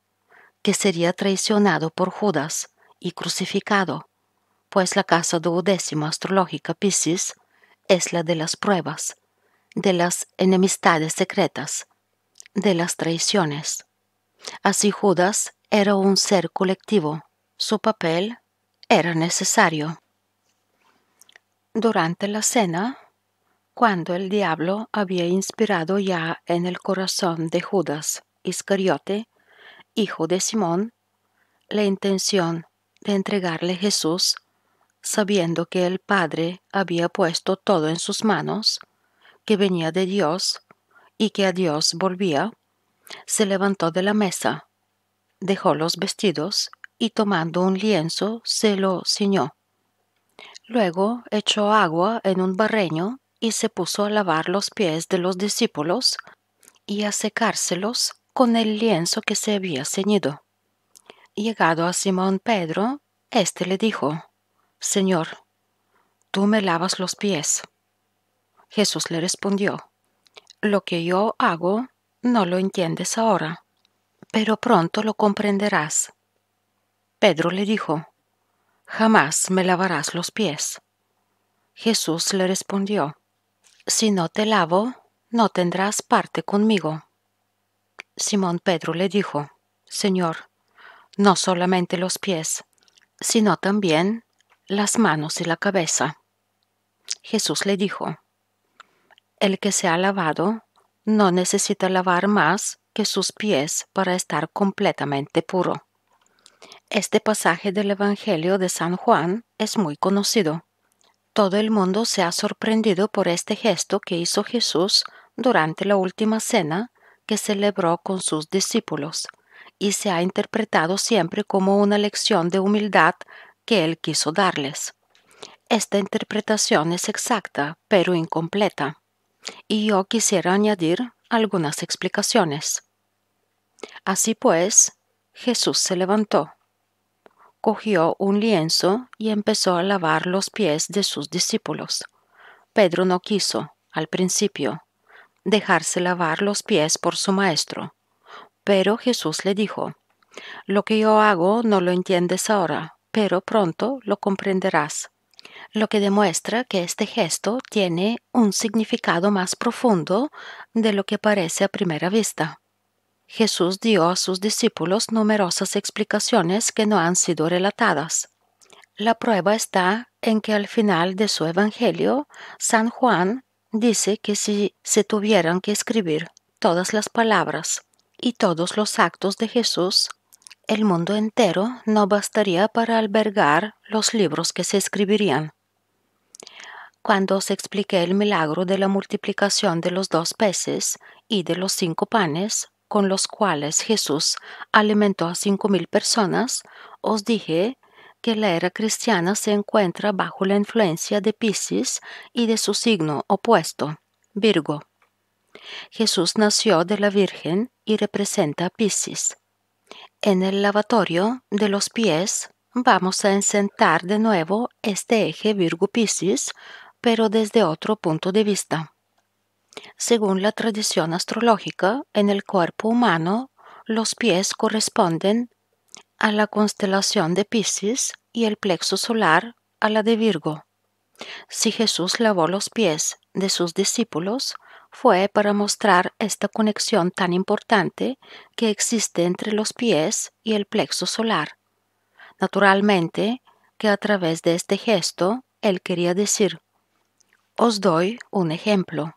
que sería traicionado por Judas y crucificado, pues la casa duodécima astrológica Piscis es la de las pruebas, de las enemistades secretas, de las traiciones. Así Judas era un ser colectivo. Su papel era necesario. Durante la cena, cuando el diablo había inspirado ya en el corazón de Judas Iscariote, hijo de Simón, la intención de entregarle Jesús, sabiendo que el Padre había puesto todo en sus manos, que venía de Dios y que a Dios volvía, se levantó de la mesa dejó los vestidos y tomando un lienzo se lo ciñó. Luego echó agua en un barreño y se puso a lavar los pies de los discípulos y a secárselos con el lienzo que se había ceñido. Llegado a Simón Pedro, éste le dijo, Señor, tú me lavas los pies. Jesús le respondió, Lo que yo hago no lo entiendes ahora, pero pronto lo comprenderás. Pedro le dijo, Jamás me lavarás los pies. Jesús le respondió, Si no te lavo, no tendrás parte conmigo. Simón Pedro le dijo, Señor, no solamente los pies, sino también las manos y la cabeza. Jesús le dijo, El que se ha lavado no necesita lavar más, que sus pies para estar completamente puro. Este pasaje del Evangelio de San Juan es muy conocido. Todo el mundo se ha sorprendido por este gesto que hizo Jesús durante la última cena que celebró con sus discípulos, y se ha interpretado siempre como una lección de humildad que él quiso darles. Esta interpretación es exacta, pero incompleta. Y yo quisiera añadir algunas explicaciones. Así pues, Jesús se levantó, cogió un lienzo y empezó a lavar los pies de sus discípulos. Pedro no quiso, al principio, dejarse lavar los pies por su maestro, pero Jesús le dijo, Lo que yo hago no lo entiendes ahora, pero pronto lo comprenderás lo que demuestra que este gesto tiene un significado más profundo de lo que parece a primera vista. Jesús dio a sus discípulos numerosas explicaciones que no han sido relatadas. La prueba está en que al final de su Evangelio, San Juan dice que si se tuvieran que escribir todas las palabras y todos los actos de Jesús, el mundo entero no bastaría para albergar los libros que se escribirían cuando os expliqué el milagro de la multiplicación de los dos peces y de los cinco panes con los cuales Jesús alimentó a cinco mil personas, os dije que la era cristiana se encuentra bajo la influencia de Pisces y de su signo opuesto, Virgo. Jesús nació de la Virgen y representa a Pisces. En el lavatorio de los pies vamos a encentar de nuevo este eje Virgo-Pisces pero desde otro punto de vista. Según la tradición astrológica, en el cuerpo humano, los pies corresponden a la constelación de Pisces y el plexo solar a la de Virgo. Si Jesús lavó los pies de sus discípulos, fue para mostrar esta conexión tan importante que existe entre los pies y el plexo solar. Naturalmente, que a través de este gesto, él quería decir, os doy un ejemplo.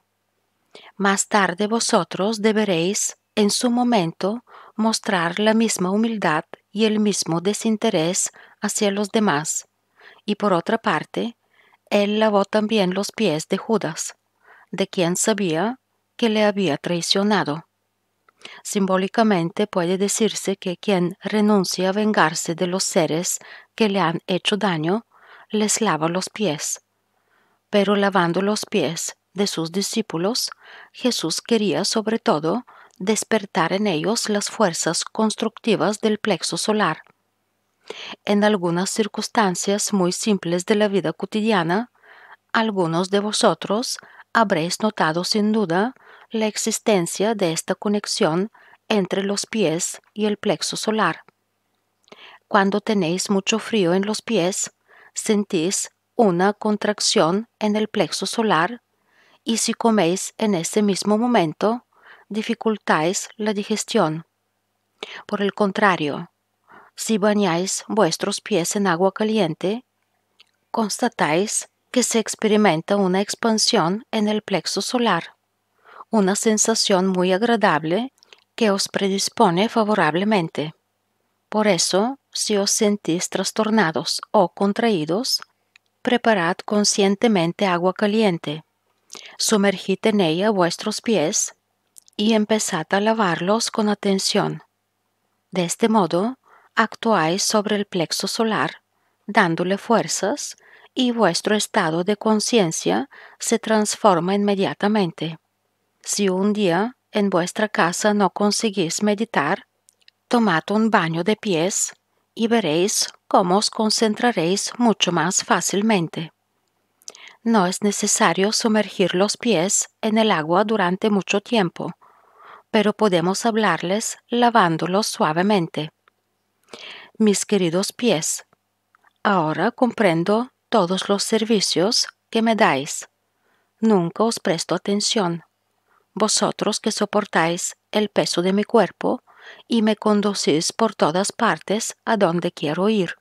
Más tarde vosotros deberéis, en su momento, mostrar la misma humildad y el mismo desinterés hacia los demás. Y por otra parte, él lavó también los pies de Judas, de quien sabía que le había traicionado. Simbólicamente puede decirse que quien renuncia a vengarse de los seres que le han hecho daño, les lava los pies pero lavando los pies de sus discípulos, Jesús quería sobre todo despertar en ellos las fuerzas constructivas del plexo solar. En algunas circunstancias muy simples de la vida cotidiana, algunos de vosotros habréis notado sin duda la existencia de esta conexión entre los pies y el plexo solar. Cuando tenéis mucho frío en los pies, sentís una contracción en el plexo solar y si coméis en ese mismo momento, dificultáis la digestión. Por el contrario, si bañáis vuestros pies en agua caliente, constatáis que se experimenta una expansión en el plexo solar, una sensación muy agradable que os predispone favorablemente. Por eso, si os sentís trastornados o contraídos, preparad conscientemente agua caliente, sumergid en ella vuestros pies y empezad a lavarlos con atención. De este modo, actuáis sobre el plexo solar, dándole fuerzas, y vuestro estado de conciencia se transforma inmediatamente. Si un día en vuestra casa no conseguís meditar, tomad un baño de pies y veréis cómo os concentraréis mucho más fácilmente. No es necesario sumergir los pies en el agua durante mucho tiempo, pero podemos hablarles lavándolos suavemente. Mis queridos pies, ahora comprendo todos los servicios que me dais. Nunca os presto atención. Vosotros que soportáis el peso de mi cuerpo y me conducís por todas partes a donde quiero ir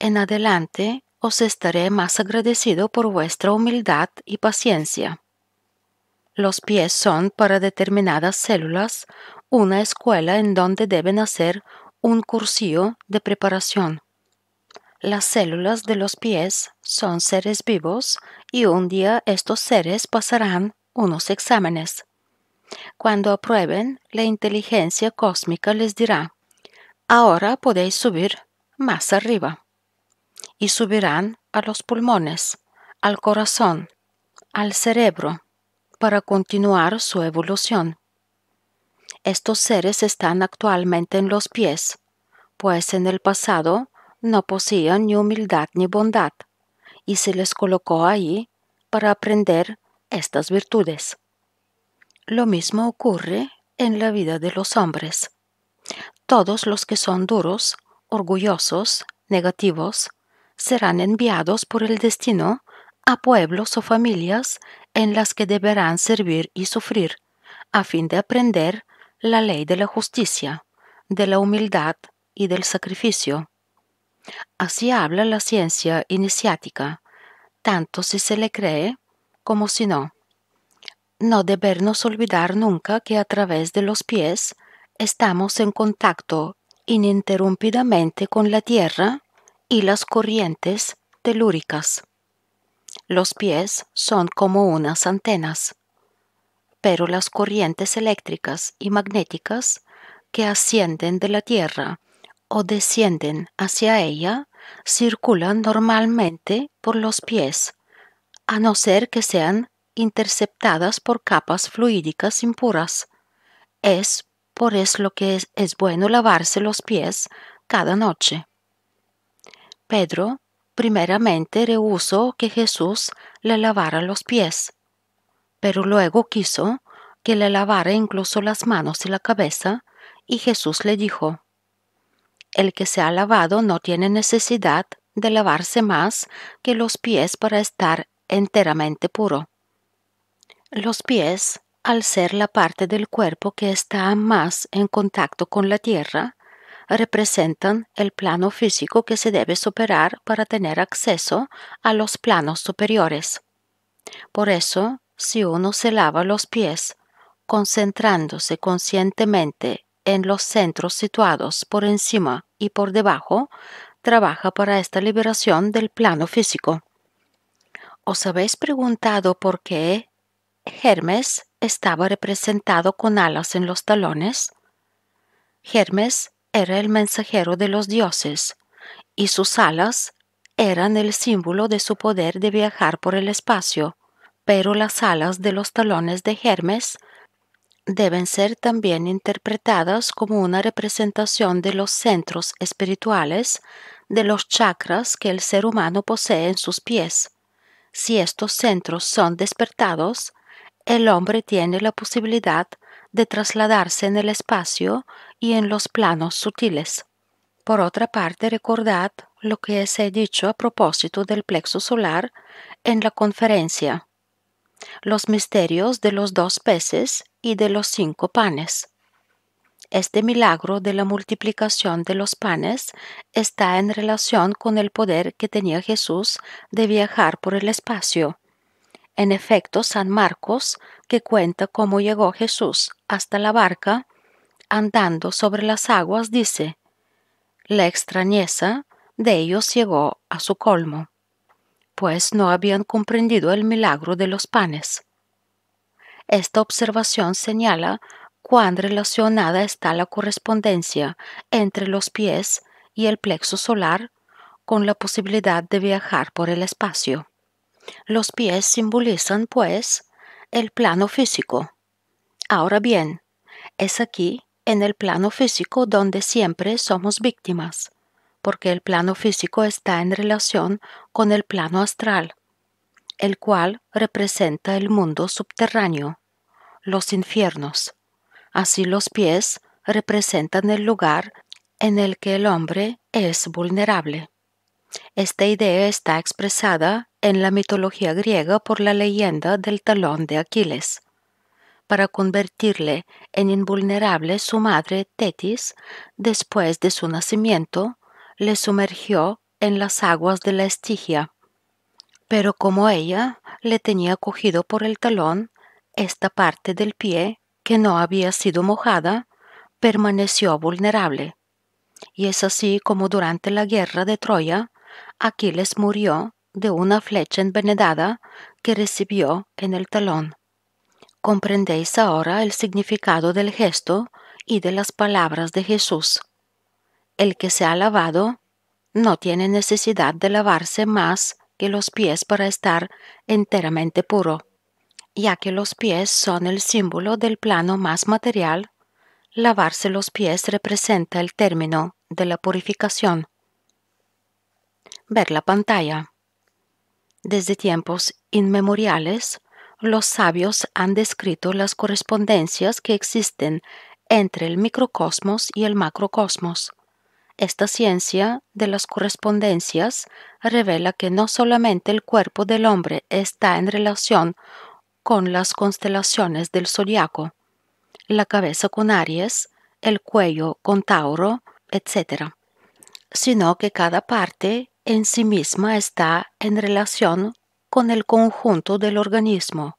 en adelante os estaré más agradecido por vuestra humildad y paciencia. Los pies son para determinadas células una escuela en donde deben hacer un cursillo de preparación. Las células de los pies son seres vivos y un día estos seres pasarán unos exámenes. Cuando aprueben, la inteligencia cósmica les dirá, ahora podéis subir más arriba y subirán a los pulmones, al corazón, al cerebro, para continuar su evolución. Estos seres están actualmente en los pies, pues en el pasado no poseían ni humildad ni bondad, y se les colocó ahí para aprender estas virtudes. Lo mismo ocurre en la vida de los hombres. Todos los que son duros, orgullosos, negativos, serán enviados por el destino a pueblos o familias en las que deberán servir y sufrir, a fin de aprender la ley de la justicia, de la humildad y del sacrificio. Así habla la ciencia iniciática, tanto si se le cree como si no. No debernos olvidar nunca que a través de los pies estamos en contacto ininterrumpidamente con la tierra y las corrientes telúricas. Los pies son como unas antenas, pero las corrientes eléctricas y magnéticas que ascienden de la Tierra o descienden hacia ella circulan normalmente por los pies, a no ser que sean interceptadas por capas fluídicas impuras. Es por eso que es bueno lavarse los pies cada noche. Pedro primeramente rehusó que Jesús le lavara los pies, pero luego quiso que le lavara incluso las manos y la cabeza, y Jesús le dijo, El que se ha lavado no tiene necesidad de lavarse más que los pies para estar enteramente puro. Los pies, al ser la parte del cuerpo que está más en contacto con la tierra, representan el plano físico que se debe superar para tener acceso a los planos superiores. Por eso, si uno se lava los pies, concentrándose conscientemente en los centros situados por encima y por debajo, trabaja para esta liberación del plano físico. ¿Os habéis preguntado por qué Hermes estaba representado con alas en los talones? Hermes era el mensajero de los dioses, y sus alas eran el símbolo de su poder de viajar por el espacio, pero las alas de los talones de Hermes deben ser también interpretadas como una representación de los centros espirituales, de los chakras que el ser humano posee en sus pies. Si estos centros son despertados, el hombre tiene la posibilidad de trasladarse en el espacio y en los planos sutiles. Por otra parte, recordad lo que os he dicho a propósito del plexo solar en la conferencia, los misterios de los dos peces y de los cinco panes. Este milagro de la multiplicación de los panes está en relación con el poder que tenía Jesús de viajar por el espacio. En efecto, San Marcos, que cuenta cómo llegó Jesús hasta la barca, andando sobre las aguas dice, la extrañeza de ellos llegó a su colmo, pues no habían comprendido el milagro de los panes. Esta observación señala cuán relacionada está la correspondencia entre los pies y el plexo solar con la posibilidad de viajar por el espacio. Los pies simbolizan, pues, el plano físico. Ahora bien, es aquí en el plano físico donde siempre somos víctimas, porque el plano físico está en relación con el plano astral, el cual representa el mundo subterráneo, los infiernos. Así los pies representan el lugar en el que el hombre es vulnerable. Esta idea está expresada en la mitología griega por la leyenda del talón de Aquiles, para convertirle en invulnerable, su madre, Tetis, después de su nacimiento, le sumergió en las aguas de la Estigia. Pero como ella le tenía cogido por el talón, esta parte del pie, que no había sido mojada, permaneció vulnerable. Y es así como durante la guerra de Troya, Aquiles murió de una flecha envenenada que recibió en el talón. Comprendéis ahora el significado del gesto y de las palabras de Jesús. El que se ha lavado no tiene necesidad de lavarse más que los pies para estar enteramente puro, ya que los pies son el símbolo del plano más material. Lavarse los pies representa el término de la purificación. Ver la pantalla. Desde tiempos inmemoriales, los sabios han descrito las correspondencias que existen entre el microcosmos y el macrocosmos. Esta ciencia de las correspondencias revela que no solamente el cuerpo del hombre está en relación con las constelaciones del zodiaco, la cabeza con Aries, el cuello con Tauro, etc., sino que cada parte en sí misma está en relación con el conjunto del organismo,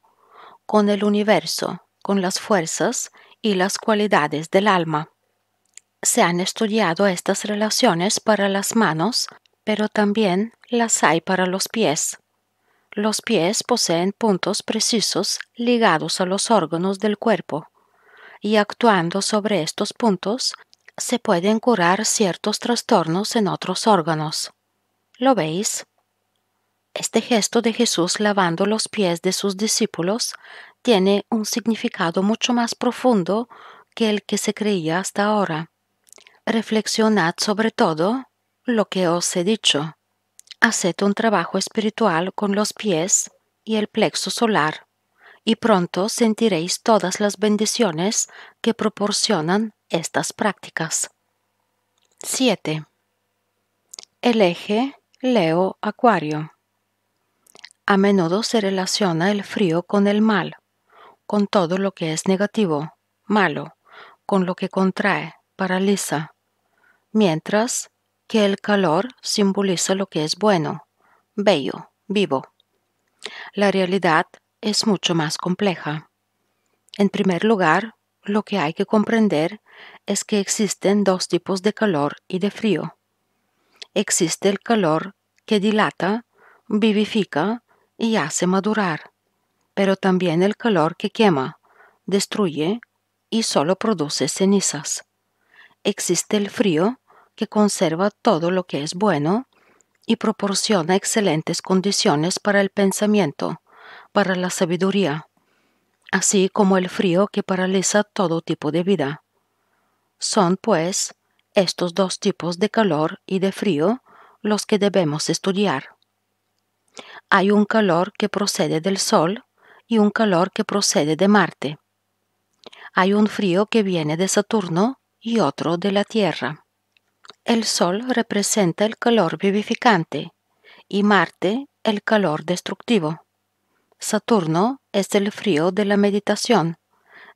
con el universo, con las fuerzas y las cualidades del alma. Se han estudiado estas relaciones para las manos, pero también las hay para los pies. Los pies poseen puntos precisos ligados a los órganos del cuerpo, y actuando sobre estos puntos se pueden curar ciertos trastornos en otros órganos. ¿Lo veis? Este gesto de Jesús lavando los pies de sus discípulos tiene un significado mucho más profundo que el que se creía hasta ahora. Reflexionad sobre todo lo que os he dicho. Haced un trabajo espiritual con los pies y el plexo solar, y pronto sentiréis todas las bendiciones que proporcionan estas prácticas. 7. El eje Leo Acuario a menudo se relaciona el frío con el mal, con todo lo que es negativo, malo, con lo que contrae, paraliza, mientras que el calor simboliza lo que es bueno, bello, vivo. La realidad es mucho más compleja. En primer lugar, lo que hay que comprender es que existen dos tipos de calor y de frío. Existe el calor que dilata, vivifica y hace madurar, pero también el calor que quema, destruye y solo produce cenizas. Existe el frío que conserva todo lo que es bueno y proporciona excelentes condiciones para el pensamiento, para la sabiduría, así como el frío que paraliza todo tipo de vida. Son, pues, estos dos tipos de calor y de frío los que debemos estudiar. Hay un calor que procede del Sol y un calor que procede de Marte. Hay un frío que viene de Saturno y otro de la Tierra. El Sol representa el calor vivificante y Marte el calor destructivo. Saturno es el frío de la meditación,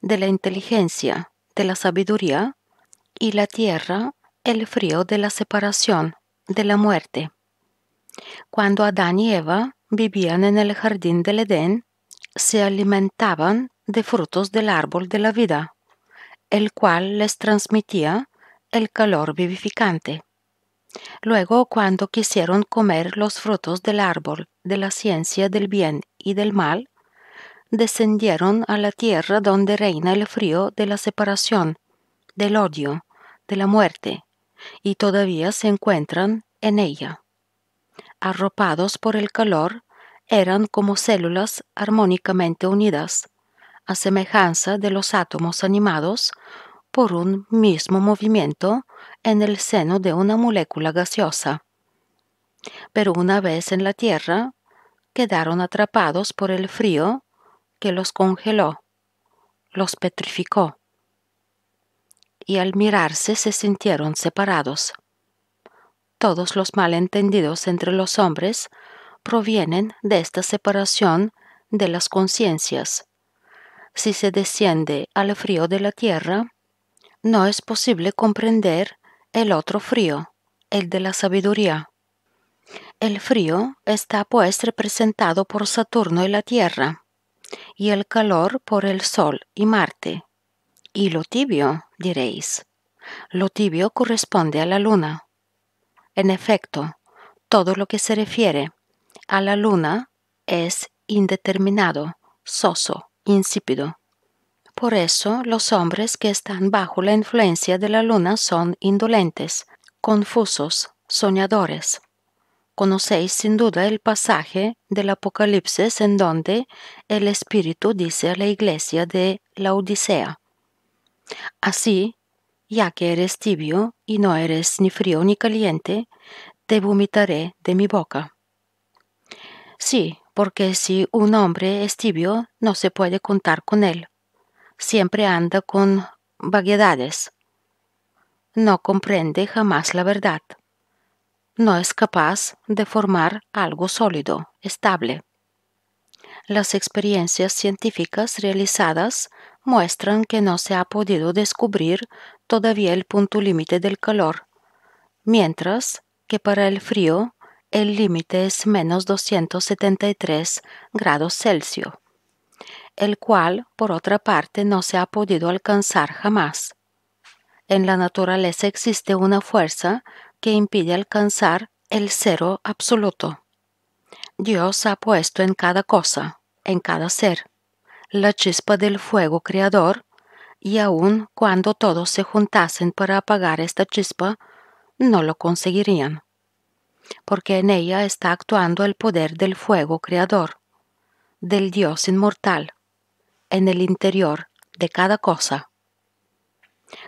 de la inteligencia, de la sabiduría y la Tierra el frío de la separación, de la muerte. Cuando Adán y Eva vivían en el jardín del Edén, se alimentaban de frutos del árbol de la vida, el cual les transmitía el calor vivificante. Luego, cuando quisieron comer los frutos del árbol de la ciencia del bien y del mal, descendieron a la tierra donde reina el frío de la separación, del odio, de la muerte, y todavía se encuentran en ella. Arropados por el calor eran como células armónicamente unidas, a semejanza de los átomos animados por un mismo movimiento en el seno de una molécula gaseosa. Pero una vez en la Tierra, quedaron atrapados por el frío que los congeló, los petrificó, y al mirarse se sintieron separados. Todos los malentendidos entre los hombres provienen de esta separación de las conciencias. Si se desciende al frío de la tierra, no es posible comprender el otro frío, el de la sabiduría. El frío está pues representado por Saturno y la Tierra, y el calor por el Sol y Marte. Y lo tibio, diréis. Lo tibio corresponde a la Luna. En efecto, todo lo que se refiere a la luna es indeterminado, soso, insípido. Por eso los hombres que están bajo la influencia de la luna son indolentes, confusos, soñadores. Conocéis sin duda el pasaje del Apocalipsis en donde el Espíritu dice a la iglesia de la Odisea. Así, ya que eres tibio y no eres ni frío ni caliente, te vomitaré de mi boca. Sí, porque si un hombre es tibio, no se puede contar con él. Siempre anda con vaguedades. No comprende jamás la verdad. No es capaz de formar algo sólido, estable. Las experiencias científicas realizadas muestran que no se ha podido descubrir todavía el punto límite del calor, mientras que para el frío el límite es menos 273 grados Celsius, el cual, por otra parte, no se ha podido alcanzar jamás. En la naturaleza existe una fuerza que impide alcanzar el cero absoluto. Dios ha puesto en cada cosa, en cada ser, la chispa del fuego creador, y aun cuando todos se juntasen para apagar esta chispa, no lo conseguirían porque en ella está actuando el poder del fuego creador, del Dios inmortal, en el interior de cada cosa.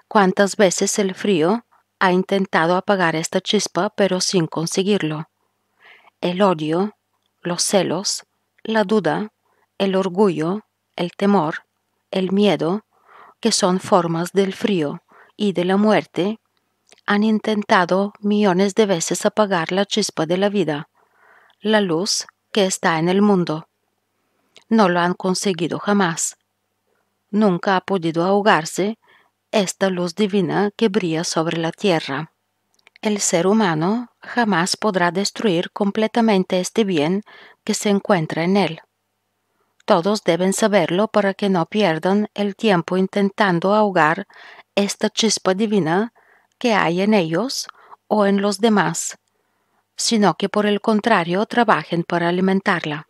¿Cuántas veces el frío ha intentado apagar esta chispa pero sin conseguirlo? El odio, los celos, la duda, el orgullo, el temor, el miedo, que son formas del frío y de la muerte han intentado millones de veces apagar la chispa de la vida, la luz que está en el mundo. No lo han conseguido jamás. Nunca ha podido ahogarse esta luz divina que brilla sobre la tierra. El ser humano jamás podrá destruir completamente este bien que se encuentra en él. Todos deben saberlo para que no pierdan el tiempo intentando ahogar esta chispa divina que hay en ellos o en los demás, sino que por el contrario trabajen para alimentarla.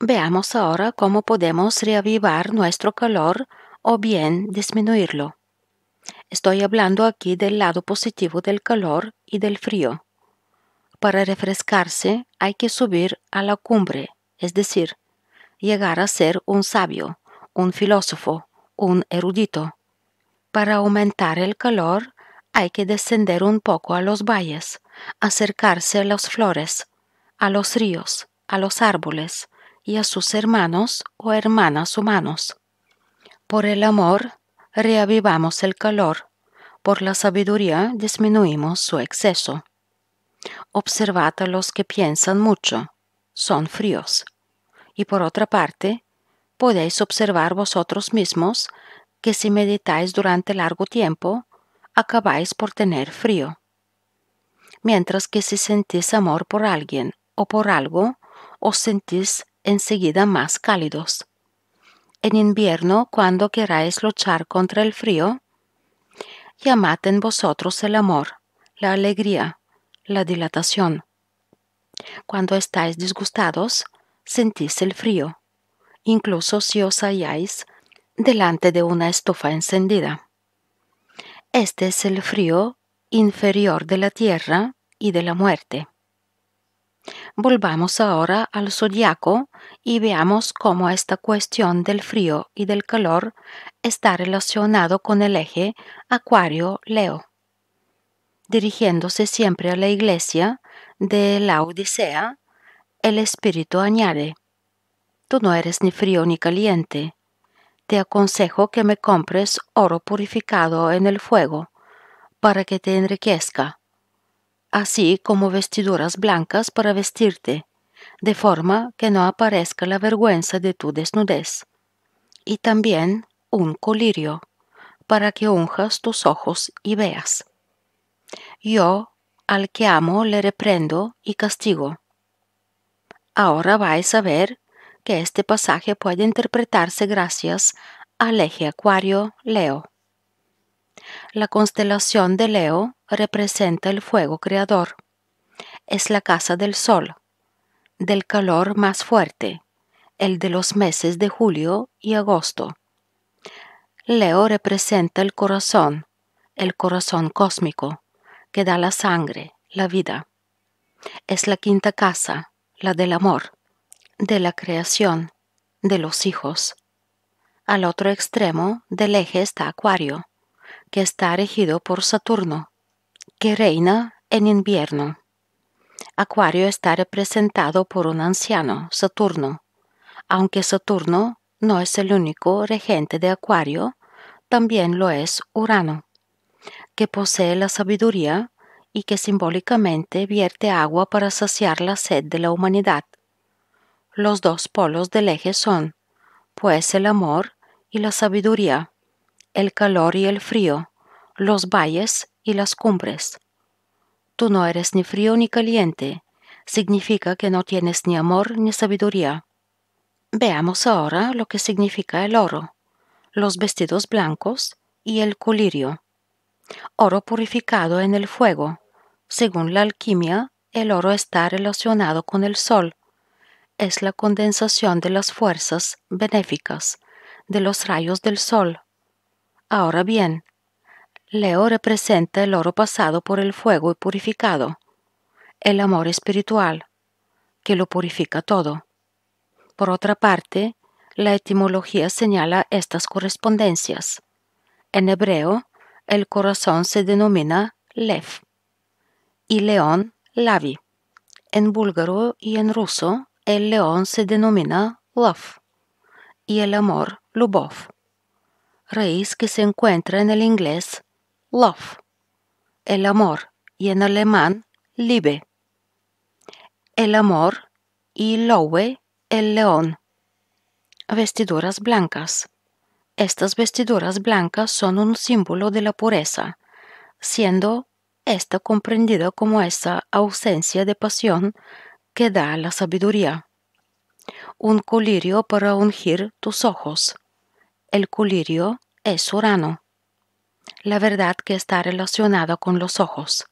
Veamos ahora cómo podemos reavivar nuestro calor o bien disminuirlo. Estoy hablando aquí del lado positivo del calor y del frío. Para refrescarse hay que subir a la cumbre, es decir, llegar a ser un sabio, un filósofo, un erudito. Para aumentar el calor hay que descender un poco a los valles, acercarse a las flores, a los ríos, a los árboles y a sus hermanos o hermanas humanos. Por el amor reavivamos el calor, por la sabiduría disminuimos su exceso. Observad a los que piensan mucho, son fríos. Y por otra parte, podéis observar vosotros mismos que si meditáis durante largo tiempo, acabáis por tener frío. Mientras que si sentís amor por alguien o por algo, os sentís enseguida más cálidos. En invierno, cuando queráis luchar contra el frío, llamad en vosotros el amor, la alegría, la dilatación. Cuando estáis disgustados, sentís el frío, incluso si os halláis delante de una estufa encendida. Este es el frío inferior de la tierra y de la muerte. Volvamos ahora al zodiaco y veamos cómo esta cuestión del frío y del calor está relacionado con el eje Acuario-Leo, dirigiéndose siempre a la iglesia de la Odisea, el espíritu añade, tú no eres ni frío ni caliente, te aconsejo que me compres oro purificado en el fuego, para que te enriquezca, así como vestiduras blancas para vestirte, de forma que no aparezca la vergüenza de tu desnudez, y también un colirio, para que unjas tus ojos y veas. Yo, al que amo, le reprendo y castigo. Ahora vais a ver este pasaje puede interpretarse gracias al eje Acuario-Leo. La constelación de Leo representa el fuego creador. Es la casa del sol, del calor más fuerte, el de los meses de julio y agosto. Leo representa el corazón, el corazón cósmico, que da la sangre, la vida. Es la quinta casa, la del amor de la creación de los hijos. Al otro extremo del eje está Acuario, que está regido por Saturno, que reina en invierno. Acuario está representado por un anciano, Saturno. Aunque Saturno no es el único regente de Acuario, también lo es Urano, que posee la sabiduría y que simbólicamente vierte agua para saciar la sed de la humanidad los dos polos del eje son, pues, el amor y la sabiduría, el calor y el frío, los valles y las cumbres. Tú no eres ni frío ni caliente, significa que no tienes ni amor ni sabiduría. Veamos ahora lo que significa el oro, los vestidos blancos y el colirio. Oro purificado en el fuego. Según la alquimia, el oro está relacionado con el sol, es la condensación de las fuerzas benéficas de los rayos del sol. Ahora bien, Leo representa el oro pasado por el fuego y purificado, el amor espiritual, que lo purifica todo. Por otra parte, la etimología señala estas correspondencias. En hebreo, el corazón se denomina Lef, y león lavi. En búlgaro y en ruso el león se denomina love y el amor lubov, raíz que se encuentra en el inglés love, el amor y en alemán liebe. El amor y lowe, el león. Vestiduras blancas. Estas vestiduras blancas son un símbolo de la pureza, siendo esta comprendida como esa ausencia de pasión que da la sabiduría. Un colirio para ungir tus ojos. El colirio es Urano. La verdad que está relacionada con los ojos.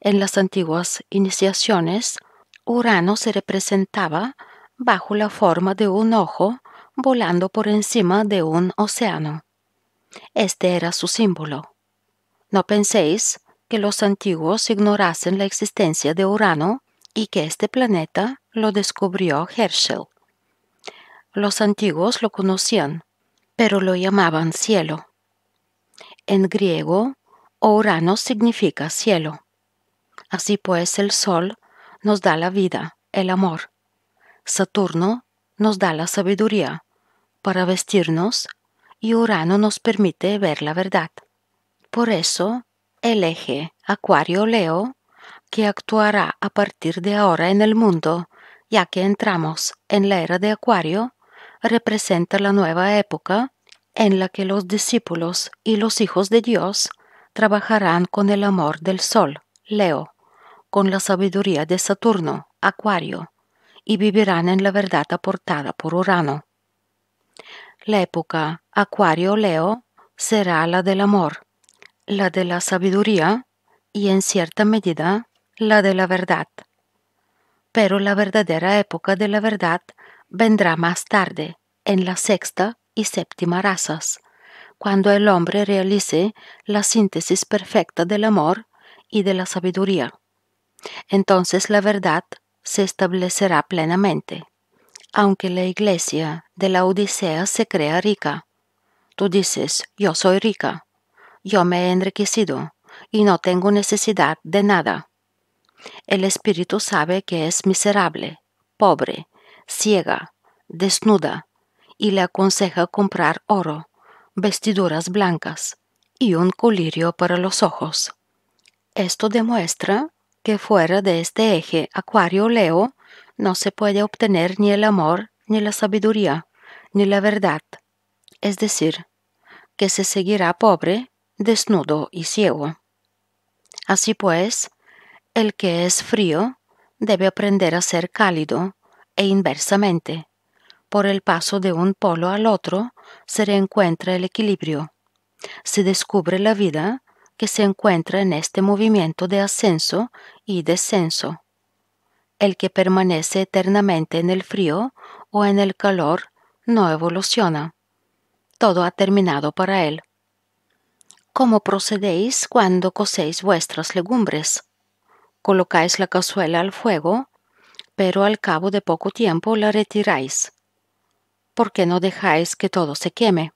En las antiguas iniciaciones, Urano se representaba bajo la forma de un ojo volando por encima de un océano. Este era su símbolo. No penséis que los antiguos ignorasen la existencia de Urano y que este planeta lo descubrió Herschel. Los antiguos lo conocían, pero lo llamaban cielo. En griego, Urano significa cielo. Así pues, el Sol nos da la vida, el amor. Saturno nos da la sabiduría para vestirnos y Urano nos permite ver la verdad. Por eso, el eje Acuario-Leo que actuará a partir de ahora en el mundo, ya que entramos en la era de Acuario, representa la nueva época en la que los discípulos y los hijos de Dios trabajarán con el amor del Sol, Leo, con la sabiduría de Saturno, Acuario, y vivirán en la verdad aportada por Urano. La época Acuario-Leo será la del amor, la de la sabiduría y en cierta medida la de la verdad. Pero la verdadera época de la verdad vendrá más tarde, en la sexta y séptima razas, cuando el hombre realice la síntesis perfecta del amor y de la sabiduría. Entonces la verdad se establecerá plenamente. Aunque la iglesia de la Odisea se crea rica, tú dices, yo soy rica, yo me he enriquecido y no tengo necesidad de nada. El espíritu sabe que es miserable, pobre, ciega, desnuda, y le aconseja comprar oro, vestiduras blancas y un colirio para los ojos. Esto demuestra que fuera de este eje Acuario-Leo no se puede obtener ni el amor, ni la sabiduría, ni la verdad, es decir, que se seguirá pobre, desnudo y ciego. Así pues, el que es frío debe aprender a ser cálido e inversamente. Por el paso de un polo al otro se reencuentra el equilibrio. Se descubre la vida que se encuentra en este movimiento de ascenso y descenso. El que permanece eternamente en el frío o en el calor no evoluciona. Todo ha terminado para él. ¿Cómo procedéis cuando coséis vuestras legumbres? Colocáis la cazuela al fuego, pero al cabo de poco tiempo la retiráis. qué no dejáis que todo se queme?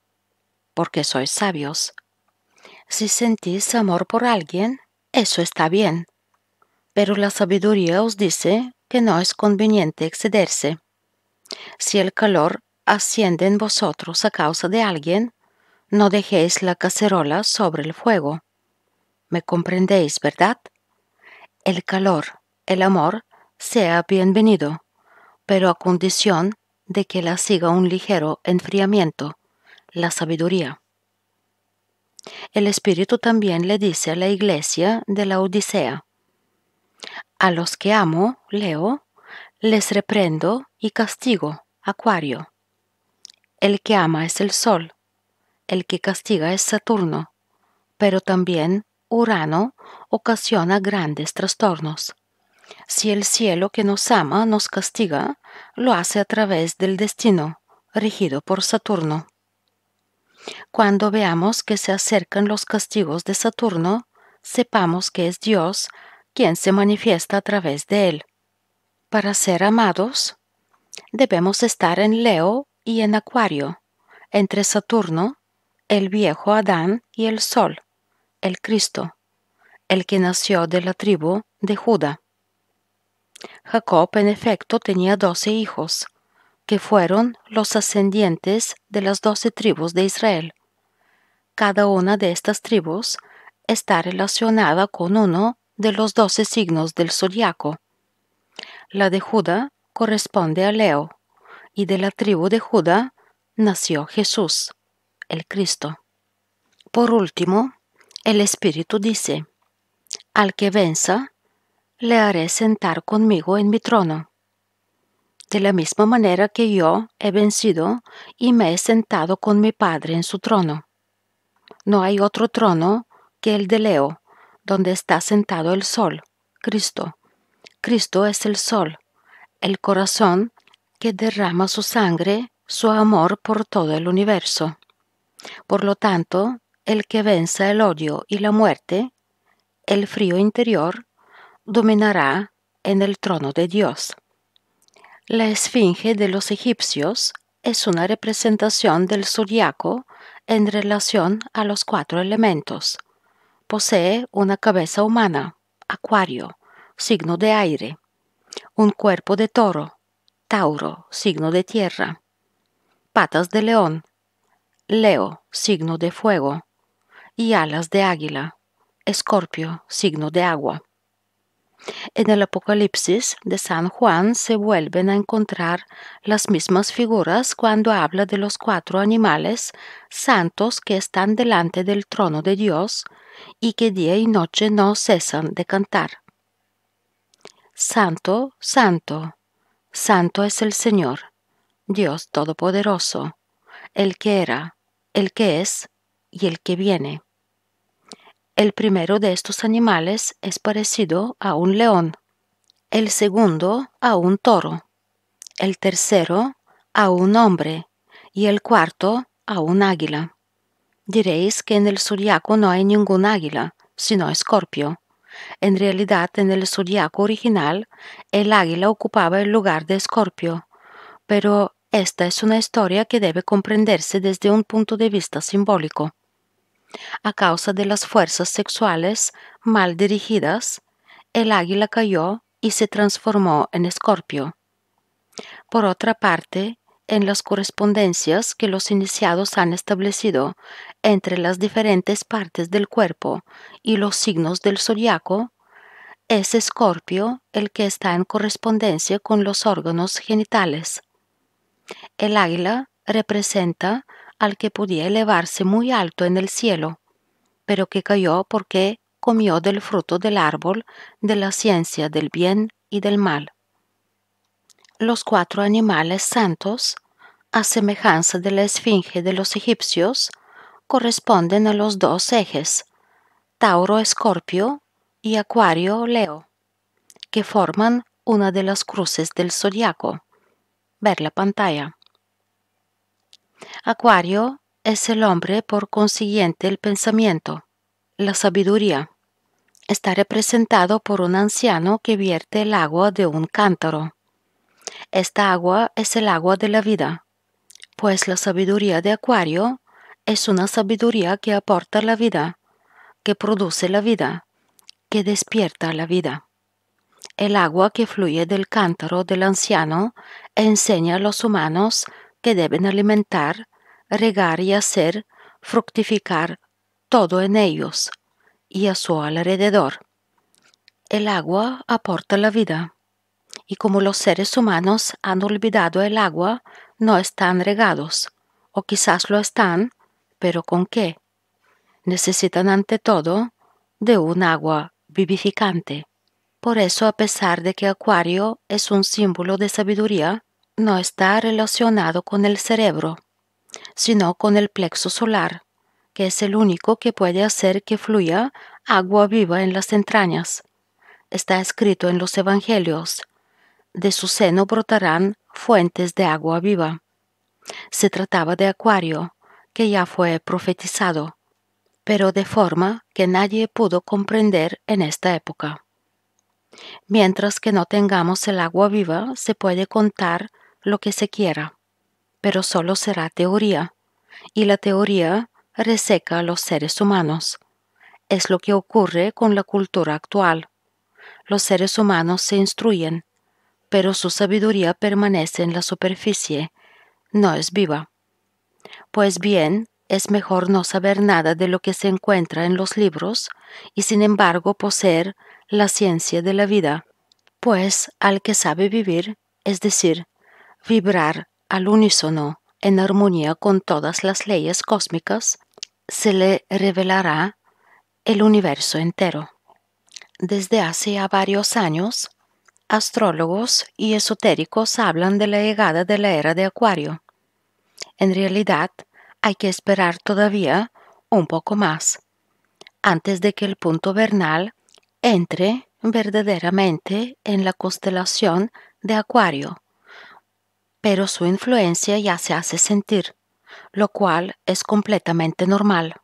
Porque sois sabios. Si sentís amor por alguien, eso está bien. Pero la sabiduría os dice que no es conveniente excederse. Si el calor asciende en vosotros a causa de alguien, no dejéis la cacerola sobre el fuego. ¿Me comprendéis, verdad? el calor, el amor, sea bienvenido, pero a condición de que la siga un ligero enfriamiento, la sabiduría. El Espíritu también le dice a la iglesia de la Odisea, a los que amo, leo, les reprendo y castigo, Acuario. El que ama es el Sol, el que castiga es Saturno, pero también Urano ocasiona grandes trastornos. Si el cielo que nos ama nos castiga, lo hace a través del destino, regido por Saturno. Cuando veamos que se acercan los castigos de Saturno, sepamos que es Dios quien se manifiesta a través de él. Para ser amados, debemos estar en Leo y en Acuario, entre Saturno, el viejo Adán y el Sol el Cristo, el que nació de la tribu de Judá. Jacob, en efecto, tenía doce hijos, que fueron los ascendientes de las doce tribus de Israel. Cada una de estas tribus está relacionada con uno de los doce signos del zodiaco. La de Judá corresponde a Leo, y de la tribu de Judá nació Jesús, el Cristo. Por último, el Espíritu dice, al que venza, le haré sentar conmigo en mi trono. De la misma manera que yo he vencido y me he sentado con mi Padre en su trono. No hay otro trono que el de Leo, donde está sentado el sol, Cristo. Cristo es el sol, el corazón que derrama su sangre, su amor por todo el universo. Por lo tanto, el que venza el odio y la muerte, el frío interior, dominará en el trono de Dios. La esfinge de los egipcios es una representación del zodiaco en relación a los cuatro elementos. Posee una cabeza humana, acuario, signo de aire, un cuerpo de toro, tauro, signo de tierra, patas de león, leo, signo de fuego, y alas de águila, escorpio, signo de agua. En el Apocalipsis de San Juan se vuelven a encontrar las mismas figuras cuando habla de los cuatro animales santos que están delante del trono de Dios y que día y noche no cesan de cantar. Santo, santo, santo es el Señor, Dios Todopoderoso, el que era, el que es y el que viene. El primero de estos animales es parecido a un león, el segundo a un toro, el tercero a un hombre y el cuarto a un águila. Diréis que en el zodiaco no hay ningún águila, sino escorpio. En realidad, en el zodiaco original, el águila ocupaba el lugar de escorpio, pero esta es una historia que debe comprenderse desde un punto de vista simbólico. A causa de las fuerzas sexuales mal dirigidas, el águila cayó y se transformó en escorpio. Por otra parte, en las correspondencias que los iniciados han establecido entre las diferentes partes del cuerpo y los signos del zodiaco, es escorpio el que está en correspondencia con los órganos genitales. El águila representa al que podía elevarse muy alto en el cielo, pero que cayó porque comió del fruto del árbol de la ciencia del bien y del mal. Los cuatro animales santos, a semejanza de la esfinge de los egipcios, corresponden a los dos ejes, Tauro Escorpio y Acuario Leo, que forman una de las cruces del zodiaco. Ver la pantalla. Acuario es el hombre, por consiguiente, el pensamiento, la sabiduría. Está representado por un anciano que vierte el agua de un cántaro. Esta agua es el agua de la vida, pues la sabiduría de Acuario es una sabiduría que aporta la vida, que produce la vida, que despierta la vida. El agua que fluye del cántaro del anciano enseña a los humanos deben alimentar, regar y hacer fructificar todo en ellos y a su alrededor. El agua aporta la vida, y como los seres humanos han olvidado el agua, no están regados, o quizás lo están, pero ¿con qué? Necesitan ante todo de un agua vivificante. Por eso, a pesar de que Acuario es un símbolo de sabiduría, no está relacionado con el cerebro, sino con el plexo solar, que es el único que puede hacer que fluya agua viva en las entrañas. Está escrito en los Evangelios, de su seno brotarán fuentes de agua viva. Se trataba de Acuario, que ya fue profetizado, pero de forma que nadie pudo comprender en esta época. Mientras que no tengamos el agua viva, se puede contar lo que se quiera, pero solo será teoría, y la teoría reseca a los seres humanos. Es lo que ocurre con la cultura actual. Los seres humanos se instruyen, pero su sabiduría permanece en la superficie, no es viva. Pues bien, es mejor no saber nada de lo que se encuentra en los libros y sin embargo poseer la ciencia de la vida, pues al que sabe vivir, es decir, vibrar al unísono en armonía con todas las leyes cósmicas, se le revelará el universo entero. Desde hace varios años, astrólogos y esotéricos hablan de la llegada de la era de Acuario. En realidad, hay que esperar todavía un poco más, antes de que el punto vernal entre verdaderamente en la constelación de Acuario pero su influencia ya se hace sentir, lo cual es completamente normal.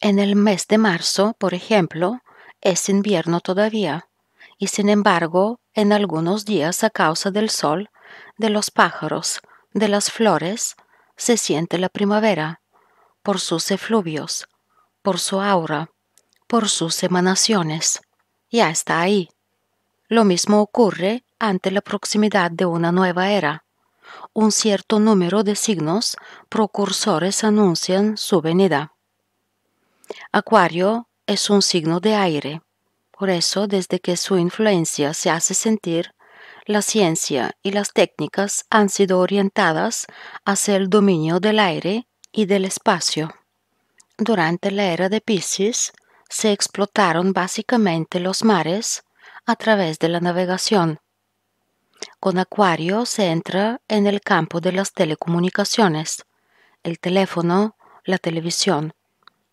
En el mes de marzo, por ejemplo, es invierno todavía, y sin embargo, en algunos días a causa del sol, de los pájaros, de las flores, se siente la primavera, por sus efluvios, por su aura, por sus emanaciones. Ya está ahí. Lo mismo ocurre ante la proximidad de una nueva era. Un cierto número de signos procursores anuncian su venida. Acuario es un signo de aire. Por eso, desde que su influencia se hace sentir, la ciencia y las técnicas han sido orientadas hacia el dominio del aire y del espacio. Durante la era de Pisces, se explotaron básicamente los mares a través de la navegación, con Acuario se entra en el campo de las telecomunicaciones, el teléfono, la televisión,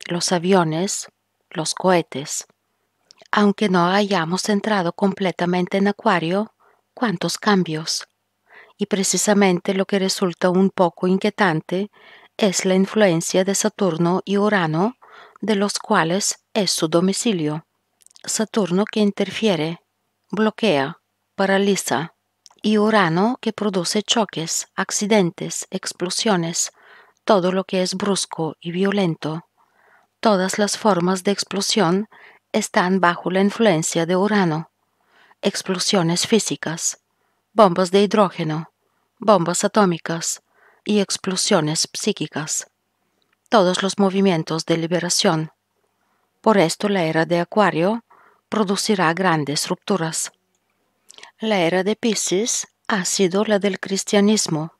los aviones, los cohetes. Aunque no hayamos entrado completamente en Acuario, ¿cuántos cambios? Y precisamente lo que resulta un poco inquietante es la influencia de Saturno y Urano, de los cuales es su domicilio. Saturno que interfiere, bloquea, paraliza, y Urano que produce choques, accidentes, explosiones, todo lo que es brusco y violento. Todas las formas de explosión están bajo la influencia de Urano. Explosiones físicas, bombas de hidrógeno, bombas atómicas y explosiones psíquicas. Todos los movimientos de liberación. Por esto la era de Acuario producirá grandes rupturas. La era de Pisces ha sido la del cristianismo,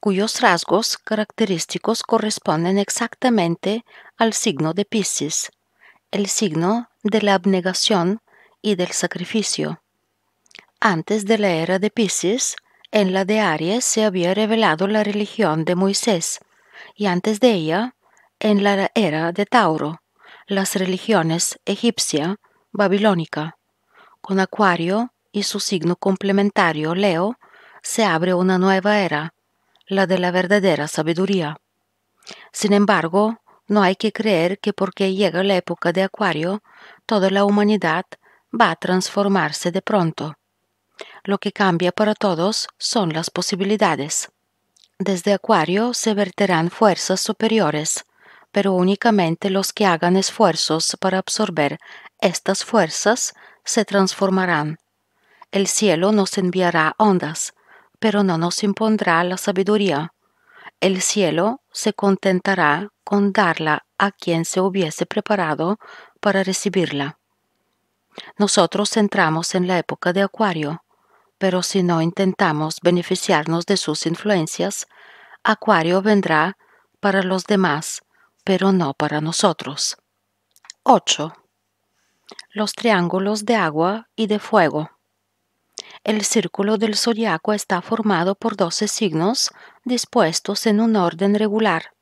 cuyos rasgos característicos corresponden exactamente al signo de Pisces, el signo de la abnegación y del sacrificio. Antes de la era de Pisces, en la de Aries se había revelado la religión de Moisés, y antes de ella, en la era de Tauro, las religiones egipcia, babilónica. Con Acuario y su signo complementario, Leo, se abre una nueva era, la de la verdadera sabiduría. Sin embargo, no hay que creer que porque llega la época de Acuario, toda la humanidad va a transformarse de pronto. Lo que cambia para todos son las posibilidades. Desde Acuario se verterán fuerzas superiores, pero únicamente los que hagan esfuerzos para absorber estas fuerzas se transformarán. El cielo nos enviará ondas, pero no nos impondrá la sabiduría. El cielo se contentará con darla a quien se hubiese preparado para recibirla. Nosotros entramos en la época de Acuario, pero si no intentamos beneficiarnos de sus influencias, Acuario vendrá para los demás, pero no para nosotros. 8. Los triángulos de agua y de fuego. El círculo del zodiaco está formado por 12 signos dispuestos en un orden regular,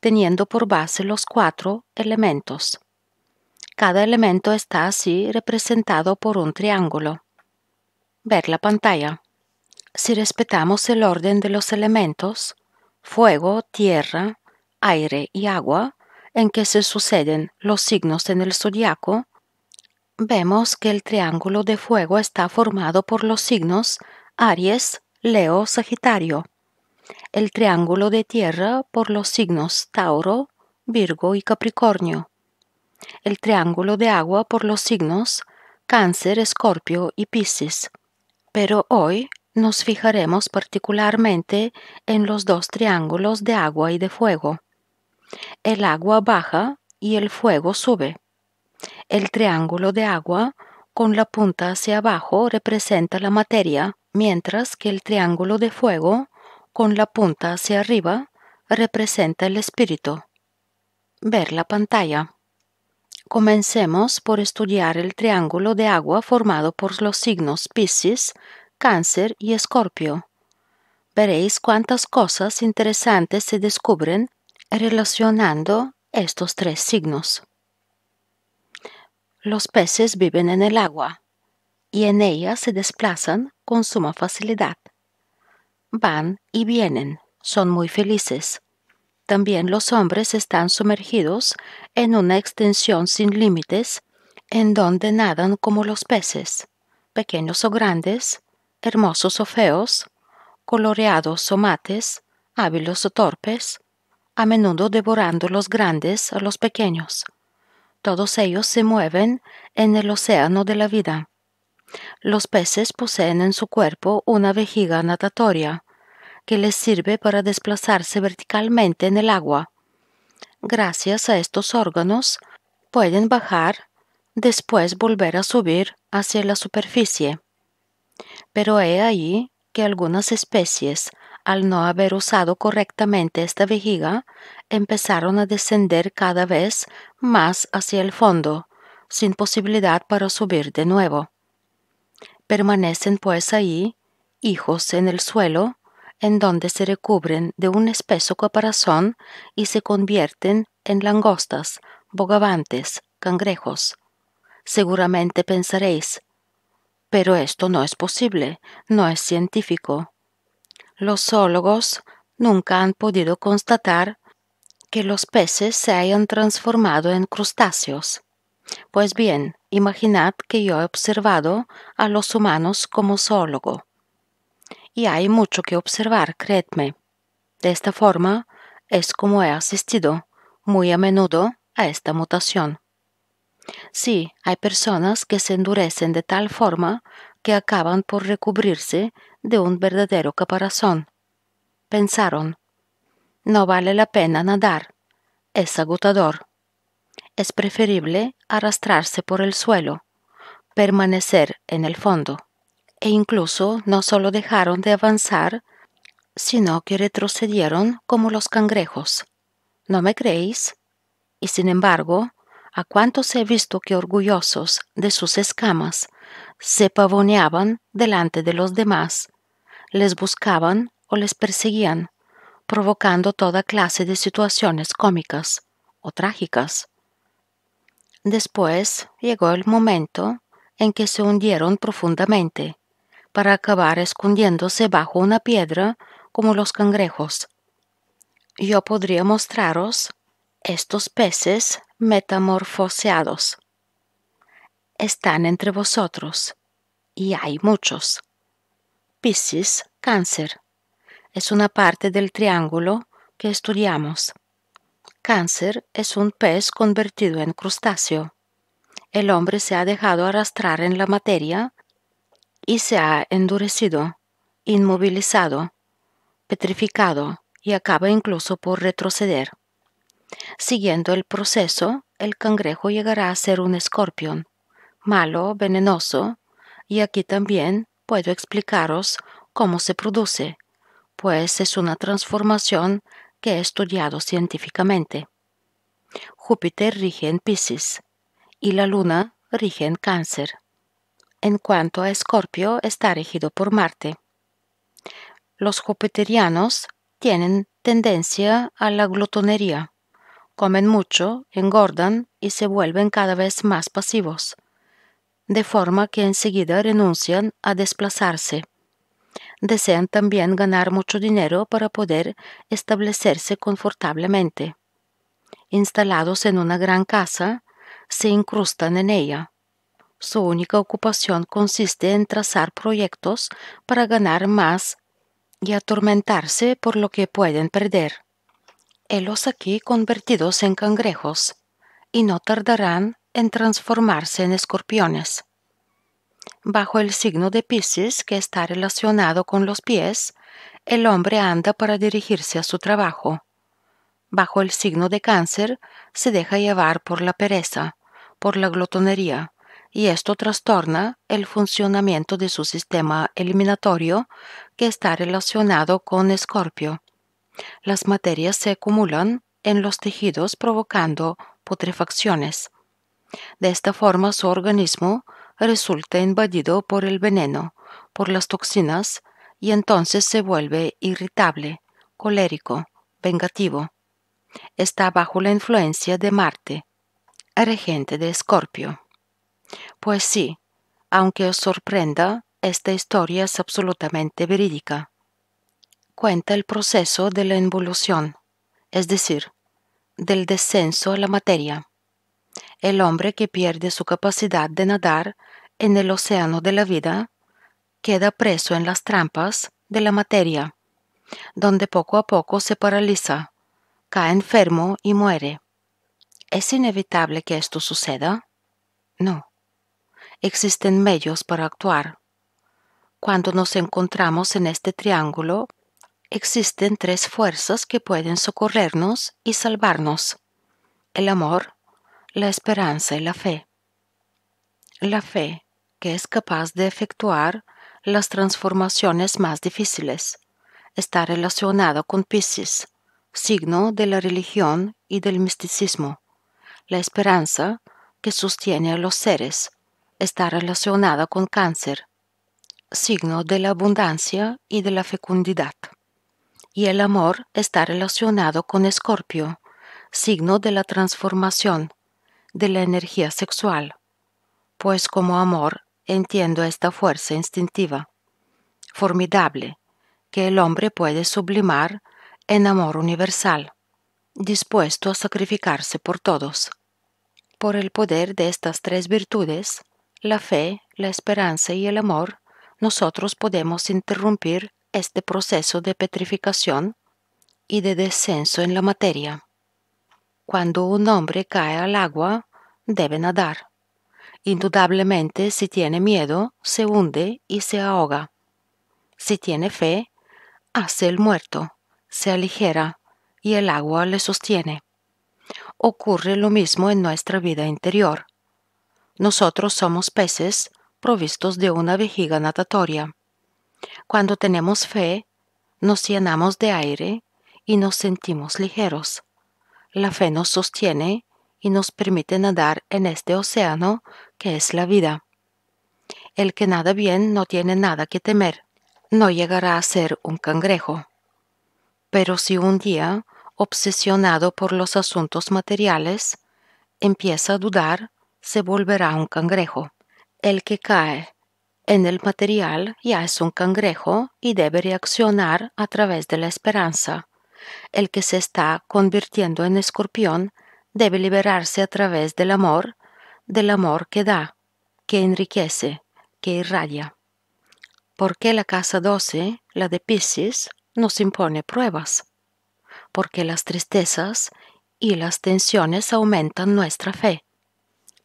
teniendo por base los cuatro elementos. Cada elemento está así representado por un triángulo. Ver la pantalla. Si respetamos el orden de los elementos, fuego, tierra, aire y agua, en que se suceden los signos en el zodiaco, vemos que el triángulo de fuego está formado por los signos Aries, Leo, Sagitario. El triángulo de tierra por los signos Tauro, Virgo y Capricornio. El triángulo de agua por los signos Cáncer, Escorpio y Piscis. Pero hoy nos fijaremos particularmente en los dos triángulos de agua y de fuego. El agua baja y el fuego sube. El triángulo de agua con la punta hacia abajo representa la materia, mientras que el triángulo de fuego con la punta hacia arriba representa el espíritu. Ver la pantalla. Comencemos por estudiar el triángulo de agua formado por los signos Piscis, Cáncer y Escorpio. Veréis cuántas cosas interesantes se descubren relacionando estos tres signos. Los peces viven en el agua y en ella se desplazan con suma facilidad. Van y vienen, son muy felices. También los hombres están sumergidos en una extensión sin límites en donde nadan como los peces, pequeños o grandes, hermosos o feos, coloreados o mates, hábiles o torpes, a menudo devorando los grandes a los pequeños. Todos ellos se mueven en el océano de la vida. Los peces poseen en su cuerpo una vejiga natatoria, que les sirve para desplazarse verticalmente en el agua. Gracias a estos órganos, pueden bajar, después volver a subir hacia la superficie. Pero he ahí que algunas especies al no haber usado correctamente esta vejiga, empezaron a descender cada vez más hacia el fondo, sin posibilidad para subir de nuevo. Permanecen pues ahí, hijos en el suelo, en donde se recubren de un espeso caparazón y se convierten en langostas, bogavantes, cangrejos. Seguramente pensaréis, pero esto no es posible, no es científico. Los zoólogos nunca han podido constatar que los peces se hayan transformado en crustáceos. Pues bien, imaginad que yo he observado a los humanos como zoólogo. Y hay mucho que observar, creedme. De esta forma es como he asistido muy a menudo a esta mutación. Sí, hay personas que se endurecen de tal forma que acaban por recubrirse de un verdadero caparazón. Pensaron, no vale la pena nadar, es agotador. Es preferible arrastrarse por el suelo, permanecer en el fondo. E incluso no solo dejaron de avanzar, sino que retrocedieron como los cangrejos. ¿No me creéis? Y sin embargo, a cuántos he visto que orgullosos de sus escamas se pavoneaban delante de los demás, les buscaban o les perseguían, provocando toda clase de situaciones cómicas o trágicas. Después llegó el momento en que se hundieron profundamente, para acabar escondiéndose bajo una piedra como los cangrejos. Yo podría mostraros estos peces metamorfoseados. Están entre vosotros, y hay muchos. Piscis, cáncer. Es una parte del triángulo que estudiamos. Cáncer es un pez convertido en crustáceo. El hombre se ha dejado arrastrar en la materia y se ha endurecido, inmovilizado, petrificado y acaba incluso por retroceder. Siguiendo el proceso, el cangrejo llegará a ser un escorpión, malo, venenoso, y aquí también puedo explicaros cómo se produce, pues es una transformación que he estudiado científicamente. Júpiter rige en Pisces y la Luna rige en Cáncer. En cuanto a Escorpio, está regido por Marte. Los jupiterianos tienen tendencia a la glotonería. Comen mucho, engordan y se vuelven cada vez más pasivos de forma que enseguida renuncian a desplazarse. Desean también ganar mucho dinero para poder establecerse confortablemente. Instalados en una gran casa, se incrustan en ella. Su única ocupación consiste en trazar proyectos para ganar más y atormentarse por lo que pueden perder. Helos aquí convertidos en cangrejos, y no tardarán en transformarse en escorpiones. Bajo el signo de Pisces, que está relacionado con los pies, el hombre anda para dirigirse a su trabajo. Bajo el signo de cáncer, se deja llevar por la pereza, por la glotonería, y esto trastorna el funcionamiento de su sistema eliminatorio, que está relacionado con escorpio. Las materias se acumulan en los tejidos provocando putrefacciones. De esta forma su organismo resulta invadido por el veneno, por las toxinas, y entonces se vuelve irritable, colérico, vengativo. Está bajo la influencia de Marte, regente de Escorpio. Pues sí, aunque os sorprenda, esta historia es absolutamente verídica. Cuenta el proceso de la involución, es decir, del descenso a la materia el hombre que pierde su capacidad de nadar en el océano de la vida queda preso en las trampas de la materia, donde poco a poco se paraliza, cae enfermo y muere. ¿Es inevitable que esto suceda? No. Existen medios para actuar. Cuando nos encontramos en este triángulo, existen tres fuerzas que pueden socorrernos y salvarnos. El amor, la esperanza y la fe. La fe que es capaz de efectuar las transformaciones más difíciles. Está relacionada con Pisces, signo de la religión y del misticismo. La esperanza que sostiene a los seres está relacionada con cáncer, signo de la abundancia y de la fecundidad. Y el amor está relacionado con escorpio, signo de la transformación, de la energía sexual, pues como amor entiendo esta fuerza instintiva, formidable, que el hombre puede sublimar en amor universal, dispuesto a sacrificarse por todos. Por el poder de estas tres virtudes, la fe, la esperanza y el amor, nosotros podemos interrumpir este proceso de petrificación y de descenso en la materia. Cuando un hombre cae al agua, debe nadar. Indudablemente, si tiene miedo, se hunde y se ahoga. Si tiene fe, hace el muerto, se aligera y el agua le sostiene. Ocurre lo mismo en nuestra vida interior. Nosotros somos peces provistos de una vejiga natatoria. Cuando tenemos fe, nos llenamos de aire y nos sentimos ligeros. La fe nos sostiene y nos permite nadar en este océano que es la vida. El que nada bien no tiene nada que temer, no llegará a ser un cangrejo. Pero si un día, obsesionado por los asuntos materiales, empieza a dudar, se volverá un cangrejo. El que cae en el material ya es un cangrejo y debe reaccionar a través de la esperanza, el que se está convirtiendo en escorpión debe liberarse a través del amor, del amor que da, que enriquece, que irradia. ¿Por qué la casa doce, la de Pisces, nos impone pruebas? Porque las tristezas y las tensiones aumentan nuestra fe.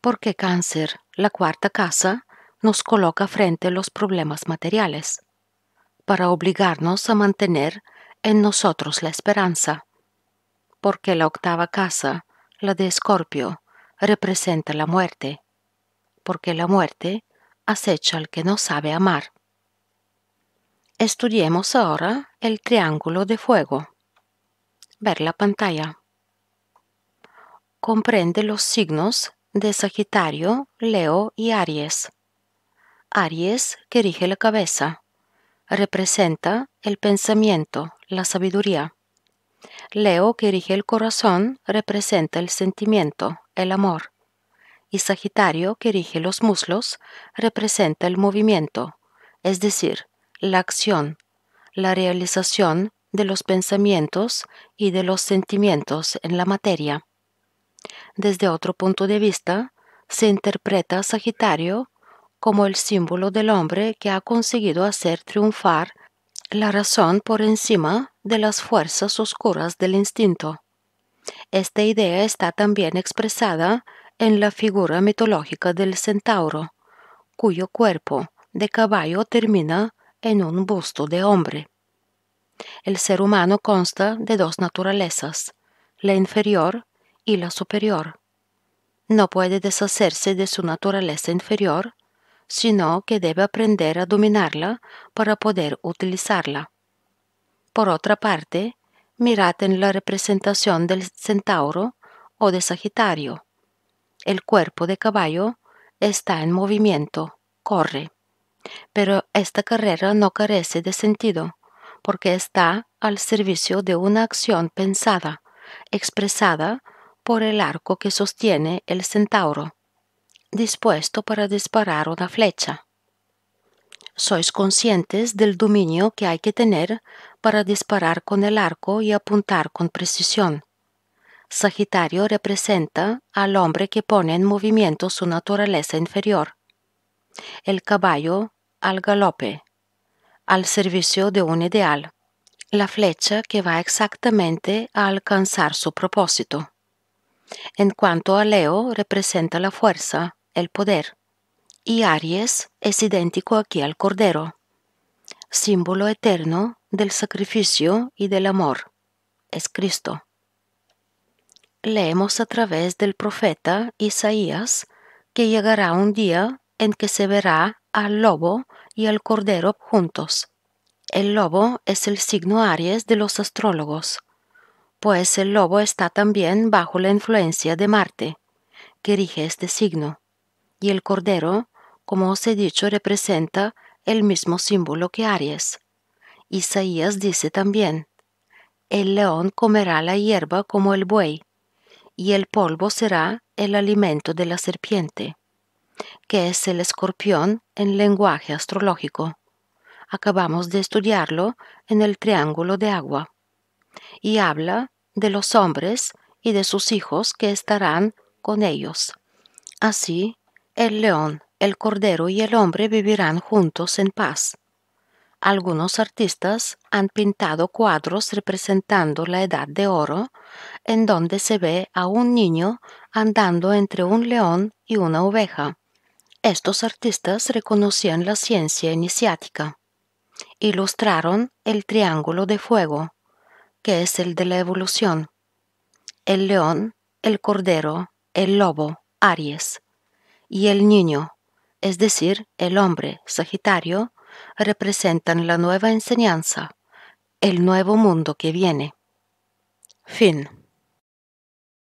Porque cáncer, la cuarta casa, nos coloca frente a los problemas materiales, para obligarnos a mantener en nosotros la esperanza, porque la octava casa, la de Escorpio, representa la muerte, porque la muerte acecha al que no sabe amar. Estudiemos ahora el triángulo de fuego. Ver la pantalla. Comprende los signos de Sagitario, Leo y Aries. Aries, que rige la cabeza, representa el pensamiento, la sabiduría. Leo, que erige el corazón, representa el sentimiento, el amor. Y Sagitario, que erige los muslos, representa el movimiento, es decir, la acción, la realización de los pensamientos y de los sentimientos en la materia. Desde otro punto de vista, se interpreta Sagitario como el símbolo del hombre que ha conseguido hacer triunfar la razón por encima de las fuerzas oscuras del instinto. Esta idea está también expresada en la figura mitológica del centauro, cuyo cuerpo de caballo termina en un busto de hombre. El ser humano consta de dos naturalezas, la inferior y la superior. No puede deshacerse de su naturaleza inferior sino que debe aprender a dominarla para poder utilizarla. Por otra parte, mirad en la representación del centauro o de Sagitario. El cuerpo de caballo está en movimiento, corre, pero esta carrera no carece de sentido, porque está al servicio de una acción pensada, expresada por el arco que sostiene el centauro dispuesto para disparar una flecha. Sois conscientes del dominio que hay que tener para disparar con el arco y apuntar con precisión. Sagitario representa al hombre que pone en movimiento su naturaleza inferior, el caballo al galope, al servicio de un ideal, la flecha que va exactamente a alcanzar su propósito. En cuanto a Leo, representa la fuerza, el poder, y Aries es idéntico aquí al Cordero, símbolo eterno del sacrificio y del amor. Es Cristo. Leemos a través del profeta Isaías que llegará un día en que se verá al lobo y al cordero juntos. El lobo es el signo Aries de los astrólogos pues el lobo está también bajo la influencia de Marte, que rige este signo, y el cordero, como os he dicho, representa el mismo símbolo que Aries. Isaías dice también, el león comerá la hierba como el buey, y el polvo será el alimento de la serpiente, que es el escorpión en lenguaje astrológico. Acabamos de estudiarlo en el triángulo de agua y habla de los hombres y de sus hijos que estarán con ellos. Así, el león, el cordero y el hombre vivirán juntos en paz. Algunos artistas han pintado cuadros representando la Edad de Oro, en donde se ve a un niño andando entre un león y una oveja. Estos artistas reconocían la ciencia iniciática. Ilustraron el triángulo de fuego, que es el de la evolución. El león, el cordero, el lobo, Aries, y el niño, es decir, el hombre, Sagitario, representan la nueva enseñanza, el nuevo mundo que viene. Fin.